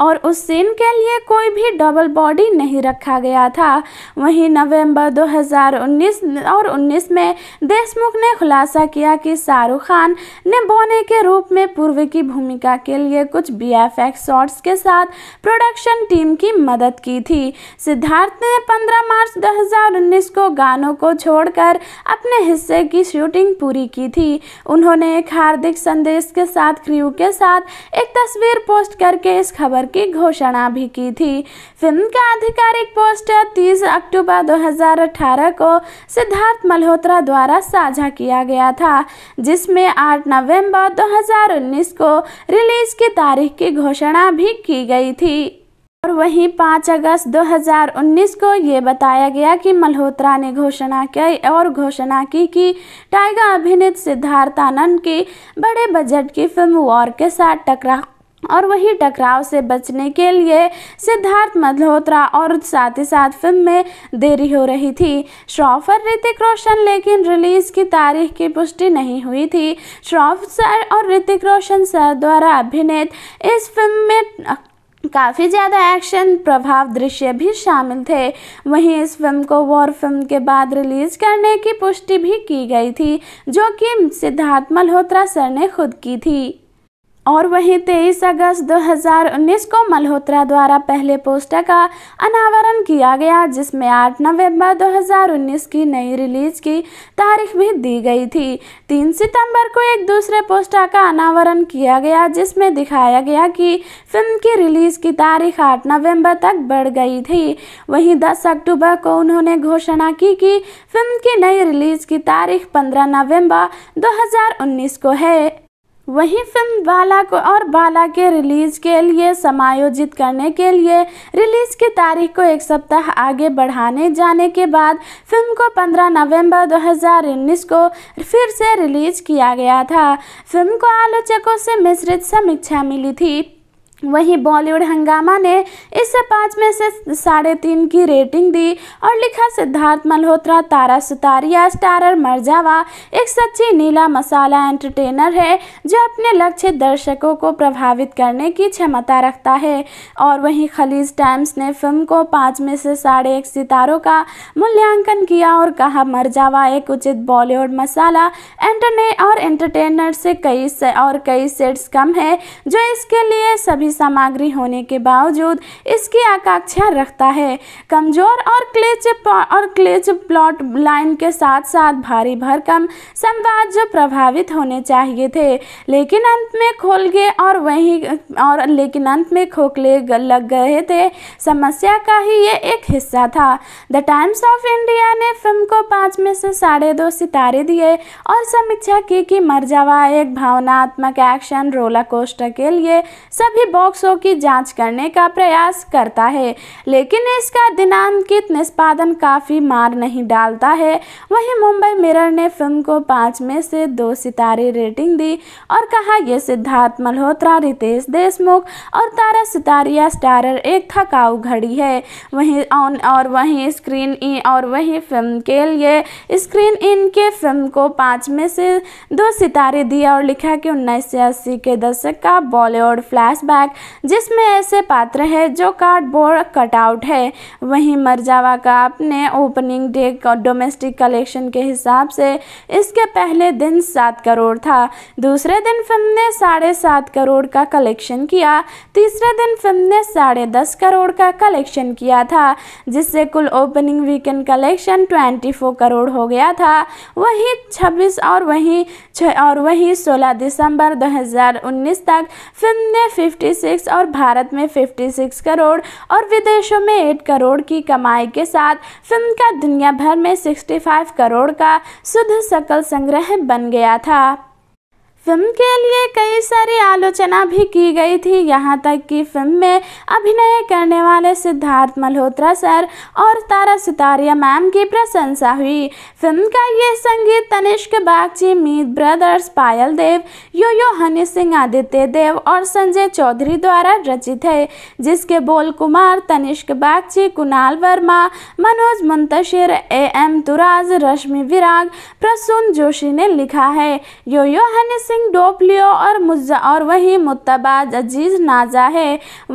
और उस सीन के लिए कोई भी डबल बॉडी नहीं रखा गया था वहीं नवंबर 2019 और 19 में देशमुख ने खुलासा किया कि शाहरुख खान ने बोने के रूप में पूर्व की भूमिका के लिए कुछ बी एफ शॉट्स के साथ प्रोडक्शन टीम की मदद की थी सिद्धार्थ ने 15 मार्च 2019 को गानों को छोड़कर अपने हिस्से की शूटिंग पूरी की थी उन्होंने एक हार्दिक संदेश के साथ क्रू के साथ एक तस्वीर पोस्ट करके इस खबर की घोषणा भी की थी फिल्म का आधिकारिक पोस्टर 30 अक्टूबर 2018 को सिद्धार्थ मल्होत्रा द्वारा साझा किया गया था जिसमें 8 नवंबर 2019 को रिलीज की तारीख की घोषणा भी की गई थी और वहीं 5 अगस्त 2019 को ये बताया गया कि मल्होत्रा ने घोषणा की और घोषणा की कि टाइगर अभिनीत आनंद की बड़े बजट की फिल्म वॉर के साथ टकरा और वहीं टकराव से बचने के लिए सिद्धार्थ मल्होत्रा और साथ ही साथ फिल्म में देरी हो रही थी श्रॉफर और ऋतिक रोशन लेकिन रिलीज की तारीख की पुष्टि नहीं हुई थी श्रॉफ सर और ऋतिक रोशन सर द्वारा अभिनेत इस फिल्म में काफ़ी ज़्यादा एक्शन प्रभाव दृश्य भी शामिल थे वहीं इस फिल्म को वॉर फिल्म के बाद रिलीज करने की पुष्टि भी की गई थी जो कि सिद्धार्थ मल्होत्रा सर ने खुद की थी और वहीं 23 अगस्त 2019 को मल्होत्रा द्वारा पहले पोस्टर का अनावरण किया गया जिसमें 8 नवंबर 2019 की नई रिलीज की तारीख भी दी गई थी 3 सितंबर को एक दूसरे पोस्टर का अनावरण किया गया जिसमें दिखाया गया कि फिल्म की रिलीज की तारीख 8 नवंबर तक बढ़ गई थी वहीं 10 अक्टूबर को उन्होंने घोषणा की कि फिल्म की नई रिलीज की तारीख पंद्रह नवम्बर दो को है वहीं फिल्म बाला को और बाला के रिलीज के लिए समायोजित करने के लिए रिलीज की तारीख को एक सप्ताह आगे बढ़ाने जाने के बाद फिल्म को 15 नवंबर 2019 को फिर से रिलीज किया गया था फिल्म को आलोचकों से मिश्रित समीक्षा मिली थी वहीं बॉलीवुड हंगामा ने इसे पाँच में से साढ़े तीन की रेटिंग दी और लिखा सिद्धार्थ मल्होत्रा तारा सुतारिया स्टारर मरजावा एक सच्ची नीला मसाला एंटरटेनर है जो अपने लक्ष्य दर्शकों को प्रभावित करने की क्षमता रखता है और वहीं खलीज टाइम्स ने फिल्म को पाँच में से साढ़े एक सितारों का मूल्यांकन किया और कहा मरजावा एक उचित बॉलीवुड मसाला एंटरने और एंटरटेनर से कई से और कई सेट्स कम है जो इसके लिए सभी भारी सामग्री होने के बावजूद इसकी आकांक्षा रखता है कमजोर और क्लेच और क्लेच प्लॉट लाइन के साथ साथ भारी भरकम संवाद जो प्रभावित होने चाहिए थे लेकिन अंत में खोल गए और वहीं और लेकिन अंत में खोखले लग गए थे समस्या का ही ये एक हिस्सा था द टाइम्स ऑफ इंडिया ने फिल्म को पाँच में से साढ़े दो सितारे दिए और समीक्षा की कि मरजावा एक भावनात्मक एक्शन रोला कोस्टर के लिए सभी बॉक्सों की जांच करने का प्रयास करता है लेकिन इसका दिनांकित निष्पादन काफ़ी मार नहीं डालता है वहीं मुंबई मिरर ने फिल्म को पांच में से दो सितारे रेटिंग दी और कहा यह सिद्धार्थ मल्होत्रा रितेश देशमुख और तारा सितारिया स्टारर एक थकाऊ घड़ी है वहीं ऑन और वहीं स्क्रीन इन और वहीं फिल्म के लिए स्क्रीन इन के फिल्म को पांच में से दो सितारे दिए और लिखा कि उन्नीस के दशक का बॉलीवुड फ्लैशबैक कार्ड जिसमें ऐसे पात्र हैं जो कार्डबोर्ड कटआउट है वहीं मरजावा का अपने ओपनिंग डे डोमेस्टिक कलेक्शन के हिसाब से इसके पहले दिन सात करोड़ था दूसरे दिन फिल्म ने साढ़े सात करोड़ का कलेक्शन किया तीसरे दिन फिल्म ने साढ़े दस करोड़ का कलेक्शन किया था जिससे कुल opening weekend collection twenty four crore हो गया था वहीं छब्बीस और वहीं और वहीं सोलह दिसंबर 2019 तक फिल्म ने फिफ्टी 56 और भारत में 56 करोड़ और विदेशों में 8 करोड़ की कमाई के साथ फिल्म का दुनिया भर में 65 करोड़ का शुद्ध सकल संग्रह बन गया था फिल्म के लिए कई सारी आलोचना भी की गई थी यहाँ तक कि फिल्म में अभिनय करने वाले सिद्धार्थ मल्होत्रा सर और तारा सितारिया मैम की प्रशंसा हुई फिल्म का ये संगीत Tanishk Bagchi Meet brothers Payal Dev Yo Yo Honey Singh Aditya Dev और संजय चौधरी द्वारा रचित है जिसके बोल कुमार तनिष्क बागची कुणाल वर्मा मनोज मुंतशिर ए एम तुराज रश्मि विराग प्रसून जोशी ने लिखा है यो यो हनी सिंह सिंह डोपलियो और मुज्जा और वही मुतबाज अजीज नाजा है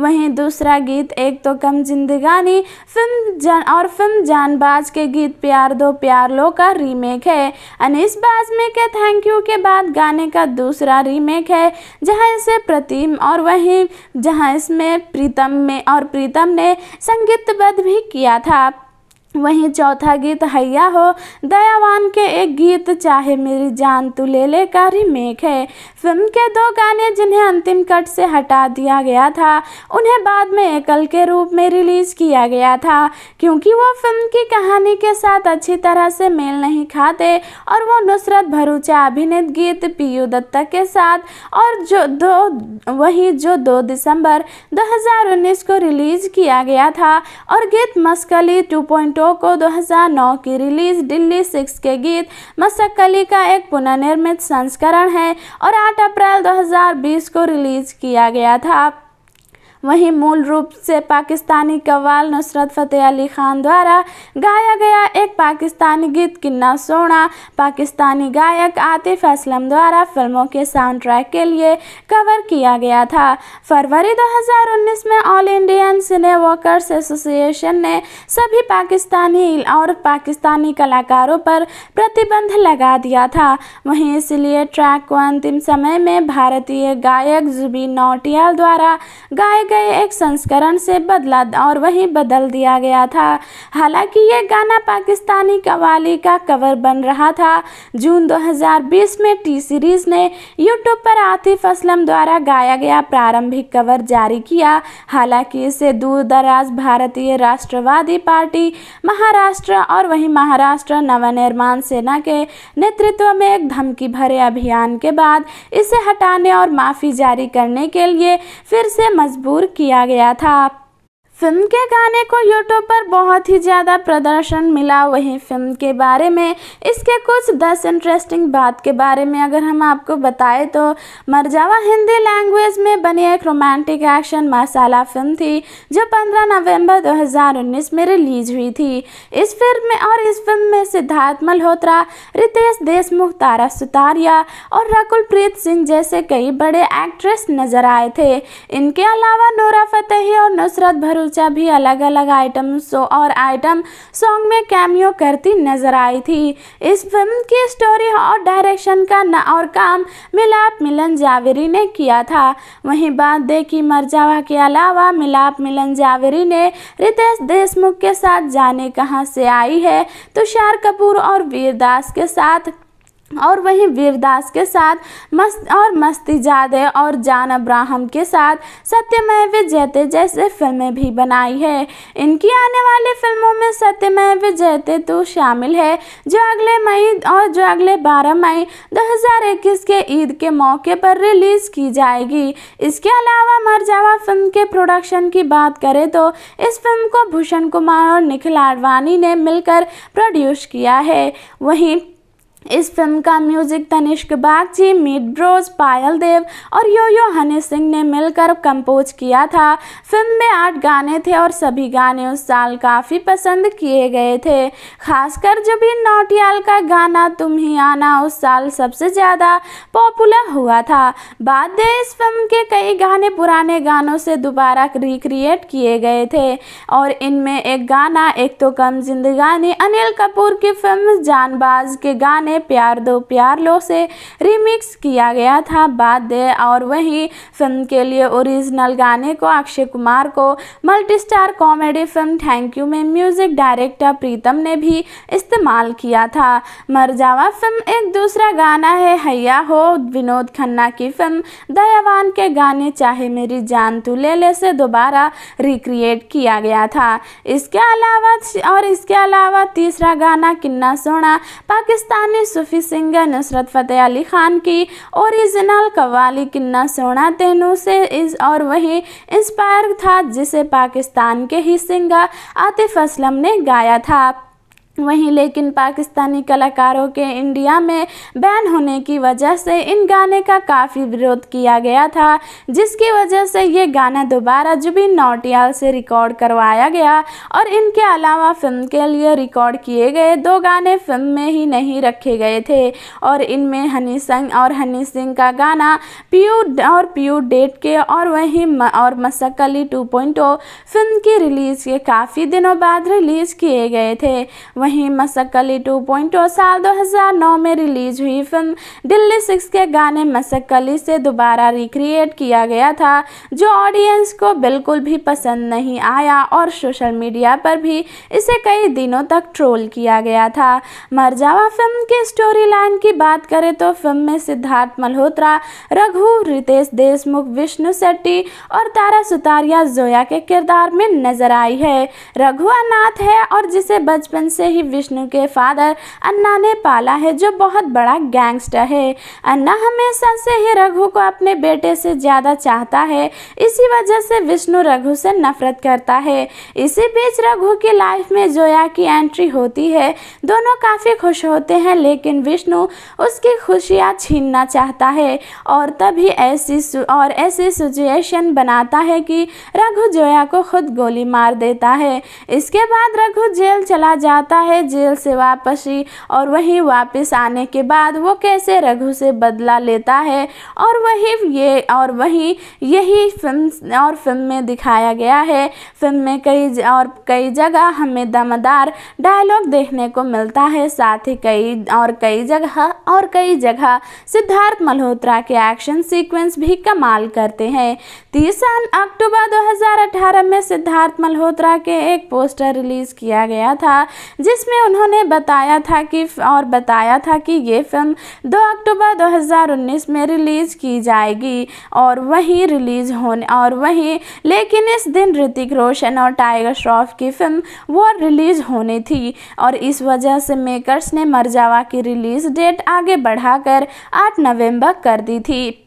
वहीं दूसरा गीत एक तो कम जिंदगानी फिल्म जान और फिल्म जानबाज के गीत प्यार दो प्यार लो का रीमेक है अनिस बाज में के थैंक यू के बाद गाने का दूसरा रीमेक है जहां इसे प्रतीम और वहीं जहां इसमें प्रीतम में और प्रीतम ने संगीतबद्ध भी किया था वहीं चौथा गीत हैया हो दयावान के एक गीत चाहे मेरी जान तू ले ले का रीमेक है फिल्म के दो गाने जिन्हें अंतिम कट से हटा दिया गया था उन्हें बाद में एकल के रूप में रिलीज किया गया था क्योंकि वो फिल्म की कहानी के साथ अच्छी तरह से मेल नहीं खाते और वो नुसरत भरूचा अभिनीत गीत पीयू दत्ता के साथ और जो दो वही जो दो दिसंबर दो को रिलीज किया गया था और गीत मस्कली टू दो को 2009 की रिलीज दिल्ली सिक्स के गीत मसक का एक पुनर्निर्मित संस्करण है और 8 अप्रैल 2020 को रिलीज किया गया था वहीं मूल रूप से पाकिस्तानी कवाल नुसरत फ़तेह अली खान द्वारा गाया गया एक पाकिस्तानी गीत किन्ना सोना पाकिस्तानी गायक आतिफ असलम द्वारा फिल्मों के साउंड ट्रैक के लिए कवर किया गया था फरवरी 2019 में All Indian Cine Workers Association ने सभी पाकिस्तानी और पाकिस्तानी कलाकारों पर प्रतिबंध लगा दिया था वहीं इसलिए ट्रैक को अंतिम समय में भारतीय गायक जुबीन नौटियाल द्वारा गाए गए गए एक संस्करण से बदला और वहीं बदल दिया गया था हालांकि ये गाना पाकिस्तानी कवाली का कवर बन रहा था जून 2020 में टी सीरीज़ ने यूट्यूब पर आतिफ असलम द्वारा गाया गया प्रारंभिक कवर जारी किया हालांकि इसे दूर दराज भारतीय राष्ट्रवादी पार्टी महाराष्ट्र और वहीं महाराष्ट्र नवनिर्माण सेना के नेतृत्व में एक धमकी भरे अभियान के बाद इसे हटाने और माफ़ी जारी करने के लिए फिर से मजबूर किया गया था फिल्म के गाने को यूट्यूब पर बहुत ही ज़्यादा प्रदर्शन मिला वहीं फिल्म के बारे में इसके कुछ दस इंटरेस्टिंग बात के बारे में अगर हम आपको बताएं तो मरजावा हिंदी लैंग्वेज में बनी एक रोमांटिक एक्शन मसाला फिल्म थी जो 15 नवंबर 2019 में रिलीज हुई थी इस फिल्म में और इस फिल्म में सिद्धार्थ मल्होत्रा रितेश देशमुख तारा सुतारिया और रकुल प्रीत सिंह जैसे कई बड़े एक्ट्रेस नजर आए थे इनके अलावा नोरा फतेही और नुसरत भरू सुचा भी अलग अलग आइटम सो और आइटम सॉन्ग में कैमियो करती नजर आई थी इस फिल्म की स्टोरी और डायरेक्शन का न और काम मिलाप मिलन जावेरी ने किया था वहीं बात दे की मरजावा के अलावा मिलाप मिलन जावेरी ने रितेश देशमुख के साथ जाने कहाँ से आई है तुषार तो कपूर और वीरदास के साथ और वहीं वीरदास के साथ मस्त और मस्ती जादे और जान अब्राहम के साथ सत्यमय विजयते जैसे फिल्में भी बनाई है इनकी आने वाली फिल्मों में सत्यमय विजयते तो शामिल है जो अगले मई और जो अगले 12 मई 2021 के ईद के मौके पर रिलीज़ की जाएगी इसके अलावा मरजावा फिल्म के प्रोडक्शन की बात करें तो इस फिल्म को भूषण कुमार और निखिल आडवाणी ने मिलकर प्रोड्यूस किया है वहीं इस फिल्म का म्यूजिक तनिष्क बागची ब्रोज पायल देव और यो यो हनी सिंह ने मिलकर कंपोज किया था फिल्म में आठ गाने थे और सभी गाने उस साल काफ़ी पसंद किए गए थे खासकर जब भी नोटियाल का गाना तुम ही आना उस साल सबसे ज़्यादा पॉपुलर हुआ था बाद में इस फिल्म के कई गाने पुराने गानों से दोबारा रिक्रिएट किए गए थे और इनमें एक गाना एक तो कम जिंदगानी अनिल कपूर की फिल्म जानबाज के गाने ने प्यार दो प्यार लो से रिमिक्स किया गया था बाद दे और वहीं फिल्म के लिए ओरिजिनल गाने को अक्षय कुमार को multi star comedy film thank you में म्यूजिक डायरेक्टर प्रीतम ने भी इस्तेमाल किया था मरजावा फिल्म एक दूसरा गाना है हैया हो विनोद खन्ना की फिल्म दयावान के गाने चाहे मेरी जान तू ले ले से दोबारा रिक्रिएट किया गया था इसके अलावा और इसके अलावा तीसरा गाना किन्ना सोना पाकिस्तानी सूफी सिंगर नुसरत फ़तेह अली ख़ान की ओरिजिनल कवाली किन्ना सोना तेनू से इस और वही इंस्पायर था जिसे पाकिस्तान के ही सिंगर आतिफ असलम ने गाया था वहीं लेकिन पाकिस्तानी कलाकारों के इंडिया में बैन होने की वजह से इन गाने का काफ़ी विरोध किया गया था जिसकी वजह से ये गाना दोबारा जुबिन नौटियाल से रिकॉर्ड करवाया गया और इनके अलावा फिल्म के लिए रिकॉर्ड किए गए दो गाने फिल्म में ही नहीं रखे गए थे और इनमें हनी सिंह और हनी सिंह का गाना पीयू और पीयू डेट के और वहीं म, और मसक अली टू फिल्म की रिलीज़ के काफ़ी दिनों बाद रिलीज़ किए गए थे वहीं मसक्कली 2.0 साल 2009 में रिलीज हुई फिल्म दिल्ली सिक्स के गाने मसक्कली से दोबारा रिक्रिएट किया गया था जो ऑडियंस को बिल्कुल भी पसंद नहीं आया और सोशल मीडिया पर भी इसे कई दिनों तक ट्रोल किया गया था मरजावा फिल्म की स्टोरी लाइन की बात करें तो फिल्म में सिद्धार्थ मल्होत्रा रघु रितेश देशमुख विष्णु शेट्टी और तारा सुतारिया जोया के किरदार में नजर आई है रघुआ नाथ है और जिसे बचपन से ही विष्णु के फादर अन्ना ने पाला है जो बहुत बड़ा गैंगस्टर है अन्ना हमेशा से ही रघु को अपने बेटे से ज़्यादा चाहता है इसी वजह से विष्णु रघु से नफरत करता है इसी बीच रघु की लाइफ में जोया की एंट्री होती है दोनों काफ़ी खुश होते हैं लेकिन विष्णु उसकी खुशियाँ छीनना चाहता है और तभी ऐसी और ऐसी सिचुएशन बनाता है कि रघु जोया को खुद गोली मार देता है इसके बाद रघु जेल चला जाता है जेल से वापसी और वहीं वापस आने के बाद वो कैसे रघु से बदला लेता है और वहीं ये और वहीं यही फिल्म और फिल्म में दिखाया गया है फिल्म में कई और कई जगह हमें दमदार डायलॉग देखने को मिलता है साथ ही कई और कई जगह और कई जगह सिद्धार्थ मल्होत्रा के एक्शन सीक्वेंस भी कमाल करते हैं तीस अक्टूबर 2018 में सिद्धार्थ मल्होत्रा के एक पोस्टर रिलीज किया गया था जिस जिसमें उन्होंने बताया था कि और बताया था कि ये फिल्म 2 अक्टूबर 2019 में रिलीज़ की जाएगी और वहीं रिलीज़ होने और वहीं लेकिन इस दिन ऋतिक रोशन और टाइगर श्रॉफ की फिल्म वो रिलीज़ होनी थी और इस वजह से मेकर्स ने मरजावा की रिलीज़ डेट आगे बढ़ाकर 8 नवंबर कर दी थी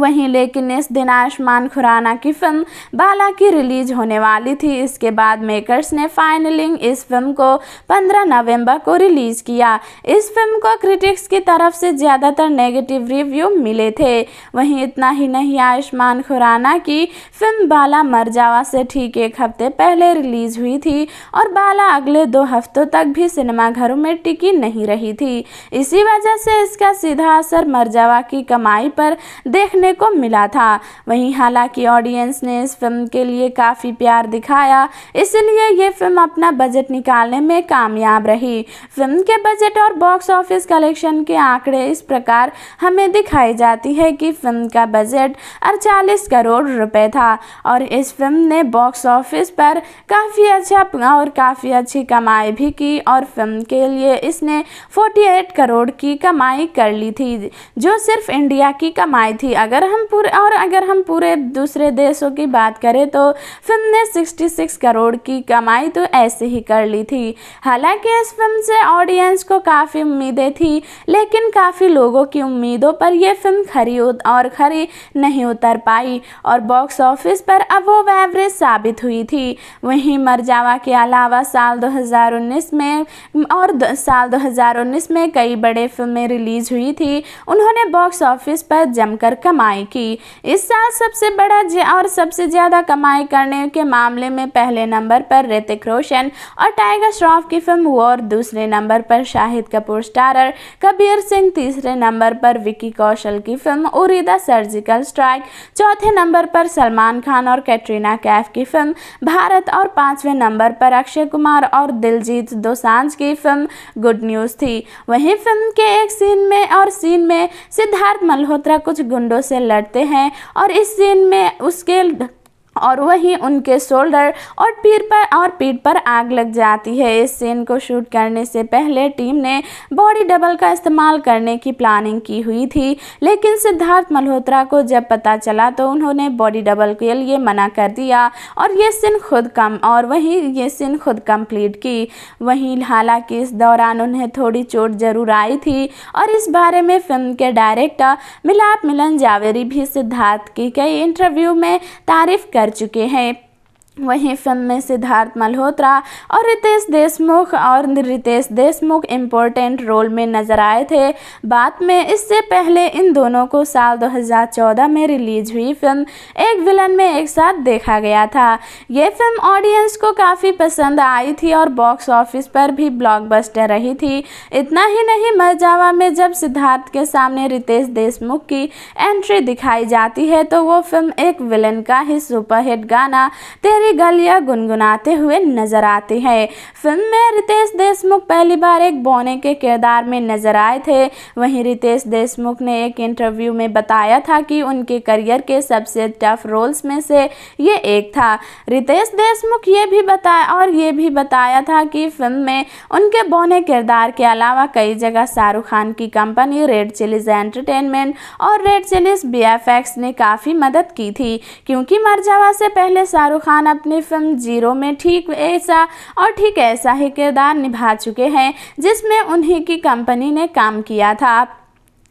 वहीं लेकिन इस दिन आयुष्मान खुराना की फिल्म बाला की रिलीज होने वाली थी इसके बाद मेकर्स ने फाइनलिंग इस फिल्म को 15 नवंबर को रिलीज किया इस फिल्म को क्रिटिक्स की तरफ से ज़्यादातर नेगेटिव रिव्यू मिले थे वहीं इतना ही नहीं आयुष्मान खुराना की फिल्म बाला मरजावा से ठीक एक हफ्ते पहले रिलीज हुई थी और बाला अगले दो हफ्तों तक भी सिनेमाघरों में टिकी नहीं रही थी इसी वजह से इसका सीधा असर मरजावा की कमाई पर देखने देखने को मिला था वहीं हालांकि ऑडियंस ने इस फिल्म के लिए काफ़ी प्यार दिखाया इसलिए ये फिल्म अपना बजट निकालने में कामयाब रही फिल्म के बजट और बॉक्स ऑफिस कलेक्शन के आंकड़े इस प्रकार हमें दिखाई जाती है कि फिल्म का बजट अड़चालीस करोड़ रुपए था और इस फिल्म ने बॉक्स ऑफिस पर काफ़ी अच्छा और काफ़ी अच्छी कमाई भी की और फिल्म के लिए इसने 48 करोड़ की कमाई कर ली थी जो सिर्फ इंडिया की कमाई थी अगर अगर हम पूरे और अगर हम पूरे दूसरे देशों की बात करें तो फिल्म ने 66 करोड़ की कमाई तो ऐसे ही कर ली थी हालांकि इस फिल्म से ऑडियंस को काफ़ी उम्मीदें थी लेकिन काफ़ी लोगों की उम्मीदों पर यह फिल्म खरी और खरी नहीं उतर पाई और बॉक्स ऑफिस पर अब वो एवरेज साबित हुई थी वहीं मरजावा के अलावा साल 2019 में और साल 2019 में कई बड़े फिल्में रिलीज हुई थी उन्होंने बॉक्स ऑफिस पर जमकर कमा कमाई की इस साल सबसे बड़ा और सबसे ज़्यादा कमाई करने के मामले में पहले नंबर पर ऋतिक रोशन और टाइगर श्रॉफ की फिल्म वॉर दूसरे नंबर पर शाहिद कपूर स्टारर कबीर सिंह तीसरे नंबर पर विकी कौशल की फिल्म उरीदा सर्जिकल स्ट्राइक चौथे नंबर पर सलमान खान और कैटरीना कैफ की फिल्म भारत और पांचवें नंबर पर अक्षय कुमार और दिलजीत दोसांझ की फिल्म गुड न्यूज़ थी वहीं फिल्म के एक सीन में और सीन में सिद्धार्थ मल्होत्रा कुछ गुंडों से लड़ते हैं और इस दिन में उसके और वहीं उनके शोल्डर और पीठ पर और पीठ पर आग लग जाती है इस सीन को शूट करने से पहले टीम ने बॉडी डबल का इस्तेमाल करने की प्लानिंग की हुई थी लेकिन सिद्धार्थ मल्होत्रा को जब पता चला तो उन्होंने बॉडी डबल के लिए मना कर दिया और ये सीन खुद कम और वहीं ये सीन खुद कंप्लीट की वहीं हालांकि इस दौरान उन्हें थोड़ी चोट जरूर आई थी और इस बारे में फिल्म के डायरेक्टर मिलाप मिलन जावेरी भी सिद्धार्थ की कई इंटरव्यू में तारीफ कर कर चुके हैं वहीं फिल्म में सिद्धार्थ मल्होत्रा और रितेश देशमुख और रितेश देशमुख इम्पोर्टेंट रोल में नज़र आए थे बाद में इससे पहले इन दोनों को साल 2014 में रिलीज हुई फिल्म एक विलन में एक साथ देखा गया था ये फिल्म ऑडियंस को काफ़ी पसंद आई थी और बॉक्स ऑफिस पर भी ब्लॉकबस्टर रही थी इतना ही नहीं मरजावा में जब सिद्धार्थ के सामने रितेश देशमुख की एंट्री दिखाई जाती है तो वो फिल्म एक विलन का ही सुपरहिट गाना सारी गालियाँ गुनगुनाते हुए नजर आते हैं फिल्म में रितेश देशमुख पहली बार एक बोने के किरदार में नजर आए थे वहीं रितेश देशमुख ने एक इंटरव्यू में बताया था कि उनके करियर के सबसे टफ रोल्स में से ये एक था रितेश देशमुख ये भी बताया और ये भी बताया था कि फिल्म में उनके बोने किरदार के अलावा कई जगह शाहरुख खान की कंपनी रेड चिलीज एंटरटेनमेंट और रेड चिलीज बी ने काफ़ी मदद की थी क्योंकि मरजावा से पहले शाहरुख खान अपनी फिल्म जीरो में ठीक ऐसा और ठीक ऐसा ही किरदार निभा चुके हैं जिसमें उन्हीं की कंपनी ने काम किया था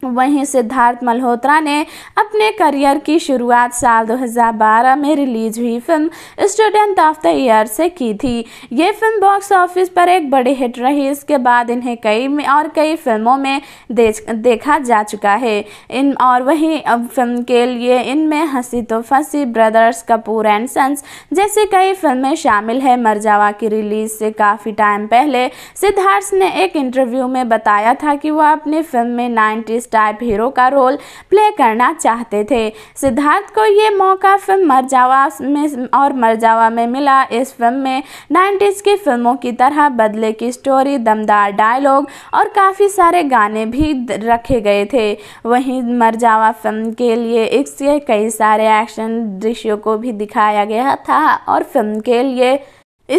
वहीं सिद्धार्थ मल्होत्रा ने अपने करियर की शुरुआत साल 2012 में रिलीज हुई film Student of the Year से की थी ये फिल्म बॉक्स ऑफिस पर एक बड़ी हिट रही इसके बाद इन्हें कई और कई फिल्मों में देखा जा चुका है इन और वहीं अब फिल्म के लिए इनमें हंसी तो फंसी ब्रदर्स कपूर एंड सन्स जैसी कई फिल्में शामिल है मरजावा की रिलीज से काफ़ी टाइम पहले सिद्धार्थ ने एक इंटरव्यू में बताया था कि वह अपनी फिल्म में नाइन्टीज़ स्टार हीरो का रोल प्ले करना चाहते थे सिद्धार्थ को ये मौका फिल्म मरजावा में और मरजावा में मिला इस फिल्म में नाइन्टीज़ की फिल्मों की तरह बदले की स्टोरी दमदार डायलॉग और काफ़ी सारे गाने भी रखे गए थे वहीं मरजावा फिल्म के लिए इसके कई सारे एक्शन दृश्यों को भी दिखाया गया था और फिल्म के लिए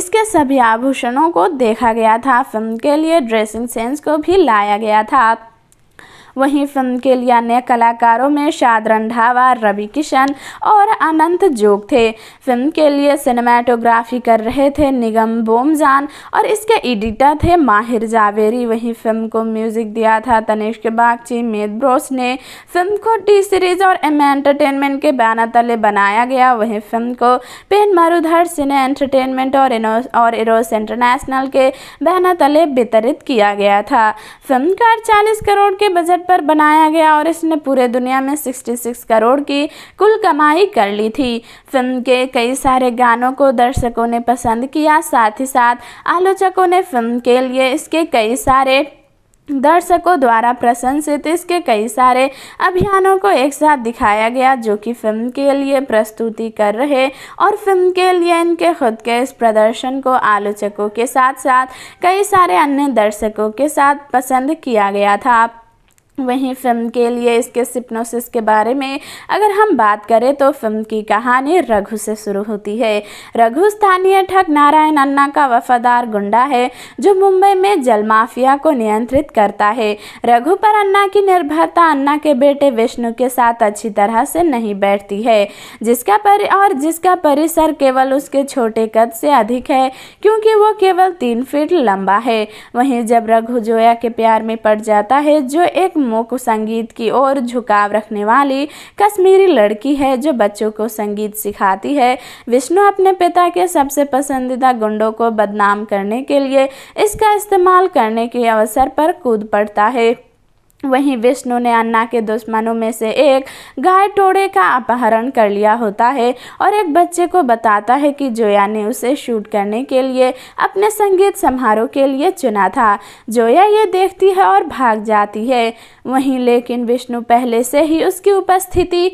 इसके सभी आभूषणों को देखा गया था फिल्म के लिए ड्रेसिंग सेंस को भी लाया गया था वहीं फिल्म के लिए अन्य कलाकारों में शाद रंधावा रवि किशन और अनंत जोग थे फिल्म के लिए सिनेमाटोग्राफी कर रहे थे निगम बोमजान और इसके एडिटर थे माहिर जावेरी वहीं फिल्म को म्यूजिक दिया था तनिष्क बागची मेद ब्रोस ने फिल्म को टी सीरीज और एम एंटरटेनमेंट के बैनर तले बनाया गया वहीं फिल्म को पेन मरुधर सिने एंटरटेनमेंट और और इरोस इंटरनेशनल के बैनर तले वितरित किया गया था फिल्म का अड़चालीस करोड़ के बजट बजट पर बनाया गया और इसने पूरे दुनिया में 66 करोड़ की कुल कमाई कर ली थी फिल्म के कई सारे गानों को दर्शकों ने पसंद किया साथ ही साथ आलोचकों ने फिल्म के लिए इसके कई सारे दर्शकों द्वारा प्रशंसित इसके कई सारे अभियानों को एक साथ दिखाया गया जो कि फिल्म के लिए प्रस्तुति कर रहे और फिल्म के लिए इनके खुद के इस प्रदर्शन को आलोचकों के साथ साथ कई सारे अन्य दर्शकों के साथ पसंद किया गया था वहीं फिल्म के लिए इसके सिप्नोसिस के बारे में अगर हम बात करें तो फिल्म की कहानी रघु से शुरू होती है रघु स्थानीय ठग नारायण अन्ना का वफादार गुंडा है जो मुंबई में जल माफिया को नियंत्रित करता है रघु पर अन्ना की निर्भरता अन्ना के बेटे विष्णु के साथ अच्छी तरह से नहीं बैठती है जिसका परि और जिसका परिसर केवल उसके छोटे कद से अधिक है क्योंकि वो केवल तीन फीट लंबा है वहीं जब रघु जोया के प्यार में पड़ जाता है जो एक फिल्मों को संगीत की ओर झुकाव रखने वाली कश्मीरी लड़की है जो बच्चों को संगीत सिखाती है विष्णु अपने पिता के सबसे पसंदीदा गुंडों को बदनाम करने के लिए इसका इस्तेमाल करने के अवसर पर कूद पड़ता है वहीं विष्णु ने अन्ना के दुश्मनों में से एक गाय टोड़े का अपहरण कर लिया होता है और एक बच्चे को बताता है कि जोया ने उसे शूट करने के लिए अपने संगीत समारोह के लिए चुना था जोया ये देखती है और भाग जाती है वहीं लेकिन विष्णु पहले से ही उसकी उपस्थिति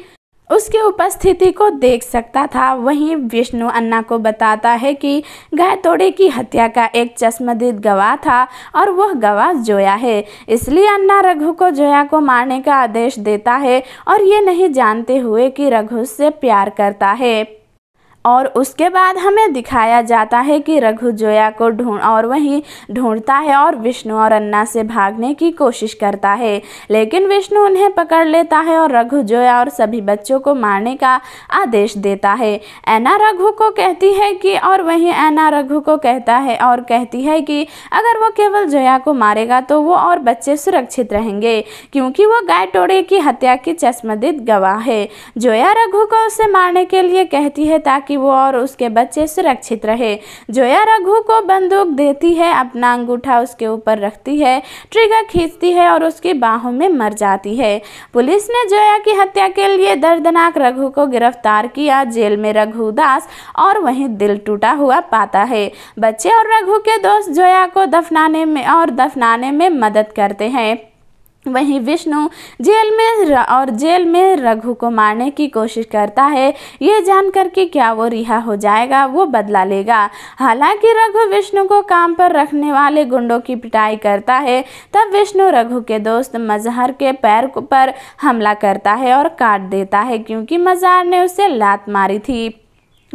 उसकी उपस्थिति को देख सकता था वहीं विष्णु अन्ना को बताता है कि गायतोड़े की हत्या का एक चश्मदीद गवाह था और वह गवाह जोया है इसलिए अन्ना रघु को जोया को मारने का आदेश देता है और ये नहीं जानते हुए कि रघु से प्यार करता है और उसके बाद हमें दिखाया जाता है कि रघु जोया को ढूंढ और वहीं ढूंढता है और विष्णु और अन्ना से भागने की कोशिश करता है लेकिन विष्णु उन्हें पकड़ लेता है और रघु जोया और सभी बच्चों को मारने का आदेश देता है ऐना रघु को कहती है कि और वहीं ऐना रघु को कहता है और कहती है कि अगर वो केवल जोया को मारेगा तो वो और बच्चे सुरक्षित रहेंगे क्योंकि वो गाय टोड़े की हत्या की चश्मदीद गवाह है जोया रघु को उसे मारने के लिए कहती है ताकि ताकि वो और उसके बच्चे सुरक्षित रहे जोया रघु को बंदूक देती है अपना अंगूठा उसके ऊपर रखती है ट्रिगर खींचती है और उसकी बाहों में मर जाती है पुलिस ने जोया की हत्या के लिए दर्दनाक रघु को गिरफ्तार किया जेल में रघु दास और वहीं दिल टूटा हुआ पाता है बच्चे और रघु के दोस्त जोया को दफनाने में और दफनाने में मदद करते हैं वहीं विष्णु जेल में और जेल में रघु को मारने की कोशिश करता है ये जानकर कि क्या वो रिहा हो जाएगा वो बदला लेगा हालांकि रघु विष्णु को काम पर रखने वाले गुंडों की पिटाई करता है तब विष्णु रघु के दोस्त मजहर के पैर पर हमला करता है और काट देता है क्योंकि मजहर ने उसे लात मारी थी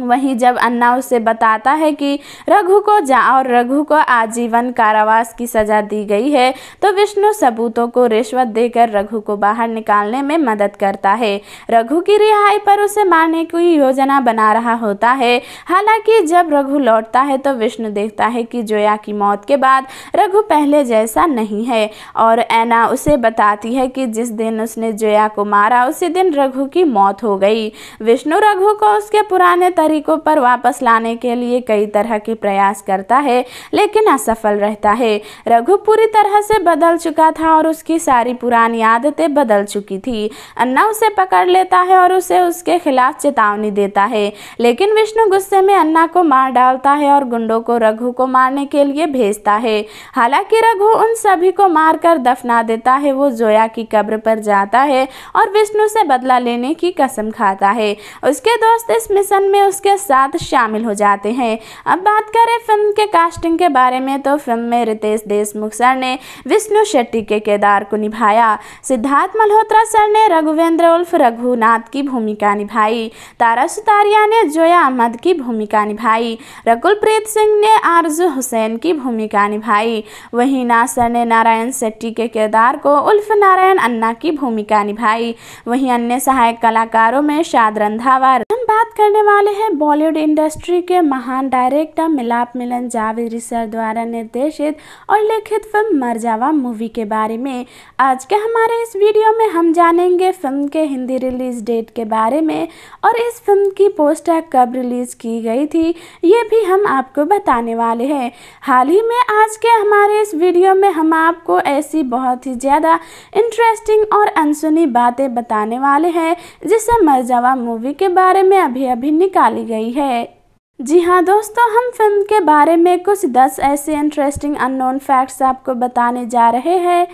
वहीं जब अन्ना उसे बताता है कि रघु को जा और रघु को आजीवन कारावास की सजा दी गई है तो विष्णु सबूतों को रिश्वत देकर रघु को बाहर निकालने में मदद करता है रघु की रिहाई पर उसे मारने की योजना बना रहा होता है हालांकि जब रघु लौटता है तो विष्णु देखता है कि जोया की मौत के बाद रघु पहले जैसा नहीं है और ऐना उसे बताती है कि जिस दिन उसने जोया को मारा उसी दिन रघु की मौत हो गई विष्णु रघु को उसके पुराने तरीकों पर वापस लाने के लिए कई तरह के प्रयास करता है लेकिन असफल रहता है रघु पूरी तरह से बदल चुका था और उसकी सारी पुरानी आदतें बदल चुकी थी अन्ना उसे पकड़ लेता है और उसे उसके खिलाफ चेतावनी देता है लेकिन विष्णु गुस्से में अन्ना को मार डालता है और गुंडों को रघु को मारने के लिए भेजता है हालांकि रघु उन सभी को मारकर दफना देता है वो जोया की कब्र पर जाता है और विष्णु से बदला लेने की कसम खाता है उसके दोस्त इस मिशन में उस उसके साथ शामिल हो जाते हैं अब बात करें फिल्म के कास्टिंग के बारे में तो फिल्म में रितेश देशमुख सर ने विष्णु शेट्टी के केदार को निभाया सिद्धार्थ मल्होत्रा सर ने रघुवेंद्र उल्फ रघुनाथ की भूमिका निभाई तारा सुतारिया ने जोया अहमद की भूमिका निभाई रकुलप्रीत सिंह ने आरजू हुसैन की भूमिका निभाई वहीं नासर ने नारायण शेट्टी के केदार को उल्फ नारायण अन्ना की भूमिका निभाई वहीं अन्य सहायक कलाकारों में शाद रंधावा हम बात करने वाले हैं में बॉलीवुड इंडस्ट्री के महान डायरेक्टर मिलाप मिलन जावेद सर द्वारा निर्देशित और लिखित फिल्म मरजावा मूवी के बारे में आज के हमारे इस वीडियो में हम जानेंगे फिल्म के हिंदी रिलीज डेट के बारे में और इस फिल्म की पोस्टर कब रिलीज की गई थी ये भी हम आपको बताने वाले हैं हाल ही में आज के हमारे इस वीडियो में हम आपको ऐसी बहुत ही ज़्यादा इंटरेस्टिंग और अनसुनी बातें बताने वाले हैं जिसे मरजावा मूवी के बारे में अभी अभी निकाल डाली गई है जी हाँ दोस्तों हम फिल्म के बारे में कुछ दस ऐसे इंटरेस्टिंग अननोन फैक्ट्स आपको बताने जा रहे हैं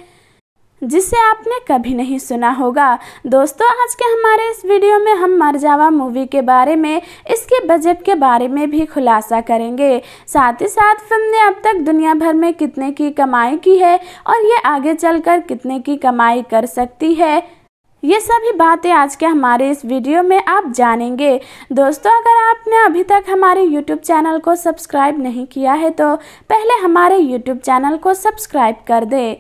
जिसे आपने कभी नहीं सुना होगा दोस्तों आज के हमारे इस वीडियो में हम मरजावा मूवी के बारे में इसके बजट के बारे में भी खुलासा करेंगे साथ ही साथ फिल्म ने अब तक दुनिया भर में कितने की कमाई की है और ये आगे चलकर कितने की कमाई कर सकती है ये सभी बातें आज के हमारे इस वीडियो में आप जानेंगे दोस्तों अगर आपने अभी तक हमारे यूट्यूब चैनल को सब्सक्राइब नहीं किया है तो पहले हमारे यूट्यूब चैनल को सब्सक्राइब कर दें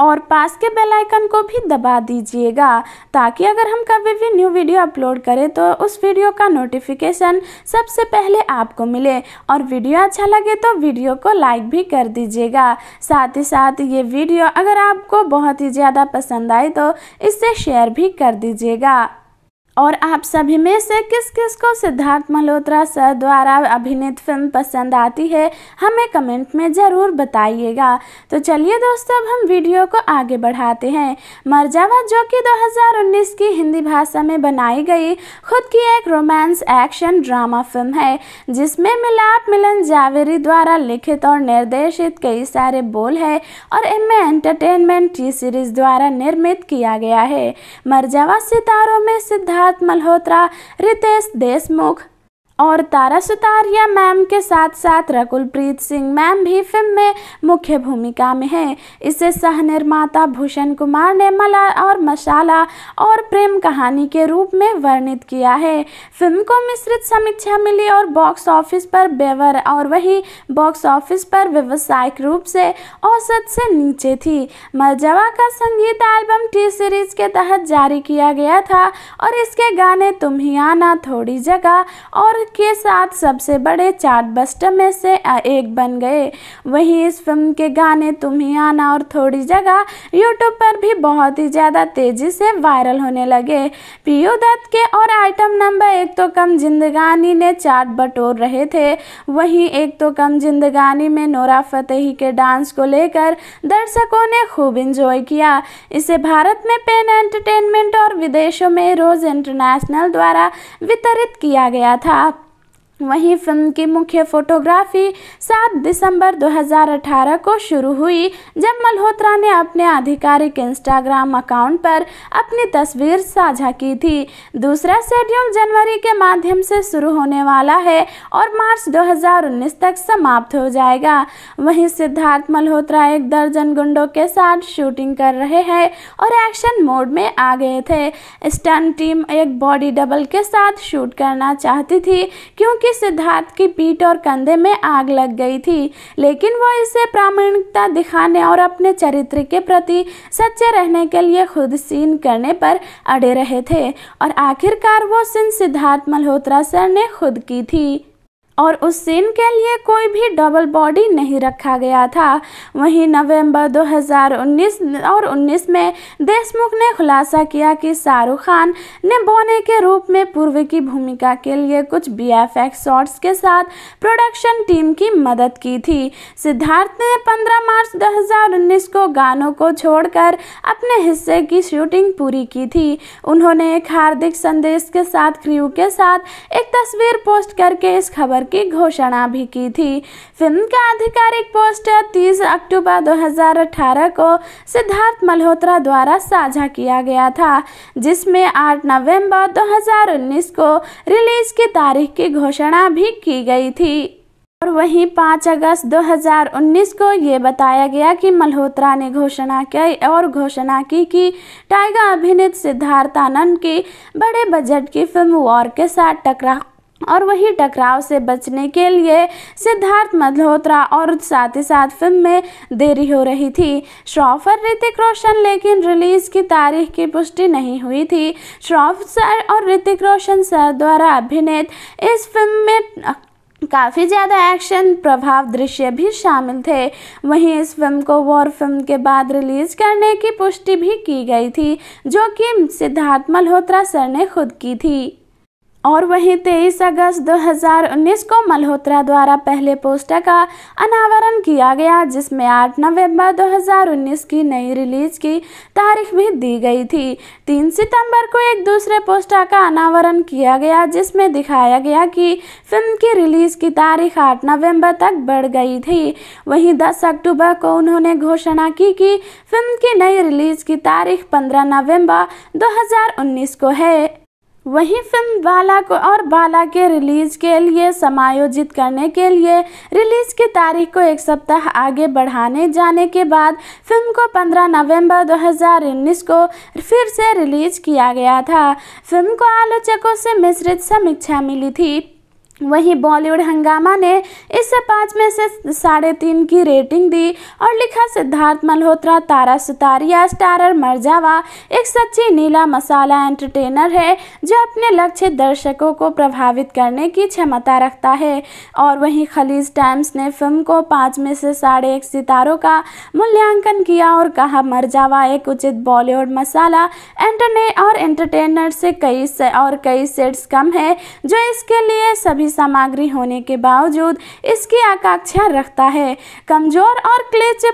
और पास के बेल आइकन को भी दबा दीजिएगा ताकि अगर हम कभी भी न्यू वीडियो अपलोड करें तो उस वीडियो का नोटिफिकेशन सबसे पहले आपको मिले और वीडियो अच्छा लगे तो वीडियो को लाइक भी कर दीजिएगा साथ ही साथ ये वीडियो अगर आपको बहुत ही ज़्यादा पसंद आए तो इससे शेयर भी कर दीजिएगा और आप सभी में से किस किस को सिद्धार्थ मल्होत्रा सर द्वारा अभिनीत फिल्म पसंद आती है हमें कमेंट में ज़रूर बताइएगा तो चलिए दोस्तों अब हम वीडियो को आगे बढ़ाते हैं मर्जावा जो कि 2019 की हिंदी भाषा में बनाई गई खुद की एक रोमांस एक्शन ड्रामा फिल्म है जिसमें मिलाप मिलन जावेरी द्वारा लिखित और निर्देशित कई सारे बोल है और इनमें एंटरटेनमेंट टी सीरीज द्वारा निर्मित किया गया है मर्जावा सितारों में सिद्धार्थ सिद्धार्थ मल्होत्रा रितेश देशमुख और तारा सुतारिया मैम के साथ साथ रकुलप्रीत सिंह मैम भी फिल्म में मुख्य भूमिका में हैं इसे सह निर्माता भूषण कुमार ने मला और मशाला और प्रेम कहानी के रूप में वर्णित किया है फिल्म को मिश्रित समीक्षा मिली और बॉक्स ऑफिस पर बेवर और वही बॉक्स ऑफिस पर व्यवसायिक रूप से औसत से नीचे थी मरजवा का संगीत एल्बम टी सीरीज के तहत जारी किया गया था और इसके गाने तुम ही आना थोड़ी जगह और के साथ सबसे बड़े चार्ट बस्टर में से एक बन गए वहीं इस फिल्म के गाने तुम ही आना और थोड़ी जगह यूट्यूब पर भी बहुत ही ज़्यादा तेज़ी से वायरल होने लगे पीयू दत्त के और आइटम नंबर एक तो कम जिंदगानी ने चार्ट बटोर रहे थे वहीं एक तो कम जिंदगानी में नोरा फतेही के डांस को लेकर दर्शकों ने खूब इंजॉय किया इसे भारत में पेन एंटरटेनमेंट और विदेशों में रोज इंटरनेशनल द्वारा वितरित किया गया था वहीं फिल्म की मुख्य फोटोग्राफी 7 दिसंबर 2018 को शुरू हुई जब मल्होत्रा ने अपने आधिकारिक इंस्टाग्राम अकाउंट पर अपनी तस्वीर साझा की थी दूसरा शेड्यूल जनवरी के माध्यम से शुरू होने वाला है और मार्च 2019 तक समाप्त हो जाएगा वहीं सिद्धार्थ मल्होत्रा एक दर्जन गुंडों के साथ शूटिंग कर रहे हैं और एक्शन मोड में आ गए थे स्टन टीम एक बॉडी डबल के साथ शूट करना चाहती थी क्योंकि सिद्धार्थ की पीठ और कंधे में आग लग गई थी लेकिन वह इसे प्रामाणिकता दिखाने और अपने चरित्र के प्रति सच्चे रहने के लिए खुद सीन करने पर अड़े रहे थे और आखिरकार वो सीन सिद्धार्थ मल्होत्रा सर ने खुद की थी और उस सीन के लिए कोई भी डबल बॉडी नहीं रखा गया था वहीं नवंबर 2019 और 19 में देशमुख ने खुलासा किया कि शाहरुख खान ने बोने के रूप में पूर्व की भूमिका के लिए कुछ बी एफ शॉट्स के साथ प्रोडक्शन टीम की मदद की थी सिद्धार्थ ने 15 मार्च 2019 को गानों को छोड़कर अपने हिस्से की शूटिंग पूरी की थी उन्होंने एक हार्दिक संदेश के साथ क्रू के साथ एक तस्वीर पोस्ट करके इस खबर की घोषणा भी की थी फिल्म का आधिकारिक पोस्टर 30 अक्टूबर 2018 को सिद्धार्थ मल्होत्रा द्वारा साझा किया गया था जिसमें 8 नवंबर 2019 को रिलीज की तारीख की घोषणा भी की गई थी और वहीं 5 अगस्त 2019 को ये बताया गया कि मल्होत्रा ने घोषणा की और घोषणा की कि टाइगर अभिनीत सिद्धार्थ आनंद की बड़े बजट की फिल्म वॉर के साथ टकरा और वही टकराव से बचने के लिए सिद्धार्थ मल्होत्रा और साथ ही साथ फिल्म में देरी हो रही थी श्रॉफ और ऋतिक रोशन लेकिन रिलीज की तारीख की पुष्टि नहीं हुई थी श्रॉफ सर और ऋतिक रोशन सर द्वारा अभिनेत इस फिल्म में काफ़ी ज़्यादा एक्शन प्रभाव दृश्य भी शामिल थे वहीं इस फिल्म को वॉर फिल्म के बाद रिलीज करने की पुष्टि भी की गई थी जो कि सिद्धार्थ मल्होत्रा सर ने खुद की थी और वहीं 23 अगस्त 2019 को मल्होत्रा द्वारा पहले पोस्टर का अनावरण किया गया जिसमें 8 नवंबर 2019 की नई रिलीज की तारीख भी दी गई थी 3 सितंबर को एक दूसरे पोस्टर का अनावरण किया गया जिसमें दिखाया गया कि फिल्म की रिलीज की तारीख 8 नवंबर तक बढ़ गई थी वहीं 10 अक्टूबर को उन्होंने घोषणा की कि फिल्म की नई रिलीज की तारीख पंद्रह नवम्बर दो को है वहीं फिल्म बाला को और बाला के रिलीज के लिए समायोजित करने के लिए रिलीज की तारीख को एक सप्ताह आगे बढ़ाने जाने के बाद फिल्म को 15 नवंबर 2019 को फिर से रिलीज किया गया था फिल्म को आलोचकों से मिश्रित समीक्षा मिली थी वहीं बॉलीवुड हंगामा ने इसे पाँच में से साढ़े तीन की रेटिंग दी और लिखा सिद्धार्थ मल्होत्रा तारा सुतारिया स्टारर मरजावा एक सच्ची नीला मसाला एंटरटेनर है जो अपने लक्ष्य दर्शकों को प्रभावित करने की क्षमता रखता है और वहीं खलीज टाइम्स ने फिल्म को पाँच में से साढ़े एक सितारों का मूल्यांकन किया और कहा मरजावा एक उचित बॉलीवुड मसाला एंटरने और एंटरटेनर से कई से और कई सेट्स कम है जो इसके लिए सभी भी सामग्री होने के बावजूद इसकी आकांक्षा रखता है कमजोर और क्लेच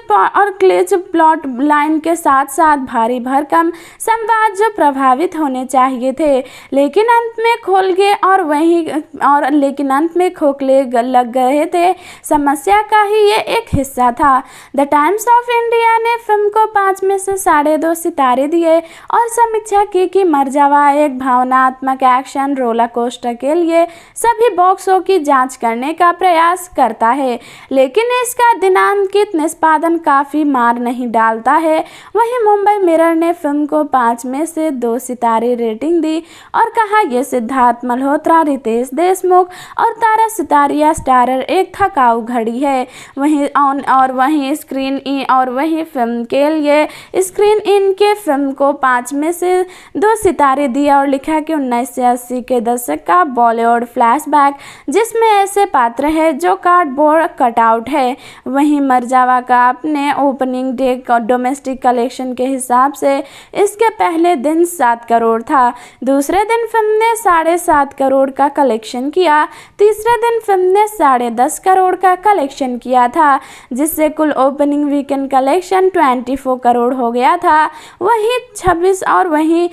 और क्लेच प्लॉट लाइन के साथ साथ भारी भरकम संवाद जो प्रभावित होने चाहिए थे लेकिन अंत में खोल गए और वहीं और लेकिन अंत में खोखले लग गए थे समस्या का ही ये एक हिस्सा था द टाइम्स ऑफ इंडिया ने फिल्म को पाँच में से साढ़े दो सितारे दिए और समीक्षा की कि मरजावा एक भावनात्मक एक्शन रोला कोस्टर के लिए सभी बॉक्सों की जांच करने का प्रयास करता है लेकिन इसका दिनांकित निष्पादन काफ़ी मार नहीं डालता है वहीं मुंबई मिरर ने फिल्म को पाँच में से दो सितारे रेटिंग दी और कहा यह सिद्धार्थ मल्होत्रा रितेश देशमुख और तारा सितारिया स्टारर एक थकाऊ घड़ी है वहीं ऑन और वहीं स्क्रीन इन और वहीं फिल्म के लिए स्क्रीन इन के फिल्म को पाँच में से दो सितारे दिए और लिखा कि उन्नीस के दशक का बॉलीवुड फ्लैश रैक जिसमें ऐसे पात्र है जो कार्डबोर्ड कटआउट है वहीं मरजावा का अपने ओपनिंग डे डोमेस्टिक कलेक्शन के हिसाब से इसके पहले दिन सात करोड़ था दूसरे दिन फिल्म ने साढ़े सात करोड़ का कलेक्शन किया तीसरे दिन फिल्म ने साढ़े दस करोड़ का कलेक्शन किया था जिससे कुल opening weekend collection twenty four crore हो गया था वहीं छब्बीस और वहीं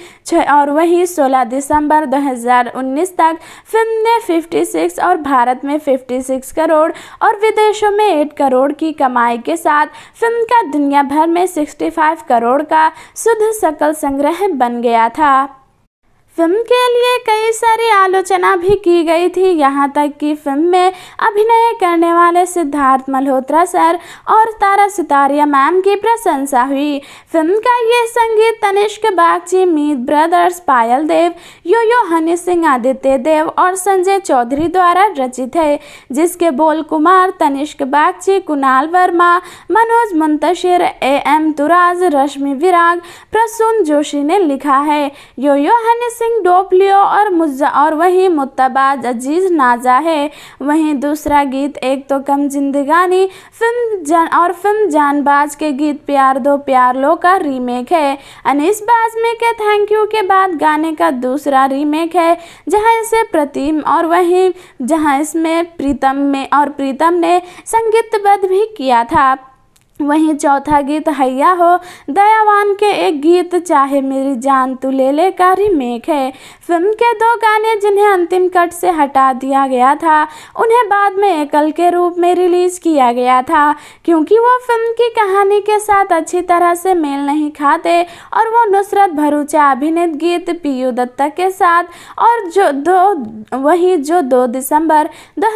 और वहीं सोलह दिसंबर 2019 तक फिल्म ने फिफ्टी 46 और भारत में 56 करोड़ और विदेशों में 8 करोड़ की कमाई के साथ फिल्म का दुनिया भर में 65 करोड़ का शुद्ध सकल संग्रह बन गया था फिल्म के लिए कई सारी आलोचना भी की गई थी यहाँ तक कि फिल्म में अभिनय करने वाले सिद्धार्थ मल्होत्रा सर और तारा सितारिया मैम की प्रशंसा हुई फिल्म का ये संगीत Tanishk Bagchi Meet brothers Payal Dev Yo Yo Honey Singh Aditya Dev और संजय चौधरी द्वारा रचित है जिसके बोल कुमार तनिष्क बागची कुणाल वर्मा मनोज मुंतशिर ए एम तुराज रश्मि विराग प्रसून जोशी ने लिखा है यो यो हनी सिंह सिंह डोपलियो और मुज्जा और वहीं मुतबाज अजीज नाजा है वहीं दूसरा गीत एक तो कम जिंदगानी फिल्म जान और फिल्म जानबाज के गीत प्यार दो प्यार लो का रीमेक है अनिस बाज में के थैंक यू के बाद गाने का दूसरा रीमेक है जहां इसे प्रतिम और वहीं जहां इसमें प्रीतम में और प्रीतम ने संगीतबद्ध भी किया था वहीं चौथा गीत हैया हो दयावान के एक गीत चाहे मेरी जान तू ले ले का रीमेक है फिल्म के दो गाने जिन्हें अंतिम कट से हटा दिया गया था उन्हें बाद में एकल के रूप में रिलीज़ किया गया था क्योंकि वो फिल्म की कहानी के साथ अच्छी तरह से मेल नहीं खाते और वो नुसरत भरूचा अभिनीत गीत पीयू दत्ता के साथ और जो दो वही जो दो दिसंबर दो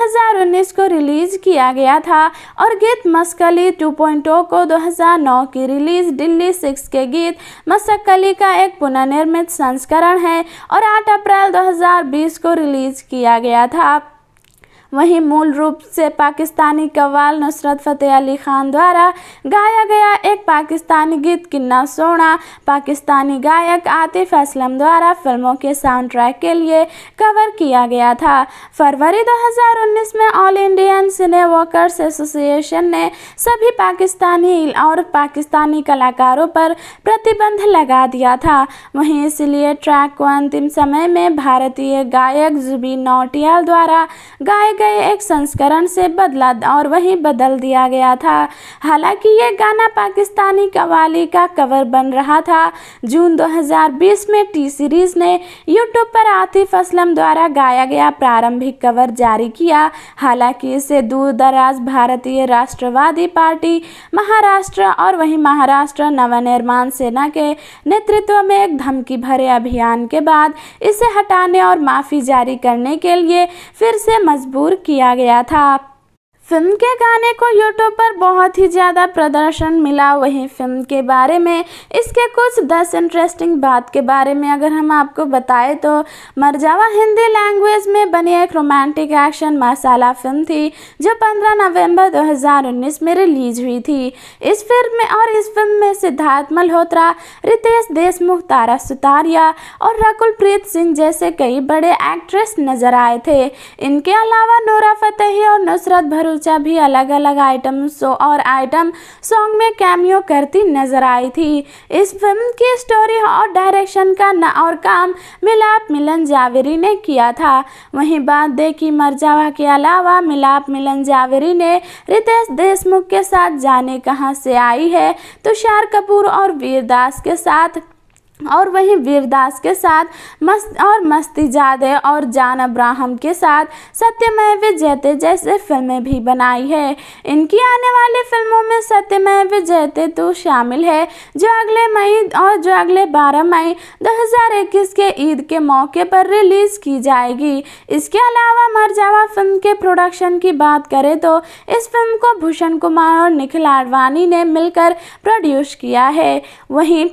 को रिलीज़ किया गया था और गीत मस्कली टू टो को 2009 की रिलीज दिल्ली सिक्स के गीत मसकली का एक पुनर्निर्मित संस्करण है और 8 अप्रैल 2020 को रिलीज किया गया था वहीं मूल रूप से पाकिस्तानी कवाल नुसरत फ़तेह अली खान द्वारा गाया गया एक पाकिस्तानी गीत किन्ना सोना पाकिस्तानी गायक आतिफ असलम द्वारा फिल्मों के साउंड ट्रैक के लिए कवर किया गया था फरवरी 2019 में All Indian Cine Workers Association ने सभी पाकिस्तानी और पाकिस्तानी कलाकारों पर प्रतिबंध लगा दिया था वहीं इसलिए ट्रैक को अंतिम समय में भारतीय गायक जुबीन नौटियाल द्वारा गाए गए एक संस्करण से बदला और वहीं बदल दिया गया था हालांकि ये गाना पाकिस्तानी कवाली का कवर बन रहा था जून 2020 में टी सीरीज़ ने यूट्यूब पर आतिफ असलम द्वारा गाया गया प्रारंभिक कवर जारी किया हालांकि इसे दूर दराज भारतीय राष्ट्रवादी पार्टी महाराष्ट्र और वहीं महाराष्ट्र नवनिर्माण सेना के नेतृत्व में एक धमकी भरे अभियान के बाद इसे हटाने और माफ़ी जारी करने के लिए फिर से मजबूर किया गया था फिल्म के गाने को यूट्यूब पर बहुत ही ज़्यादा प्रदर्शन मिला वहीं फिल्म के बारे में इसके कुछ दस इंटरेस्टिंग बात के बारे में अगर हम आपको बताएं तो मरजावा हिंदी लैंग्वेज में बनी एक रोमांटिक एक्शन मसाला फिल्म थी जो 15 नवंबर 2019 में रिलीज हुई थी इस फिल्म में और इस फिल्म में सिद्धार्थ मल्होत्रा रितेश देशमुख तारा सुतारिया और रकुलप्रीत सिंह जैसे कई बड़े एक्ट्रेस नजर आए थे इनके अलावा नोरा फतेही और नुसरत भरूच ऋचा भी अलग अलग आइटम्स और आइटम सॉन्ग में कैमियो करती नजर आई थी इस फिल्म की स्टोरी और डायरेक्शन का न और काम मिलाप मिलन जावेरी ने किया था वहीं बात दे कि मरजावा के अलावा मिलाप मिलन जावेरी ने रितेश देशमुख के साथ जाने कहाँ से आई है तुषार तो कपूर और वीरदास के साथ और वहीं वीरदास के साथ मस्त और मस्ती जादे और जान अब्राहम के साथ वे जयते जैसे फिल्में भी बनाई है इनकी आने वाली फिल्मों में वे जयते तो शामिल है जो अगले मई और जो अगले 12 मई 2021 के ईद के मौके पर रिलीज की जाएगी इसके अलावा मरजावा फिल्म के प्रोडक्शन की बात करें तो इस फिल्म को भूषण कुमार और निखिल आडवाणी ने मिलकर प्रोड्यूस किया है वहीं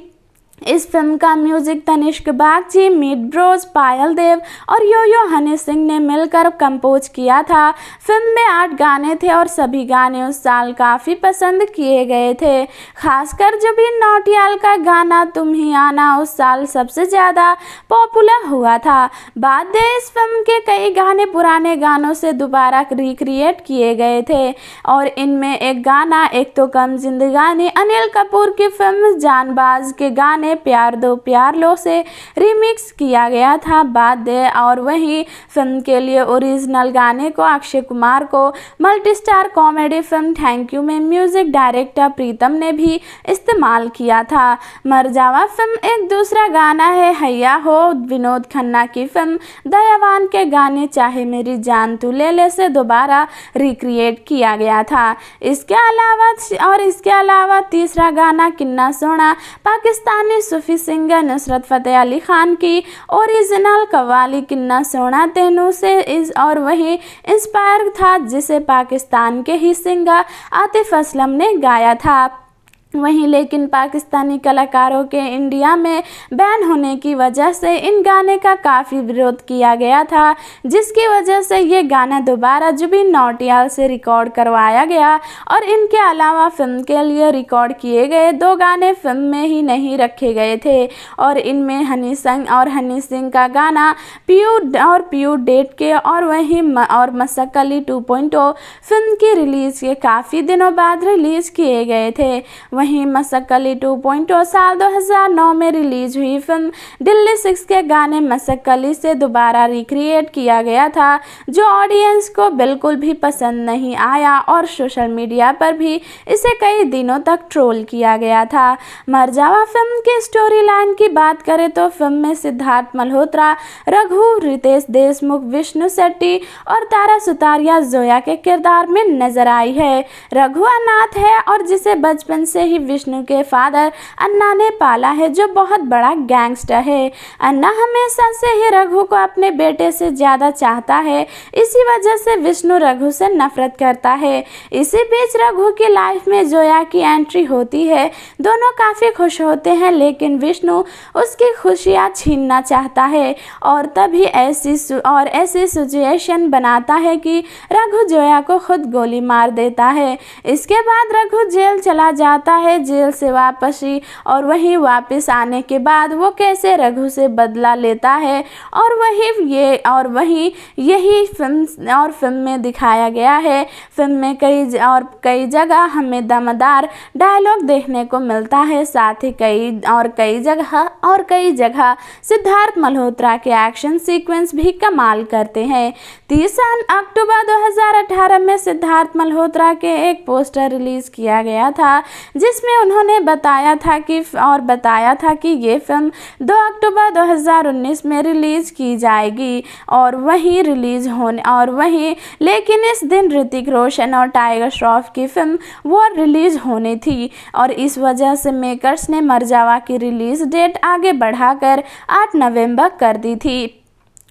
इस फिल्म का म्यूजिक तनिष्क बागची मीट ब्रोज पायल देव और यो यो हनी सिंह ने मिलकर कंपोज किया था फिल्म में आठ गाने थे और सभी गाने उस साल काफ़ी पसंद किए गए थे खासकर भी नोटियाल का गाना तुम ही आना उस साल सबसे ज़्यादा पॉपुलर हुआ था बाद में इस फिल्म के कई गाने पुराने गानों से दोबारा रिक्रिएट किए गए थे और इनमें एक गाना एक तो कम जिंदगानी अनिल कपूर की फिल्म जानबाज के गाने ने प्यार दो प्यार लो से रिमिक्स किया गया था बाद दे और वहीं फिल्म के लिए ओरिजिनल गाने को अक्षय कुमार को multi star comedy film thank you में म्यूजिक डायरेक्टर प्रीतम ने भी इस्तेमाल किया था मरजावा फिल्म एक दूसरा गाना है हैया हो विनोद खन्ना की फिल्म दयावान के गाने चाहे मेरी जान तू ले ले से दोबारा रिक्रिएट किया गया था इसके अलावा और इसके अलावा तीसरा गाना किन्ना सोना पाकिस्तानी सूफी सिंगर नुसरत फ़तेह अली ख़ान की ओरिजिनल कवाली किन्ना सोना तेनू से इस और वही इंस्पायर था जिसे पाकिस्तान के ही सिंगर आतिफ असलम ने गाया था वहीं लेकिन पाकिस्तानी कलाकारों के इंडिया में बैन होने की वजह से इन गाने का काफ़ी विरोध किया गया था जिसकी वजह से ये गाना दोबारा जुबी नोटियाल से रिकॉर्ड करवाया गया और इनके अलावा फिल्म के लिए रिकॉर्ड किए गए दो गाने फिल्म में ही नहीं रखे गए थे और इनमें हनी संग और हनी सिंह का गाना पीयू और पीयू डेट के और वहीं म, और मसक अली टू फिल्म की रिलीज़ के काफ़ी दिनों बाद रिलीज़ किए गए थे वहीं रहीम मसक्कली 2.0 साल 2009 में रिलीज हुई फिल्म दिल्ली सिक्स के गाने मसकली से दोबारा रिक्रिएट किया गया था जो ऑडियंस को बिल्कुल भी पसंद नहीं आया और सोशल मीडिया पर भी इसे कई दिनों तक ट्रोल किया गया था मरजावा फिल्म की स्टोरी लाइन की बात करें तो फिल्म में सिद्धार्थ मल्होत्रा रघु रितेश देशमुख विष्णु शेट्टी और तारा सुतारिया जोया के किरदार में नजर आई है रघु अनाथ है और जिसे बचपन से ही विष्णु के फादर अन्ना ने पाला है जो बहुत बड़ा गैंगस्टर है अन्ना हमेशा से ही रघु को अपने बेटे से ज़्यादा चाहता है इसी वजह से विष्णु रघु से नफरत करता है इसी बीच रघु की लाइफ में जोया की एंट्री होती है दोनों काफ़ी खुश होते हैं लेकिन विष्णु उसकी खुशियाँ छीनना चाहता है और तभी ऐसी और ऐसी सिचुएशन बनाता है कि रघु जोया को खुद गोली मार देता है इसके बाद रघु जेल चला जाता है जेल से वापसी और वहीं वापस आने के बाद वो कैसे रघु से बदला लेता है और वहीं ये और वहीं यही फिल्म और फिल्म में दिखाया गया है फिल्म में कई और कई जगह हमें दमदार डायलॉग देखने को मिलता है साथ ही कई और कई जगह और कई जगह सिद्धार्थ मल्होत्रा के एक्शन सीक्वेंस भी कमाल करते हैं तीस अक्टूबर 2018 में सिद्धार्थ मल्होत्रा के एक पोस्टर रिलीज किया गया था जिस जिसमें उन्होंने बताया था कि और बताया था कि ये फिल्म 2 अक्टूबर 2019 में रिलीज़ की जाएगी और वहीं रिलीज़ होने और वहीं लेकिन इस दिन ऋतिक रोशन और टाइगर श्रॉफ की फिल्म वो रिलीज़ होनी थी और इस वजह से मेकर्स ने मरजावा की रिलीज़ डेट आगे बढ़ाकर 8 नवंबर कर दी थी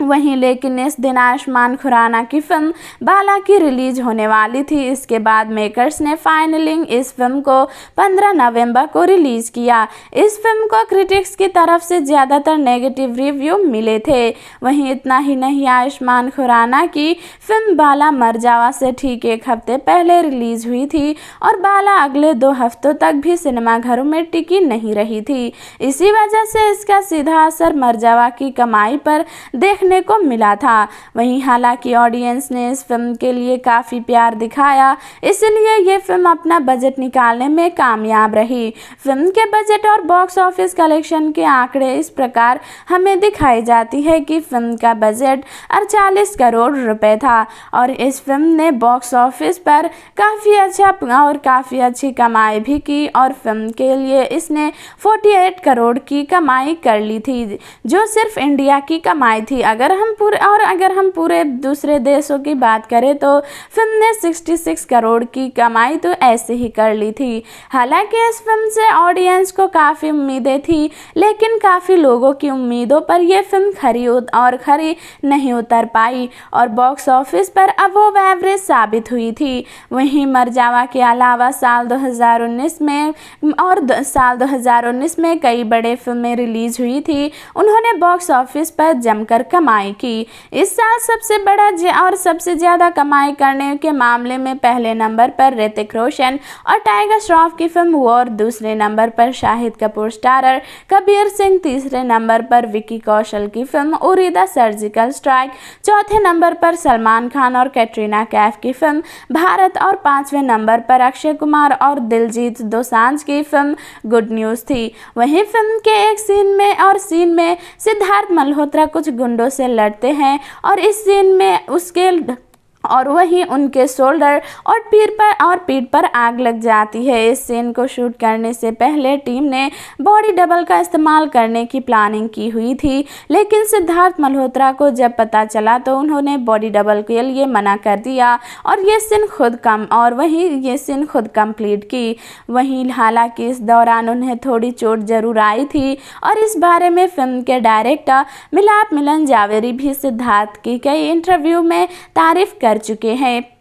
वहीं लेकिन इस दिन आयुष्मान खुराना की फिल्म बाला की रिलीज होने वाली थी इसके बाद मेकर्स ने फाइनलिंग इस फिल्म को 15 नवंबर को रिलीज किया इस फिल्म को क्रिटिक्स की तरफ से ज़्यादातर नेगेटिव रिव्यू मिले थे वहीं इतना ही नहीं आयुष्मान खुराना की फिल्म बाला मरजावा से ठीक एक हफ्ते पहले रिलीज हुई थी और बाला अगले दो हफ्तों तक भी सिनेमाघरों में टिकी नहीं रही थी इसी वजह से इसका सीधा असर मरजावा की कमाई पर देख देखने को मिला था वहीं हालांकि ऑडियंस ने इस फिल्म के लिए काफ़ी प्यार दिखाया इसलिए ये फिल्म अपना बजट निकालने में कामयाब रही फिल्म के बजट और बॉक्स ऑफिस कलेक्शन के आंकड़े इस प्रकार हमें दिखाई जाती है कि फिल्म का बजट अड़चालीस करोड़ रुपए था और इस फिल्म ने बॉक्स ऑफिस पर काफ़ी अच्छा और काफ़ी अच्छी कमाई भी की और फिल्म के लिए इसने 48 करोड़ की कमाई कर ली थी जो सिर्फ इंडिया की कमाई थी अगर हम पूरे और अगर हम पूरे दूसरे देशों की बात करें तो फिल्म ने 66 करोड़ की कमाई तो ऐसे ही कर ली थी हालांकि इस फिल्म से ऑडियंस को काफ़ी उम्मीदें थी लेकिन काफ़ी लोगों की उम्मीदों पर यह फिल्म खरी और खरी नहीं उतर पाई और बॉक्स ऑफिस पर अब वो एवरेज साबित हुई थी वहीं मरजावा के अलावा साल दो में और साल दो में कई बड़े फिल्में रिलीज हुई थी उन्होंने बॉक्स ऑफिस पर जमकर कम कमाई की इस साल सबसे बड़ा और सबसे ज़्यादा कमाई करने के मामले में पहले नंबर पर ऋतिक रोशन और टाइगर श्रॉफ की फिल्म वॉर दूसरे नंबर पर शाहिद कपूर स्टारर कबीर सिंह तीसरे नंबर पर विकी कौशल की film Uri the surgical strike चौथे नंबर पर सलमान खान और कैटरीना कैफ की फिल्म भारत और पांचवें नंबर पर अक्षय कुमार और दिलजीत दोसांझ की फिल्म गुड न्यूज़ थी वहीं फिल्म के एक सीन में और सीन में सिद्धार्थ मल्होत्रा कुछ गुंडों से लड़ते हैं और इस दिन में उसके और वहीं उनके शोल्डर और पीठ पर और पीठ पर आग लग जाती है इस सीन को शूट करने से पहले टीम ने बॉडी डबल का इस्तेमाल करने की प्लानिंग की हुई थी लेकिन सिद्धार्थ मल्होत्रा को जब पता चला तो उन्होंने बॉडी डबल के लिए मना कर दिया और ये सीन खुद कम और वहीं ये सीन खुद कंप्लीट की वहीं हालांकि इस दौरान उन्हें थोड़ी चोट जरूर आई थी और इस बारे में फिल्म के डायरेक्टर मिलाप मिलन जावेरी भी सिद्धार्थ की कई इंटरव्यू में तारीफ कर चुके हैं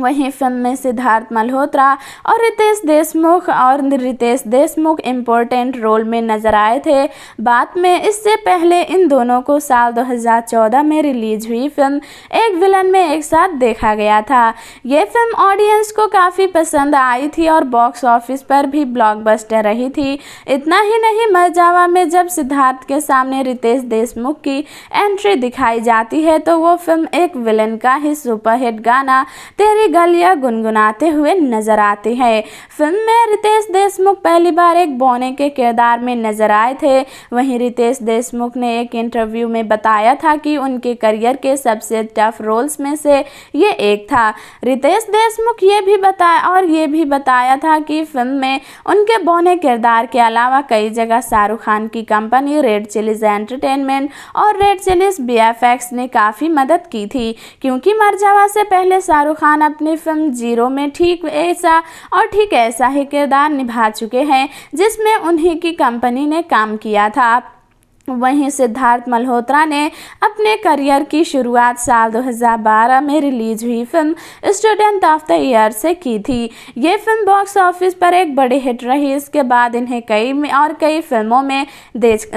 वहीं फिल्म में सिद्धार्थ मल्होत्रा और रितेश देशमुख और रितेश देशमुख इम्पोर्टेंट रोल में नजर आए थे बाद में इससे पहले इन दोनों को साल 2014 में रिलीज हुई फिल्म एक विलन में एक साथ देखा गया था ये फिल्म ऑडियंस को काफ़ी पसंद आई थी और बॉक्स ऑफिस पर भी ब्लॉकबस्टर रही थी इतना ही नहीं मरजावा में जब सिद्धार्थ के सामने रितेश देशमुख की एंट्री दिखाई जाती है तो वो फिल्म एक विलन का ही सुपरहिट गाना तेरी की गलियां गुनगुनाते हुए नजर आते हैं फिल्म में रितेश देशमुख पहली बार एक बोने के किरदार में नजर आए थे वहीं रितेश देशमुख ने एक इंटरव्यू में बताया था कि उनके करियर के सबसे टफ रोल्स में से ये एक था रितेश देशमुख ये भी बताया और ये भी बताया था कि फिल्म में उनके बोने किरदार के अलावा कई जगह शाहरुख खान की कंपनी रेड चिलीज एंटरटेनमेंट और रेड चिलीज बी ने काफ़ी मदद की थी क्योंकि मर्जावा से पहले शाहरुख खान अब अपनी फिल्म जीरो में ठीक ऐसा और ठीक ऐसा ही किरदार निभा चुके हैं जिसमें उन्हीं की कंपनी ने काम किया था वहीं सिद्धार्थ मल्होत्रा ने अपने करियर की शुरुआत साल 2012 में रिलीज हुई film Student of the Year से की थी ये फिल्म बॉक्स ऑफिस पर एक बड़ी हिट रही इसके बाद इन्हें कई और कई फिल्मों में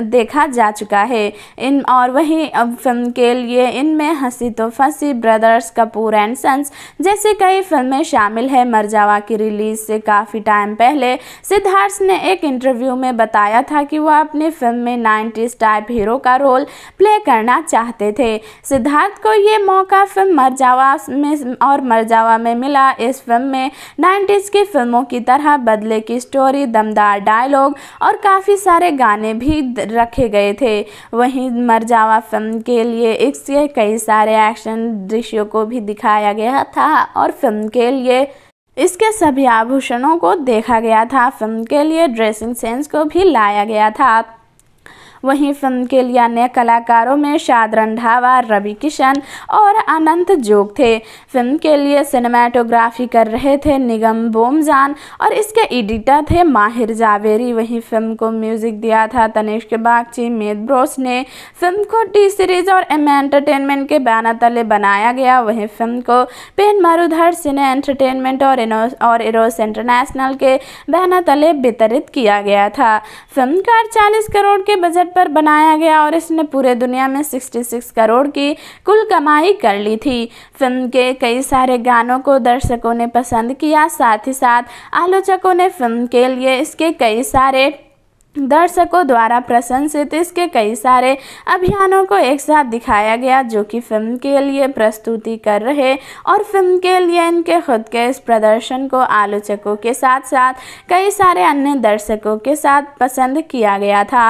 देखा जा चुका है इन और वहीं अब फिल्म के लिए इनमें हंसी तो फंसी ब्रदर्स कपूर एंड सन्स जैसी कई फिल्में शामिल है मरजावा की रिलीज से काफ़ी टाइम पहले सिद्धार्थ ने एक इंटरव्यू में बताया था कि वह अपनी फिल्म में नाइन्टीज स्टार हीरो का रोल प्ले करना चाहते थे सिद्धार्थ को ये मौका फिल्म मरजावा में और मरजावा में मिला इस फिल्म में नाइन्टीज़ की फिल्मों की तरह बदले की स्टोरी दमदार डायलॉग और काफ़ी सारे गाने भी रखे गए थे वहीं मरजावा फिल्म के लिए इसके कई सारे एक्शन दृश्यों को भी दिखाया गया था और फिल्म के लिए इसके सभी आभूषणों को देखा गया था फिल्म के लिए ड्रेसिंग सेंस को भी लाया गया था वहीं फिल्म के लिए अन्य कलाकारों में शाद रंधावा रवि किशन और अनंत जोग थे फिल्म के लिए सिनेमाटोग्राफी कर रहे थे निगम बोमजान और इसके एडिटर थे माहिर जावेरी वहीं फिल्म को म्यूजिक दिया था तनिष्क बागची मेद ब्रोस ने फिल्म को टी सीरीज और एम एंटरटेनमेंट के बैनर तले बनाया गया वहीं फिल्म को पेन मरुधर सिने एंटरटेनमेंट और इनोस और इरोस इंटरनेशनल के बैनर तले वितरित किया गया था फिल्म का अड़चालीस करोड़ के बजट पर बनाया गया और इसने पूरे दुनिया में 66 करोड़ की कुल कमाई कर ली थी फिल्म के कई सारे गानों को दर्शकों ने पसंद किया साथ ही साथ आलोचकों ने फिल्म के लिए इसके कई सारे दर्शकों द्वारा प्रशंसित इसके कई सारे अभियानों को एक साथ दिखाया गया जो कि फिल्म के लिए प्रस्तुति कर रहे और फिल्म के लिए इनके खुद के इस प्रदर्शन को आलोचकों के साथ साथ कई सारे अन्य दर्शकों के साथ पसंद किया गया था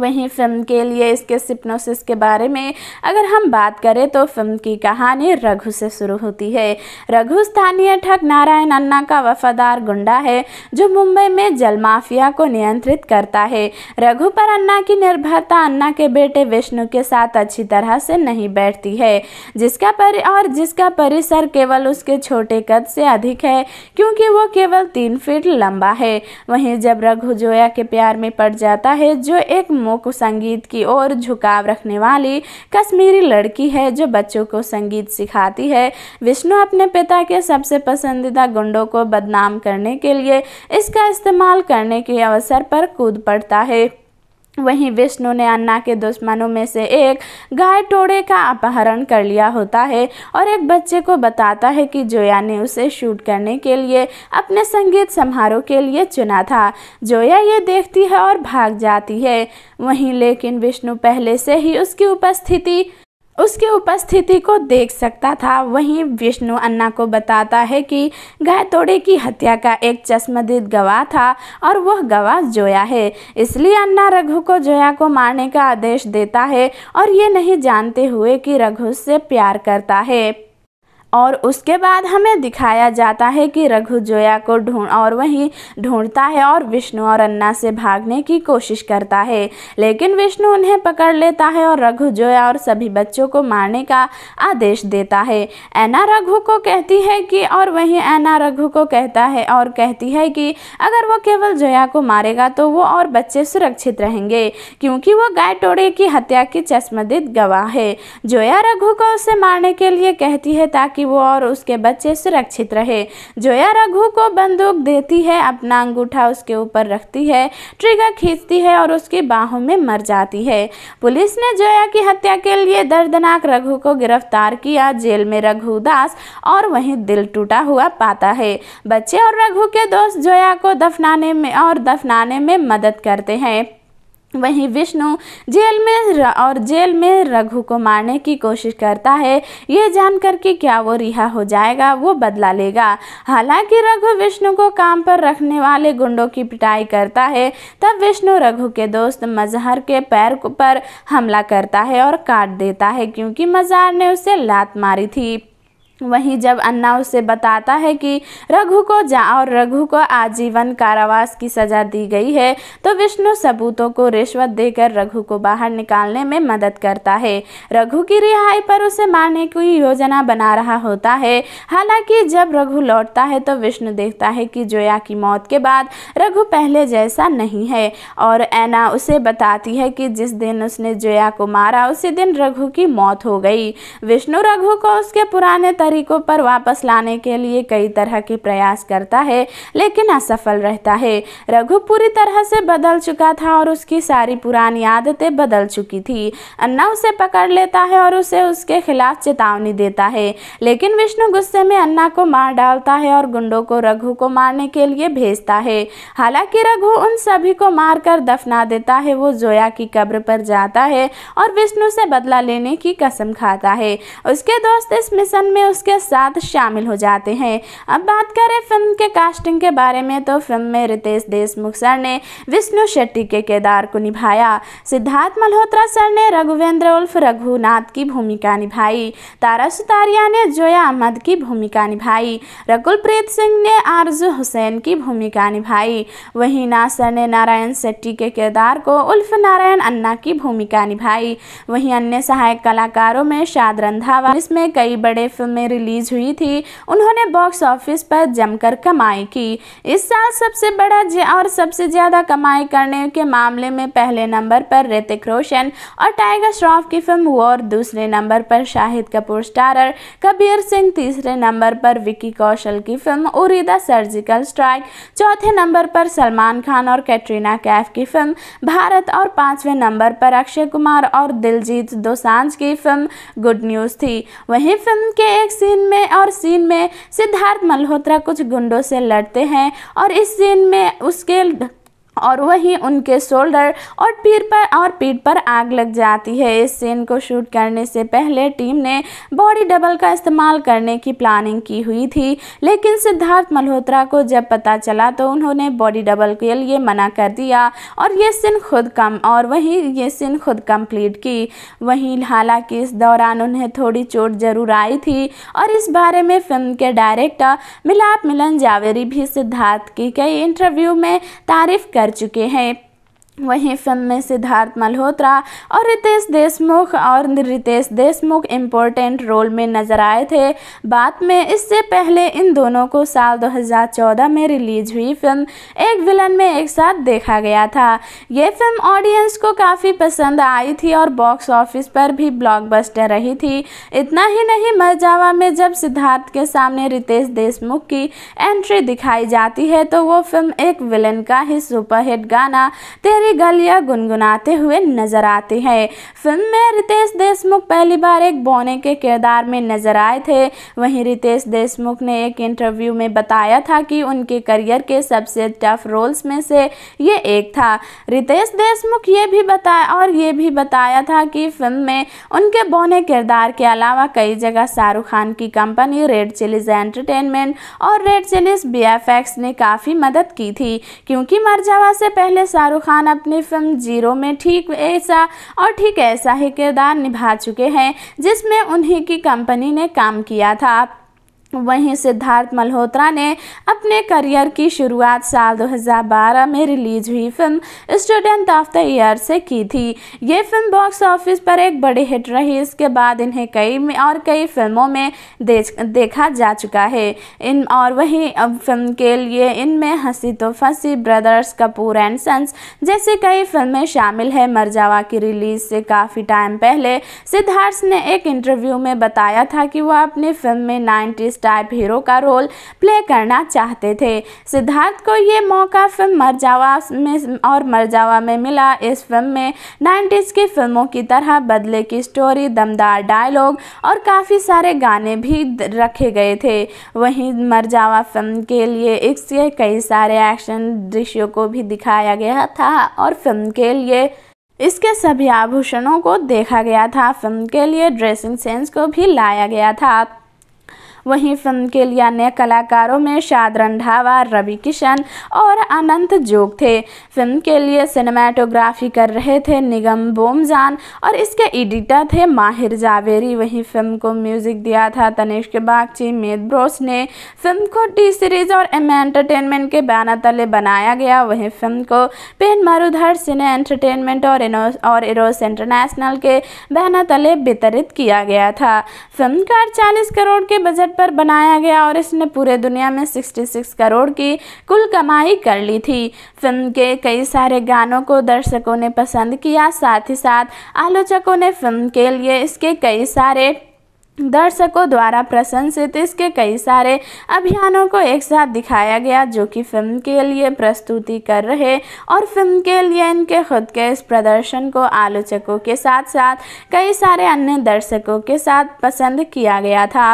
वहीं फिल्म के लिए इसके सिप्नोसिस के बारे में अगर हम बात करें तो फिल्म की कहानी रघु से शुरू होती है रघु स्थानीय ठग नारायण अन्ना का वफादार गुंडा है जो मुंबई में जल माफिया को नियंत्रित करता है रघु पर अन्ना की निर्भरता अन्ना के बेटे विष्णु के साथ अच्छी तरह से नहीं बैठती है जिसका परि और जिसका परिसर केवल उसके छोटे कद से अधिक है क्योंकि वो केवल तीन फीट लंबा है वहीं जब रघु जोया के प्यार में पड़ जाता है जो एक फिल्मों को संगीत की ओर झुकाव रखने वाली कश्मीरी लड़की है जो बच्चों को संगीत सिखाती है विष्णु अपने पिता के सबसे पसंदीदा गुंडों को बदनाम करने के लिए इसका इस्तेमाल करने के अवसर पर कूद पड़ता है वहीं विष्णु ने अन्ना के दुश्मनों में से एक गाय टोड़े का अपहरण कर लिया होता है और एक बच्चे को बताता है कि जोया ने उसे शूट करने के लिए अपने संगीत समारोह के लिए चुना था जोया ये देखती है और भाग जाती है वहीं लेकिन विष्णु पहले से ही उसकी उपस्थिति उसके उपस्थिति को देख सकता था वहीं विष्णु अन्ना को बताता है कि गायतोड़े की हत्या का एक चश्मदीद गवाह था और वह गवाह जोया है इसलिए अन्ना रघु को जोया को मारने का आदेश देता है और ये नहीं जानते हुए कि रघु से प्यार करता है और उसके बाद हमें दिखाया जाता है कि रघु जोया को ढूंढ और वहीं ढूंढता है और विष्णु और अन्ना से भागने की कोशिश करता है लेकिन विष्णु उन्हें पकड़ लेता है और रघु जोया और सभी बच्चों को मारने का आदेश देता है ऐना रघु को कहती है कि और वहीं ऐना रघु को कहता है और कहती है कि अगर वो केवल जोया को मारेगा तो वो और बच्चे सुरक्षित रहेंगे क्योंकि वो गाय टोड़े की हत्या की चश्मदीद गवाह है जोया रघु को उसे मारने के लिए कहती है ताकि वो और उसके बच्चे सुरक्षित रहे जोया रघु को बंदूक देती है अपना अंगूठा उसके ऊपर रखती है ट्रिगर खींचती है और उसकी बाहों में मर जाती है पुलिस ने जोया की हत्या के लिए दर्दनाक रघु को गिरफ्तार किया जेल में रघु दास और वहीं दिल टूटा हुआ पाता है बच्चे और रघु के दोस्त जोया को दफनाने में और दफनाने में मदद करते हैं वहीं विष्णु जेल में और जेल में रघु को मारने की कोशिश करता है ये जानकर कि क्या वो रिहा हो जाएगा वो बदला लेगा हालांकि रघु विष्णु को काम पर रखने वाले गुंडों की पिटाई करता है तब विष्णु रघु के दोस्त मजहर के पैर पर हमला करता है और काट देता है क्योंकि मजहर ने उसे लात मारी थी वहीं जब अन्ना उसे बताता है कि रघु को जा और रघु को आजीवन कारावास की सजा दी गई है तो विष्णु सबूतों को रिश्वत देकर रघु को बाहर निकालने में मदद करता है रघु की रिहाई पर उसे मारने की योजना बना रहा होता है हालांकि जब रघु लौटता है तो विष्णु देखता है कि जोया की मौत के बाद रघु पहले जैसा नहीं है और ऐना उसे बताती है कि जिस दिन उसने जोया को मारा उसी दिन रघु की मौत हो गई विष्णु रघु को उसके पुराने तरीके नागरिकों पर वापस लाने के लिए कई तरह के प्रयास करता है लेकिन असफल रहता है रघु पूरी तरह से बदल चुका था और उसकी सारी पुरानी आदतें बदल चुकी थी अन्ना उसे पकड़ लेता है और उसे उसके खिलाफ चेतावनी देता है लेकिन विष्णु गुस्से में अन्ना को मार डालता है और गुंडों को रघु को मारने के लिए भेजता है हालांकि रघु उन सभी को मारकर दफना देता है वो जोया की कब्र पर जाता है और विष्णु से बदला लेने की कसम खाता है उसके दोस्त इस मिशन में उस उसके साथ शामिल हो जाते हैं अब बात करें फिल्म के कास्टिंग के बारे में तो फिल्म में रितेश देशमुख सर ने विष्णु शेट्टी के केदार को निभाया सिद्धार्थ मल्होत्रा सर ने रघुवेंद्र उल्फ रघुनाथ की भूमिका निभाई तारा सुतारिया ने जोया अहमद की भूमिका निभाई रकुलप्रीत सिंह ने आरजू हुसैन की भूमिका निभाई वहीं नासर ने नारायण शेट्टी के किरदार को उल्फ नारायण अन्ना की भूमिका निभाई वहीं अन्य सहायक कलाकारों में शाद रंधावा इसमें कई बड़े फिल्में में रिलीज हुई थी उन्होंने बॉक्स ऑफिस पर जमकर कमाई की इस साल सबसे बड़ा और सबसे ज़्यादा कमाई करने के मामले में पहले नंबर पर ऋतिक रोशन और टाइगर श्रॉफ की फिल्म वॉर दूसरे नंबर पर शाहिद कपूर स्टारर कबीर सिंह तीसरे नंबर पर विक्की कौशल की फिल्म उरीदा सर्जिकल स्ट्राइक चौथे नंबर पर सलमान खान और कैटरीना कैफ की फिल्म भारत और पांचवें नंबर पर अक्षय कुमार और दिलजीत दोसांझ की फिल्म गुड न्यूज़ थी वहीं फिल्म के एक सीन में और सीन में सिद्धार्थ मल्होत्रा कुछ गुंडों से लड़ते हैं और इस सीन में उसके और वहीं उनके शोल्डर और पीर पर और पीठ पर आग लग जाती है इस सीन को शूट करने से पहले टीम ने बॉडी डबल का इस्तेमाल करने की प्लानिंग की हुई थी लेकिन सिद्धार्थ मल्होत्रा को जब पता चला तो उन्होंने बॉडी डबल के लिए मना कर दिया और ये सीन खुद कम और वहीं ये सीन खुद कंप्लीट की वहीं हालांकि इस दौरान उन्हें थोड़ी चोट जरूर आई थी और इस बारे में फिल्म के डायरेक्टर मिलाप मिलन जावेरी भी सिद्धार्थ की कई इंटरव्यू में तारीफ कर कर चुके हैं वहीं फिल्म में सिद्धार्थ मल्होत्रा और रितेश देशमुख और रितेश देशमुख इम्पोर्टेंट रोल में नजर आए थे बाद में इससे पहले इन दोनों को साल 2014 में रिलीज हुई फिल्म एक विलन में एक साथ देखा गया था ये फिल्म ऑडियंस को काफ़ी पसंद आई थी और बॉक्स ऑफिस पर भी ब्लॉकबस्टर रही थी इतना ही नहीं मरजावा में जब सिद्धार्थ के सामने रितेश देशमुख की एंट्री दिखाई जाती है तो वो फिल्म एक विलन का ही सुपरहिट गाना तेरे भरी गलियां गुनगुनाते हुए नजर आते हैं फिल्म में रितेश देशमुख पहली बार एक बोने के किरदार में नजर आए थे वहीं रितेश देशमुख ने एक इंटरव्यू में बताया था कि उनके करियर के सबसे टफ रोल्स में से ये एक था रितेश देशमुख ये भी बताया और ये भी बताया था कि फिल्म में उनके बोने किरदार के अलावा कई जगह शाहरुख खान की कंपनी रेड चिलीज एंटरटेनमेंट और रेड चिलीज बी ने काफ़ी मदद की थी क्योंकि मरजावा से पहले शाहरुख खान अपनी फिल्म जीरो में ठीक ऐसा और ठीक ऐसा ही किरदार निभा चुके हैं जिसमें उन्हीं की कंपनी ने काम किया था वहीं सिद्धार्थ मल्होत्रा ने अपने करियर की शुरुआत साल 2012 में रिलीज हुई film Student of the Year से की थी ये फिल्म बॉक्स ऑफिस पर एक बड़ी हिट रही इसके बाद इन्हें कई और कई फिल्मों में देखा जा चुका है इन और वहीं अब फिल्म के लिए इनमें हंसी तो फंसी ब्रदर्स कपूर एंड सन्स जैसी कई फिल्में शामिल है मरजावा की रिलीज से काफ़ी टाइम पहले सिद्धार्थ ने एक इंटरव्यू में बताया था कि वह अपनी फिल्म में नाइन्टीज स्टार हीरो का रोल प्ले करना चाहते थे सिद्धार्थ को ये मौका फिल्म मरजावा में और मरजावा में मिला इस फिल्म में नाइन्टीज़ की फिल्मों की तरह बदले की स्टोरी दमदार डायलॉग और काफ़ी सारे गाने भी रखे गए थे वहीं मरजावा फिल्म के लिए एक से कई सारे एक्शन दृश्यों को भी दिखाया गया था और फिल्म के लिए इसके सभी आभूषणों को देखा गया था फिल्म के लिए ड्रेसिंग सेंस को भी लाया गया था वहीं फिल्म के लिए अन्य कलाकारों में शाद रंधावा रवि किशन और अनंत जोग थे फिल्म के लिए सिनेमाटोग्राफी कर रहे थे निगम बोमजान और इसके एडिटर थे माहिर जावेरी वहीं फिल्म को म्यूजिक दिया था तनिष्क बागची मेद ब्रोस ने फिल्म को टी सीरीज और एम एंटरटेनमेंट के बैनर तले बनाया गया वहीं फिल्म को पेन मरुधर सिने एंटरटेनमेंट और इनोस और इरोस इंटरनेशनल के बैनर तले वितरित किया गया था फिल्म का अड़चालीस करोड़ के बजट पर बनाया गया और इसने पूरे दुनिया में 66 करोड़ की कुल कमाई कर ली थी फिल्म के कई सारे गानों को दर्शकों ने पसंद किया साथ ही साथ आलोचकों ने फिल्म के लिए इसके कई सारे दर्शकों द्वारा प्रशंसित इसके कई सारे अभियानों को एक साथ दिखाया गया जो कि फिल्म के लिए प्रस्तुति कर रहे और फिल्म के लिए इनके खुद के इस प्रदर्शन को आलोचकों के साथ साथ कई सारे अन्य दर्शकों के साथ पसंद किया गया था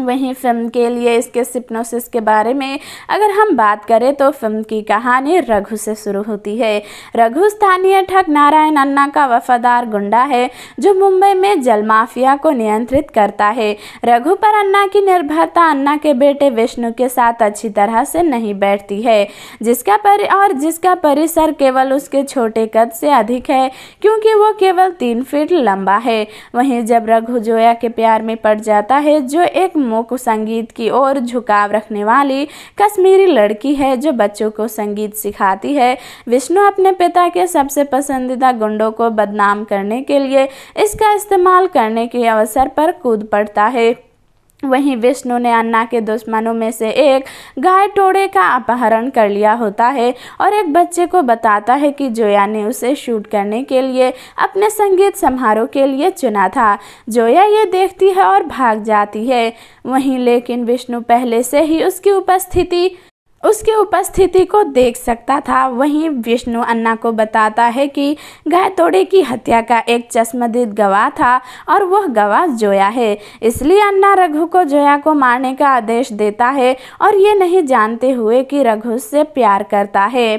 वहीं फिल्म के लिए इसके सिप्नोसिस के बारे में अगर हम बात करें तो फिल्म की कहानी रघु से शुरू होती है रघु स्थानीय ठग नारायण अन्ना का वफादार गुंडा है जो मुंबई में जल माफिया को नियंत्रित करता है रघु पर अन्ना की निर्भरता अन्ना के बेटे विष्णु के साथ अच्छी तरह से नहीं बैठती है जिसका परि और जिसका परिसर केवल उसके छोटे कद से अधिक है क्योंकि वो केवल तीन फीट लंबा है वहीं जब रघु जोया के प्यार में पड़ जाता है जो एक मुख संगीत की ओर झुकाव रखने वाली कश्मीरी लड़की है जो बच्चों को संगीत सिखाती है विष्णु अपने पिता के सबसे पसंदीदा गुंडों को बदनाम करने के लिए इसका इस्तेमाल करने के अवसर पर कूद पड़ता है वहीं विष्णु ने अन्ना के दुश्मनों में से एक गाय टोड़े का अपहरण कर लिया होता है और एक बच्चे को बताता है कि जोया ने उसे शूट करने के लिए अपने संगीत समारोह के लिए चुना था जोया ये देखती है और भाग जाती है वहीं लेकिन विष्णु पहले से ही उसकी उपस्थिति उसकी उपस्थिति को देख सकता था वहीं विष्णु अन्ना को बताता है कि गाय तोड़े की हत्या का एक चश्मदीद गवाह था और वह गवाह जोया है इसलिए अन्ना रघु को जोया को मारने का आदेश देता है और ये नहीं जानते हुए कि रघु से प्यार करता है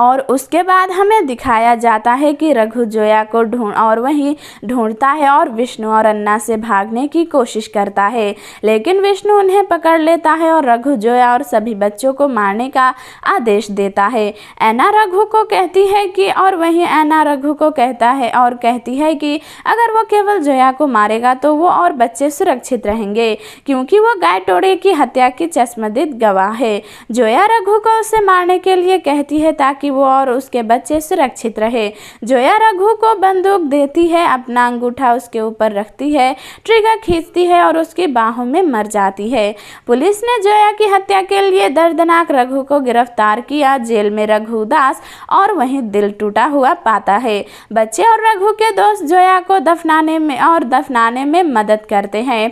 और उसके बाद हमें दिखाया जाता है कि रघु जोया को ढूंढ और वहीं ढूंढता है और विष्णु और अन्ना से भागने की कोशिश करता है लेकिन विष्णु उन्हें पकड़ लेता है और रघु जोया और सभी बच्चों को मारने का आदेश देता है ऐना रघु को कहती है कि और वहीं ऐना रघु को कहता है और कहती है कि अगर वो केवल जोया को मारेगा तो वो और बच्चे सुरक्षित रहेंगे क्योंकि वो गाय टोड़े की हत्या की चश्मदीद गवाह है जोया रघु को उसे मारने के लिए कहती है ताकि ताकि वो और उसके बच्चे सुरक्षित रहे जोया रघु को बंदूक देती है अपना अंगूठा उसके ऊपर रखती है ट्रिगर खींचती है और उसकी बाहों में मर जाती है पुलिस ने जोया की हत्या के लिए दर्दनाक रघु को गिरफ्तार किया जेल में रघु दास और वहीं दिल टूटा हुआ पाता है बच्चे और रघु के दोस्त जोया को दफनाने में और दफनाने में मदद करते हैं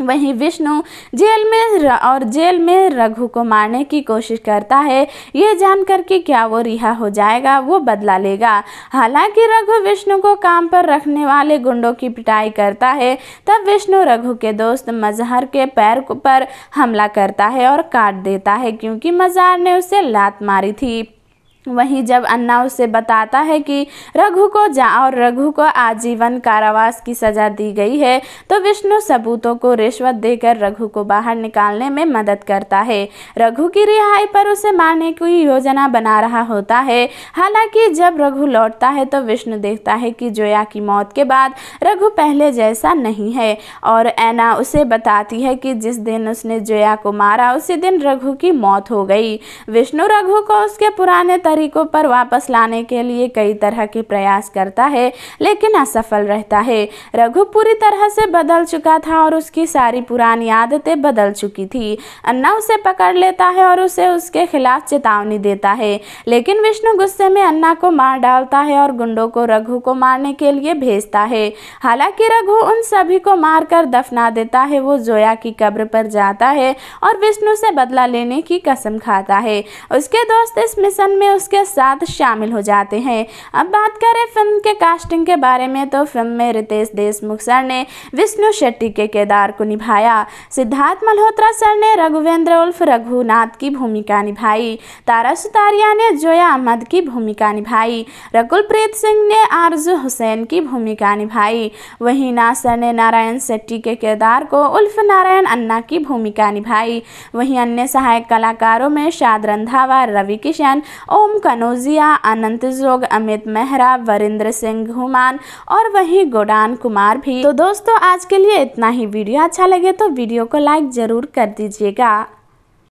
वहीं विष्णु जेल में और जेल में रघु को मारने की कोशिश करता है ये जानकर कि क्या वो रिहा हो जाएगा वो बदला लेगा हालांकि रघु विष्णु को काम पर रखने वाले गुंडों की पिटाई करता है तब विष्णु रघु के दोस्त मजहर के पैर पर हमला करता है और काट देता है क्योंकि मजहर ने उसे लात मारी थी वहीं जब अन्ना उसे बताता है कि रघु को जा और रघु को आजीवन कारावास की सजा दी गई है तो विष्णु सबूतों को रिश्वत देकर रघु को बाहर निकालने में मदद करता है रघु की रिहाई पर उसे मारने की योजना बना रहा होता है हालांकि जब रघु लौटता है तो विष्णु देखता है कि जोया की मौत के बाद रघु पहले जैसा नहीं है और ऐना उसे बताती है कि जिस दिन उसने जोया को मारा उसी दिन रघु की मौत हो गई विष्णु रघु को उसके पुराने तरीकों पर वापस लाने के लिए कई तरह के प्रयास करता है लेकिन असफल रहता है रघु पूरी तरह से बदल चुका था और उसकी सारी पुरानी आदतें बदल चुकी थी अन्ना उसे पकड़ लेता है और उसे उसके खिलाफ चेतावनी देता है लेकिन विष्णु गुस्से में अन्ना को मार डालता है और गुंडों को रघु को मारने के लिए भेजता है हालांकि रघु उन सभी को मारकर दफना देता है वो जोया की कब्र पर जाता है और विष्णु से बदला लेने की कसम खाता है उसके दोस्त इस मिशन में उस उसके साथ शामिल हो जाते हैं अब बात करें फिल्म के कास्टिंग के बारे में तो फिल्म में रितेश देशमुख सर ने विष्णु शेट्टी के केदार को निभाया सिद्धार्थ मल्होत्रा सर ने रघुवेंद्र उल्फ रघुनाथ की भूमिका निभाई तारा सुतारिया ने जोया अहमद की भूमिका निभाई रकुल प्रीत सिंह ने आरजू हुसैन की भूमिका निभाई वहीं नासर ने नारायण शेट्टी के केदार को उल्फ नारायण अन्ना की भूमिका निभाई वहीं अन्य सहायक कलाकारों में शाद रंधावा रवि किशन ओम कनोजिया कनौजिया अनंत जोग अमित मेहरा वरिंद्र सिंह हुमान और वही गोडान कुमार भी तो दोस्तों आज के लिए इतना ही वीडियो अच्छा लगे तो वीडियो को लाइक जरूर कर दीजिएगा